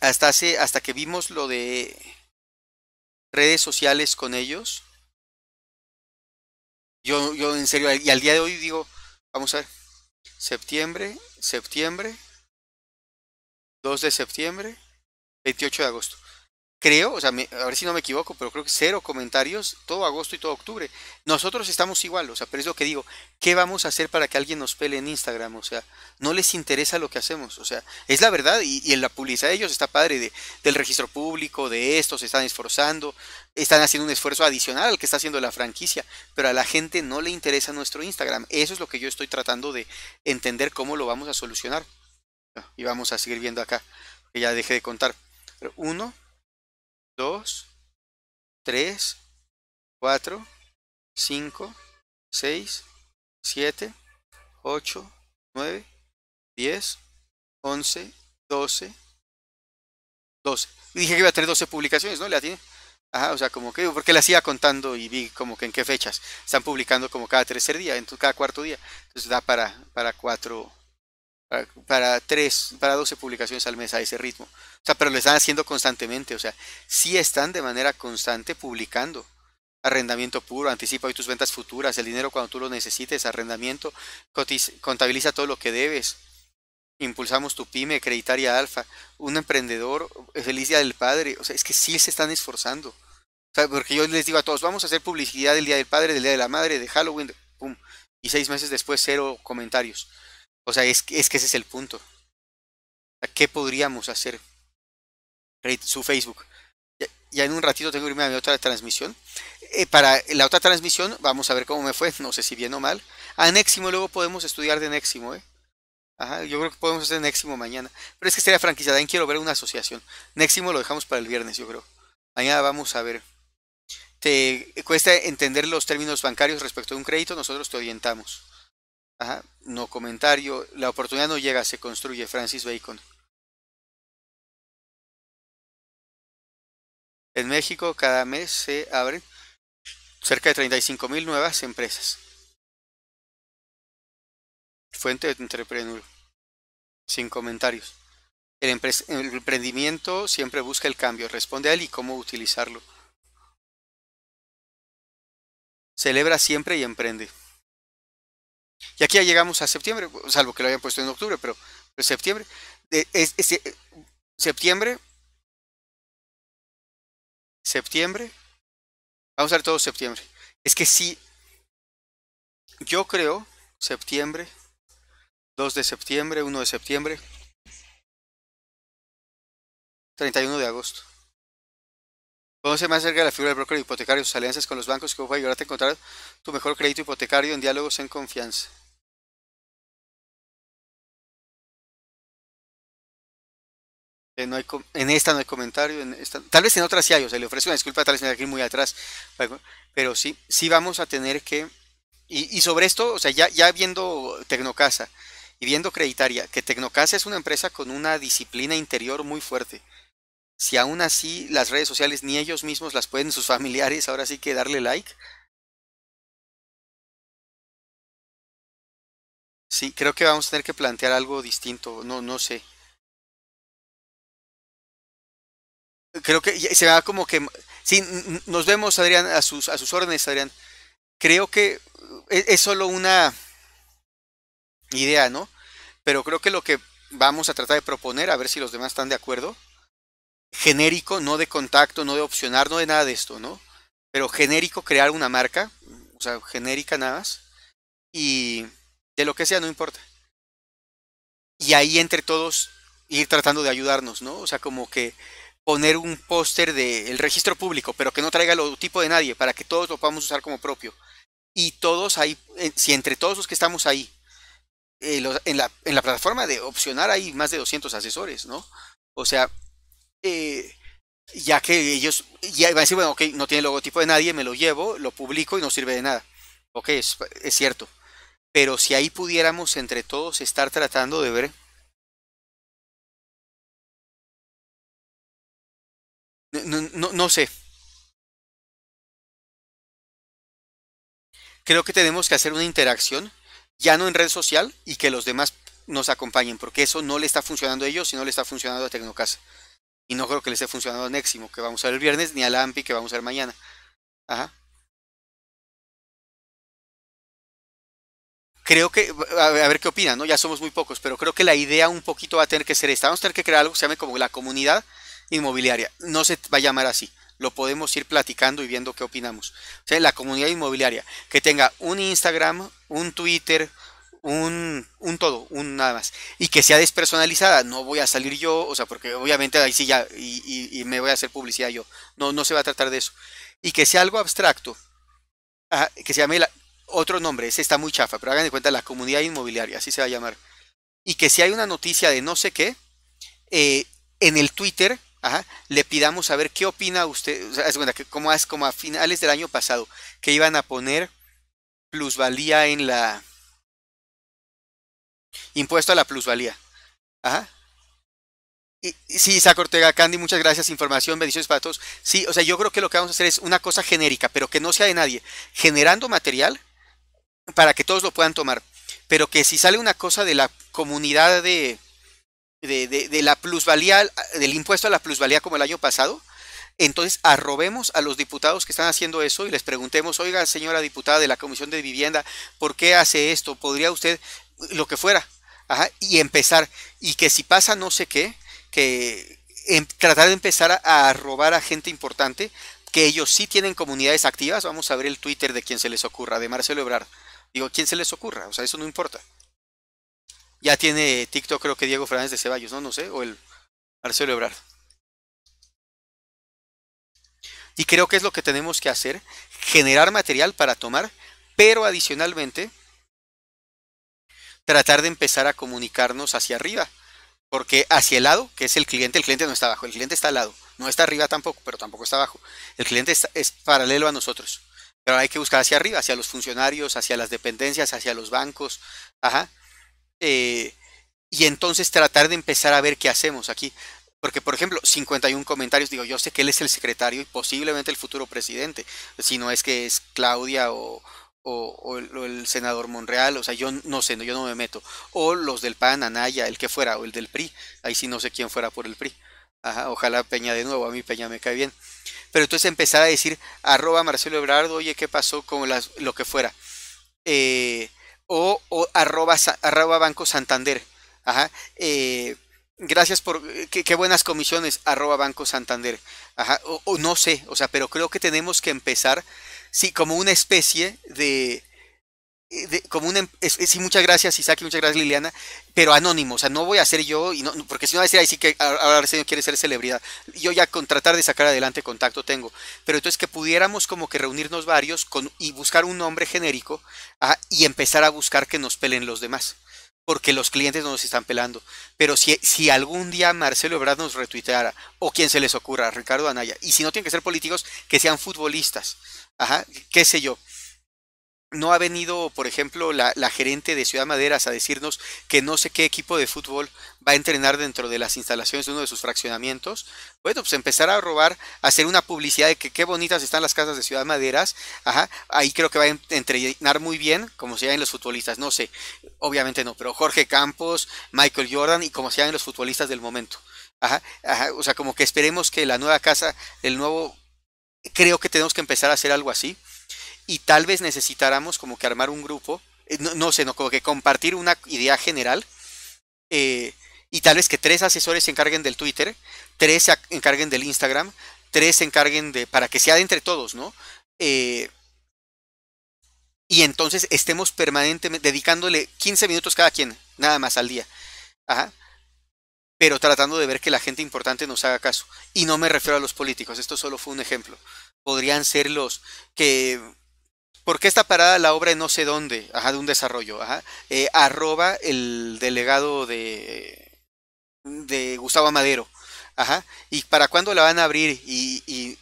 hasta hace, hasta que vimos lo de redes sociales con ellos. Yo, yo en serio, y al día de hoy digo, vamos a ver, septiembre, septiembre, 2 de septiembre, 28 de agosto creo, o sea, a ver si no me equivoco, pero creo que cero comentarios todo agosto y todo octubre. Nosotros estamos igual, o sea, pero es lo que digo, ¿qué vamos a hacer para que alguien nos pele en Instagram? O sea, no les interesa lo que hacemos, o sea, es la verdad y, en la publicidad de ellos está padre del registro público, de esto, se están esforzando, están haciendo un esfuerzo adicional al que está haciendo la franquicia, pero a la gente no le interesa nuestro Instagram. Eso es lo que yo estoy tratando de entender cómo lo vamos a solucionar. Ah, y vamos a seguir viendo acá, que ya dejé de contar. uno, 2, 3, 4, 5, 6, 7, 8, 9, 10, 11, 12, 12. Y dije que iba a tener 12 publicaciones, ¿no? le tiene. Ajá, o sea, como que, porque las iba contando y vi como que en qué fechas. Están publicando como cada tercer día, entonces cada cuarto día. Entonces da para, para cuatro, Ah, para tres, para 12 publicaciones al mes a ese ritmo. O sea, pero lo están haciendo constantemente, o sea, sí están de manera constante publicando. Arrendamiento puro, anticipa hoy tus ventas futuras, el dinero cuando tú lo necesites, arrendamiento, contabiliza todo lo que debes. Impulsamos tu pyme, creditaria alfa, un emprendedor, eh, feliz día del padre. O sea, es que sí se están esforzando. O sea, porque yo les digo a todos, vamos a hacer publicidad del día del padre, del día de la madre, de Halloween, pum. Y seis meses después, cero comentarios. O sea, es, es que ese es el punto. ¿Qué podríamos hacer? Su Facebook. Ya, en un ratito tengo que irme a mi otra transmisión. Eh, para la otra transmisión, vamos a ver cómo me fue. No sé si bien o mal. A Neximo luego podemos estudiar de Neximo, ¿eh? Ajá, yo creo que podemos hacer Neximo mañana. Pero es que sería franquizada, También quiero ver una asociación. Neximo lo dejamos para el viernes, yo creo. Mañana vamos a ver. ¿Te cuesta entender los términos bancarios respecto a un crédito? Nosotros te orientamos no comentario. La oportunidad no llega, se construye. Francis Bacon. En México cada mes se abren cerca de mil nuevas empresas. Fuente de entrepreneur. Sin comentarios. El, el, emprendimiento siempre busca el cambio, responde a él y cómo utilizarlo. Celebra siempre y emprende. Y aquí ya llegamos a septiembre, salvo que lo hayan puesto en octubre, pero, septiembre. Eh, septiembre. Septiembre. Vamos a ver todo septiembre. Es que sí. Yo creo. Septiembre. 2 de septiembre, 1 de septiembre. 31 de agosto va se acercar a la figura del broker hipotecario, sus alianzas con los bancos que puede ayudarte a encontrar tu mejor crédito hipotecario en diálogos en confianza. Eh, en esta no hay comentario. tal vez en otras sí hay. O sea, le ofrezco una disculpa, tal vez me aquí muy atrás. Pero sí, sí vamos a tener que. Y, y, sobre esto, o sea, ya, ya viendo Tecnocasa y viendo Creditaria, que Tecnocasa es una empresa con una disciplina interior muy fuerte si aún así las redes sociales ni ellos mismos las pueden, sus familiares, ahora sí que darle like. Sí, creo que vamos a tener que plantear algo distinto, no, no sé. Creo que se va como que... Sí, nos vemos, Adrián, a sus, a sus órdenes, Adrián. Creo que es, es solo una idea, ¿no? Pero creo que lo que vamos a tratar de proponer, a ver si los demás están de acuerdo, genérico, no de contacto, no de opcionar, no de nada de esto, ¿no? Pero genérico, crear una marca, o sea, genérica nada más, y de lo que sea, no importa. Y ahí entre todos ir tratando de ayudarnos, ¿no? O sea, como que poner un póster del registro público, pero que no traiga el tipo de nadie, para que todos lo podamos usar como propio. Y todos ahí, eh, si entre todos los que estamos ahí, eh, en la, en la plataforma de opcionar hay más de 200 asesores, ¿no? O sea, eh, ya que ellos ya van a decir, bueno, ok, no tiene logotipo de nadie, me lo llevo, lo publico y no sirve de nada. Ok, es, cierto. Pero si ahí pudiéramos entre todos estar tratando de ver... No, no, no sé. Creo que tenemos que hacer una interacción, ya no en red social, y que los demás nos acompañen, porque eso no le está funcionando a ellos, no le está funcionando a Tecnocasa. Y no creo que les esté funcionado a Neximo, que vamos a ver el viernes, ni a la que vamos a ver mañana. Ajá. Creo que, a ver qué opinan, ¿no? Ya somos muy pocos, pero creo que la idea un poquito va a tener que ser esta. Vamos a tener que crear algo que se llame como la comunidad inmobiliaria. No se va a llamar así lo podemos ir platicando y viendo qué opinamos. la comunidad inmobiliaria, que tenga un Instagram, un Twitter, un, un, todo, un nada más. Y que sea despersonalizada, no voy a salir yo, o sea, porque obviamente ahí sí ya, y, y, me voy a hacer publicidad yo. No, no se va a tratar de eso. Y que sea algo abstracto, ah, que se llame otro nombre, ese está muy chafa, pero hagan de cuenta la comunidad inmobiliaria, así se va a llamar. Y que si hay una noticia de no sé qué, eh, en el Twitter, ajá, le pidamos a ver qué opina usted, o sea, es cuenta que como, como a finales del año pasado, que iban a poner plusvalía en la Impuesto a la plusvalía. Ajá. Y, sí, Isaac Ortega Candy, muchas gracias. Información, bendiciones para todos. Sí, o sea, yo creo que lo que vamos a hacer es una cosa genérica, pero que no sea de nadie. Generando material para que todos lo puedan tomar. Pero que si sale una cosa de la comunidad de, de, de, la plusvalía, del impuesto a la plusvalía como el año pasado, entonces arrobemos a los diputados que están haciendo eso y les preguntemos, oiga señora diputada de la Comisión de Vivienda, ¿por qué hace esto? ¿Podría usted lo que fuera, y empezar, y que si pasa no sé qué, que em, tratar de empezar a, robar a gente importante, que ellos sí tienen comunidades activas, vamos a ver el Twitter de quien se les ocurra, de Marcelo Ebrard, digo, quien se les ocurra, o sea, eso no importa. Ya tiene TikTok, creo que Diego Fernández de Ceballos, ¿no? No sé, o el Marcelo Ebrard. Y creo que es lo que tenemos que hacer, generar material para tomar, pero adicionalmente tratar de empezar a comunicarnos hacia arriba. Porque hacia el lado, que es el cliente, el cliente no está abajo, el cliente está al lado. No está arriba tampoco, pero tampoco está abajo. El cliente está, es paralelo a nosotros. Pero hay que buscar hacia arriba, hacia los funcionarios, hacia las dependencias, hacia los bancos. Ajá. Eh, y entonces tratar de empezar a ver qué hacemos aquí. Porque, por ejemplo, 51 comentarios, digo, yo sé que él es el secretario y posiblemente el futuro presidente, si no es que es Claudia o, o, el, senador Monreal, o sea, yo no sé, yo no me meto, o los del PAN, Anaya, el que fuera, o el del PRI, ahí sí no sé quién fuera por el PRI. ojalá Peña de nuevo, a mí Peña me cae bien. Pero entonces empezar a decir, arroba Marcelo Ebrardo, oye, ¿qué pasó con lo que fuera? Eh, o, arroba, Banco Santander. Ajá. Eh, gracias por qué, buenas comisiones, arroba Banco Santander. Ajá, o, o, no sé, o sea, pero creo que tenemos que empezar Sí, como una especie de, como una, em, sí, muchas gracias Isaac muchas gracias Liliana, pero anónimo, o sea, no voy a ser yo, y no, porque si no va a decir, ahí sí que ahora el señor quiere ser celebridad, yo ya con tratar de sacar adelante contacto tengo, pero entonces que pudiéramos como que reunirnos varios con, y buscar un nombre genérico ah, y empezar a buscar que nos pelen los demás porque los clientes no nos están pelando. Pero si, si algún día Marcelo Ebrard nos retuiteara, o quien se les ocurra, Ricardo Anaya, y si no tienen que ser políticos, que sean futbolistas, ajá, qué sé yo, no ha venido, por ejemplo, la, gerente de Ciudad Maderas a decirnos que no sé qué equipo de fútbol va a entrenar dentro de las instalaciones de uno de sus fraccionamientos. Bueno, pues empezar a robar, hacer una publicidad de que qué bonitas están las casas de Ciudad Maderas. Ajá, ahí creo que va a entrenar muy bien, como se llaman los futbolistas, no sé, obviamente no, pero Jorge Campos, Michael Jordan y como se llaman los futbolistas del momento. Ajá, ajá, o sea, como que esperemos que la nueva casa, el nuevo, creo que tenemos que empezar a hacer algo así y tal vez necesitáramos como que armar un grupo, eh, no, sé, no, como que compartir una idea general eh, y tal vez que tres asesores se encarguen del Twitter, tres se encarguen del Instagram, tres se encarguen de, para que sea de entre todos, ¿no? Eh, y entonces estemos permanentemente dedicándole 15 minutos cada quien, nada más al día. Pero tratando de ver que la gente importante nos haga caso. Y no me refiero a los políticos, esto solo fue un ejemplo. Podrían ser los que ¿Por qué está parada la obra en no sé dónde? Ajá, de un desarrollo. Eh, arroba el delegado de, Gustavo Madero. Ajá. ¿Y para cuándo la van a abrir? Y,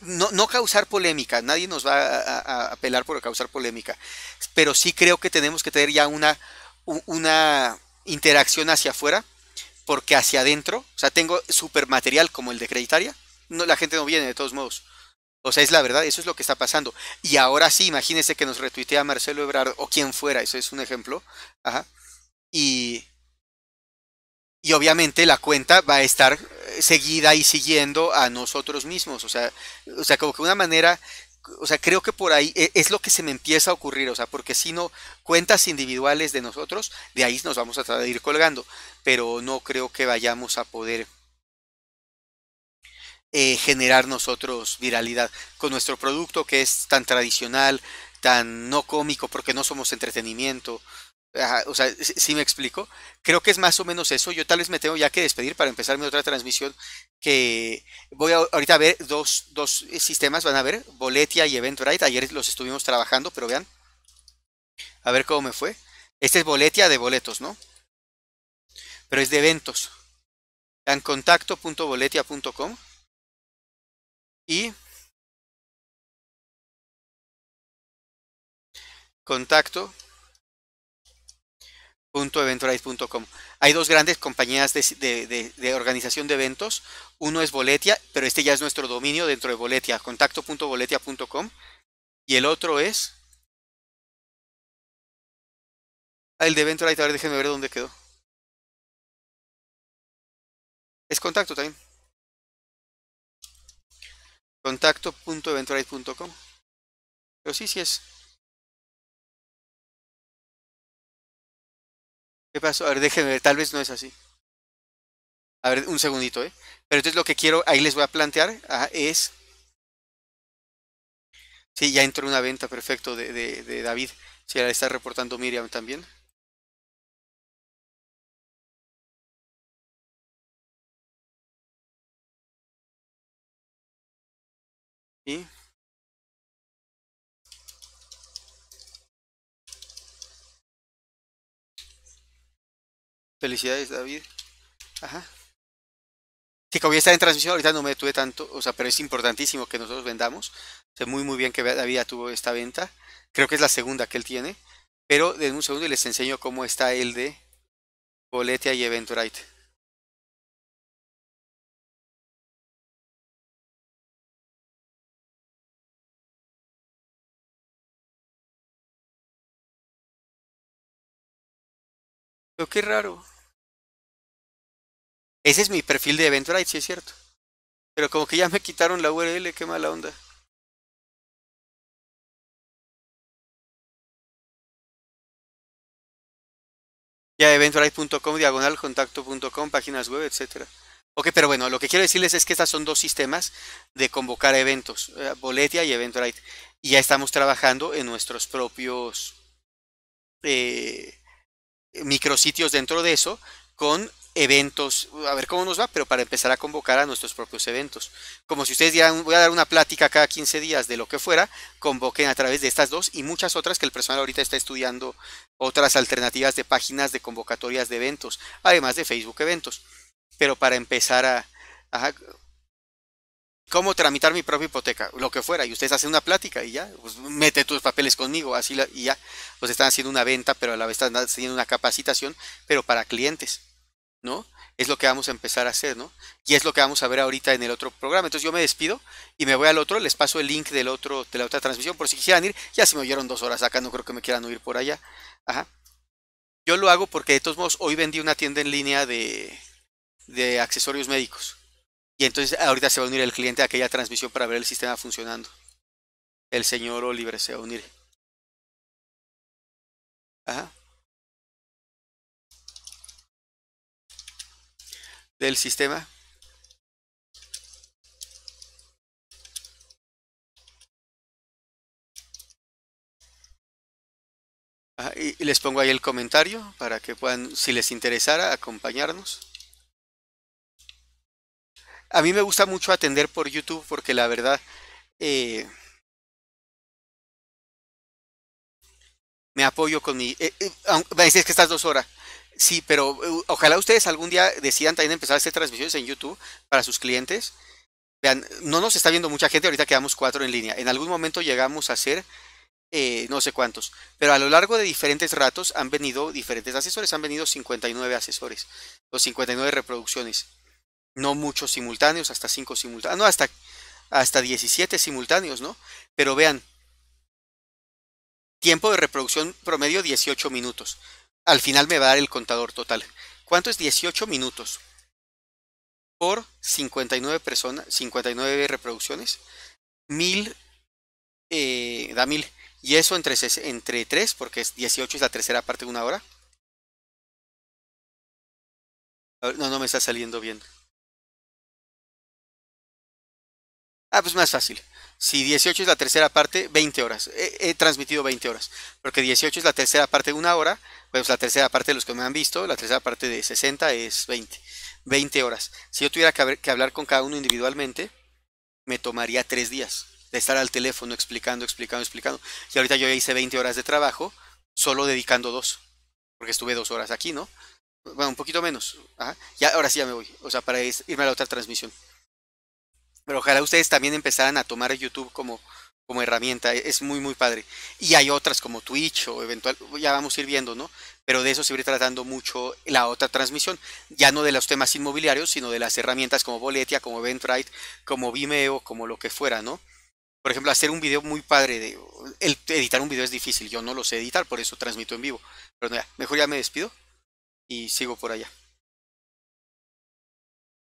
no, causar polémica. Nadie nos va a, apelar por causar polémica. Pero sí creo que tenemos que tener ya una, interacción hacia afuera. Porque hacia adentro, o sea, tengo super material como el de Creditaria. No, la gente no viene de todos modos. O sea, es la verdad, eso es lo que está pasando. Y ahora sí, imagínense que nos retuitea Marcelo Ebrard o quien fuera, eso es un ejemplo. Y, obviamente la cuenta va a estar eh, seguida y siguiendo a nosotros mismos. O sea, o sea, como que una manera, o sea, creo que por ahí e, es lo que se me empieza a ocurrir. O sea, porque si no, cuentas individuales de nosotros, de ahí nos vamos a ir colgando. Pero no creo que vayamos a poder eh, generar nosotros viralidad con nuestro producto que es tan tradicional, tan no cómico, porque no somos entretenimiento. o sea, si me explico? Creo que es más o menos eso. Yo tal vez me tengo ya que despedir para empezar mi otra transmisión que voy a, ahorita a ver dos, dos eh, sistemas, van a ver, Boletia y Eventbrite. Ayer los estuvimos trabajando, pero vean. A ver cómo me fue. Este es Boletia de boletos, ¿no? Pero es de eventos. En contacto.boletia.com y contacto Hay dos grandes compañías de, organización de eventos. Uno es Boletia, pero este ya es nuestro dominio dentro de Boletia, contacto.boletia.com. Y el otro es... El de eventorite, a ver, déjenme ver dónde quedó. Es contacto también contacto.eventbrite.com. Pero sí, sí es. ¿Qué pasó? A ver, déjenme tal vez no es así. A ver, un segundito, ¿eh? Pero entonces lo que quiero, ahí les voy a plantear, es... Sí, ya entró una venta, perfecto, de, de, de David. Si sí, ahora está reportando Miriam también. Felicidades, David. Ajá. Sí, como ya está en transmisión, ahorita no me detuve tanto, o sea, pero es importantísimo que nosotros vendamos. sé muy, muy bien que David tuvo esta venta. Creo que es la segunda que él tiene. Pero en un segundo les enseño cómo está el de Boletia y Eventurite. Pero qué raro. Ese es mi perfil de Eventbrite, sí es cierto. Pero como que ya me quitaron la URL, qué mala onda. Ya eventbrite.com, diagonal, contacto.com, páginas web, etcétera. Ok, pero bueno, lo que quiero decirles es que estos son dos sistemas de convocar eventos, eh, Boletia y Eventbrite. Y ya estamos trabajando en nuestros propios eh, micrositios dentro de eso con eventos, a ver cómo nos va, pero para empezar a convocar a nuestros propios eventos. Como si ustedes ya voy a dar una plática cada 15 días de lo que fuera, convoquen a través de estas dos y muchas otras que el personal ahorita está estudiando, otras alternativas de páginas de convocatorias de eventos, además de Facebook eventos. Pero para empezar a cómo tramitar mi propia hipoteca, lo que fuera, y ustedes hacen una plática y ya, pues mete tus papeles conmigo, así y ya, pues están haciendo una venta, pero a la vez están haciendo una capacitación, pero para clientes, ¿no? Es lo que vamos a empezar a hacer, ¿no? Y es lo que vamos a ver ahorita en el otro programa. Entonces yo me despido y me voy al otro, les paso el link del otro, de la otra transmisión, por si quisieran ir, ya se me oyeron dos horas acá, no creo que me quieran oír por allá. Ajá. Yo lo hago porque de todos modos hoy vendí una tienda en línea de, de accesorios médicos y entonces ahorita se va a unir el cliente a aquella transmisión para ver el sistema funcionando. El señor Oliver se va a unir. Ajá. Del sistema. Ajá, y les pongo ahí el comentario para que puedan, si les interesara, acompañarnos. A mí me gusta mucho atender por YouTube porque la verdad eh, me apoyo con mi... Eh, me eh, que estás dos horas. Sí, pero uh, ojalá ustedes algún día decidan también empezar a hacer transmisiones en YouTube para sus clientes. Vean, no nos está viendo mucha gente, ahorita quedamos cuatro en línea. En algún momento llegamos a hacer eh, no sé cuántos, pero a lo largo de diferentes ratos han venido diferentes asesores, han venido 59 asesores, los 59 reproducciones no muchos simultáneos, hasta 5 simultáneos, ah, no, hasta, hasta 17 simultáneos, ¿no? Pero vean, tiempo de reproducción promedio 18 minutos. Al final me va a dar el contador total. ¿Cuánto es 18 minutos? Por 59 personas, 59 reproducciones, 1000, eh, da 1000. Y eso entre, entre 3, porque 18 es la tercera parte de una hora. No, no me está saliendo bien. Ah, pues más fácil. Si 18 es la tercera parte, 20 horas. He, transmitido 20 horas. Porque 18 es la tercera parte de una hora. Pues la tercera parte de los que me han visto, la tercera parte de 60 es 20. 20 horas. Si yo tuviera que, hablar con cada uno individualmente, me tomaría 3 días de estar al teléfono explicando, explicando, explicando. Y ahorita yo ya hice 20 horas de trabajo, solo dedicando dos. Porque estuve dos horas aquí, ¿no? Bueno, un poquito menos. Ajá. Ya, ahora sí ya me voy. O sea, para irme a la otra transmisión. Pero ojalá ustedes también empezaran a tomar YouTube como, como herramienta. E, es muy, muy padre. Y hay otras como Twitch o eventual, ya vamos a ir viendo, ¿no? Pero de eso se va tratando mucho la otra transmisión. Ya no de los temas inmobiliarios, sino de las herramientas como Boletia, como EventRite, como Vimeo, como lo que fuera, ¿no? Por ejemplo, hacer un video muy padre de... editar un video es difícil, yo no lo sé editar, por eso transmito en vivo. Pero mejor ya me despido y sigo por allá.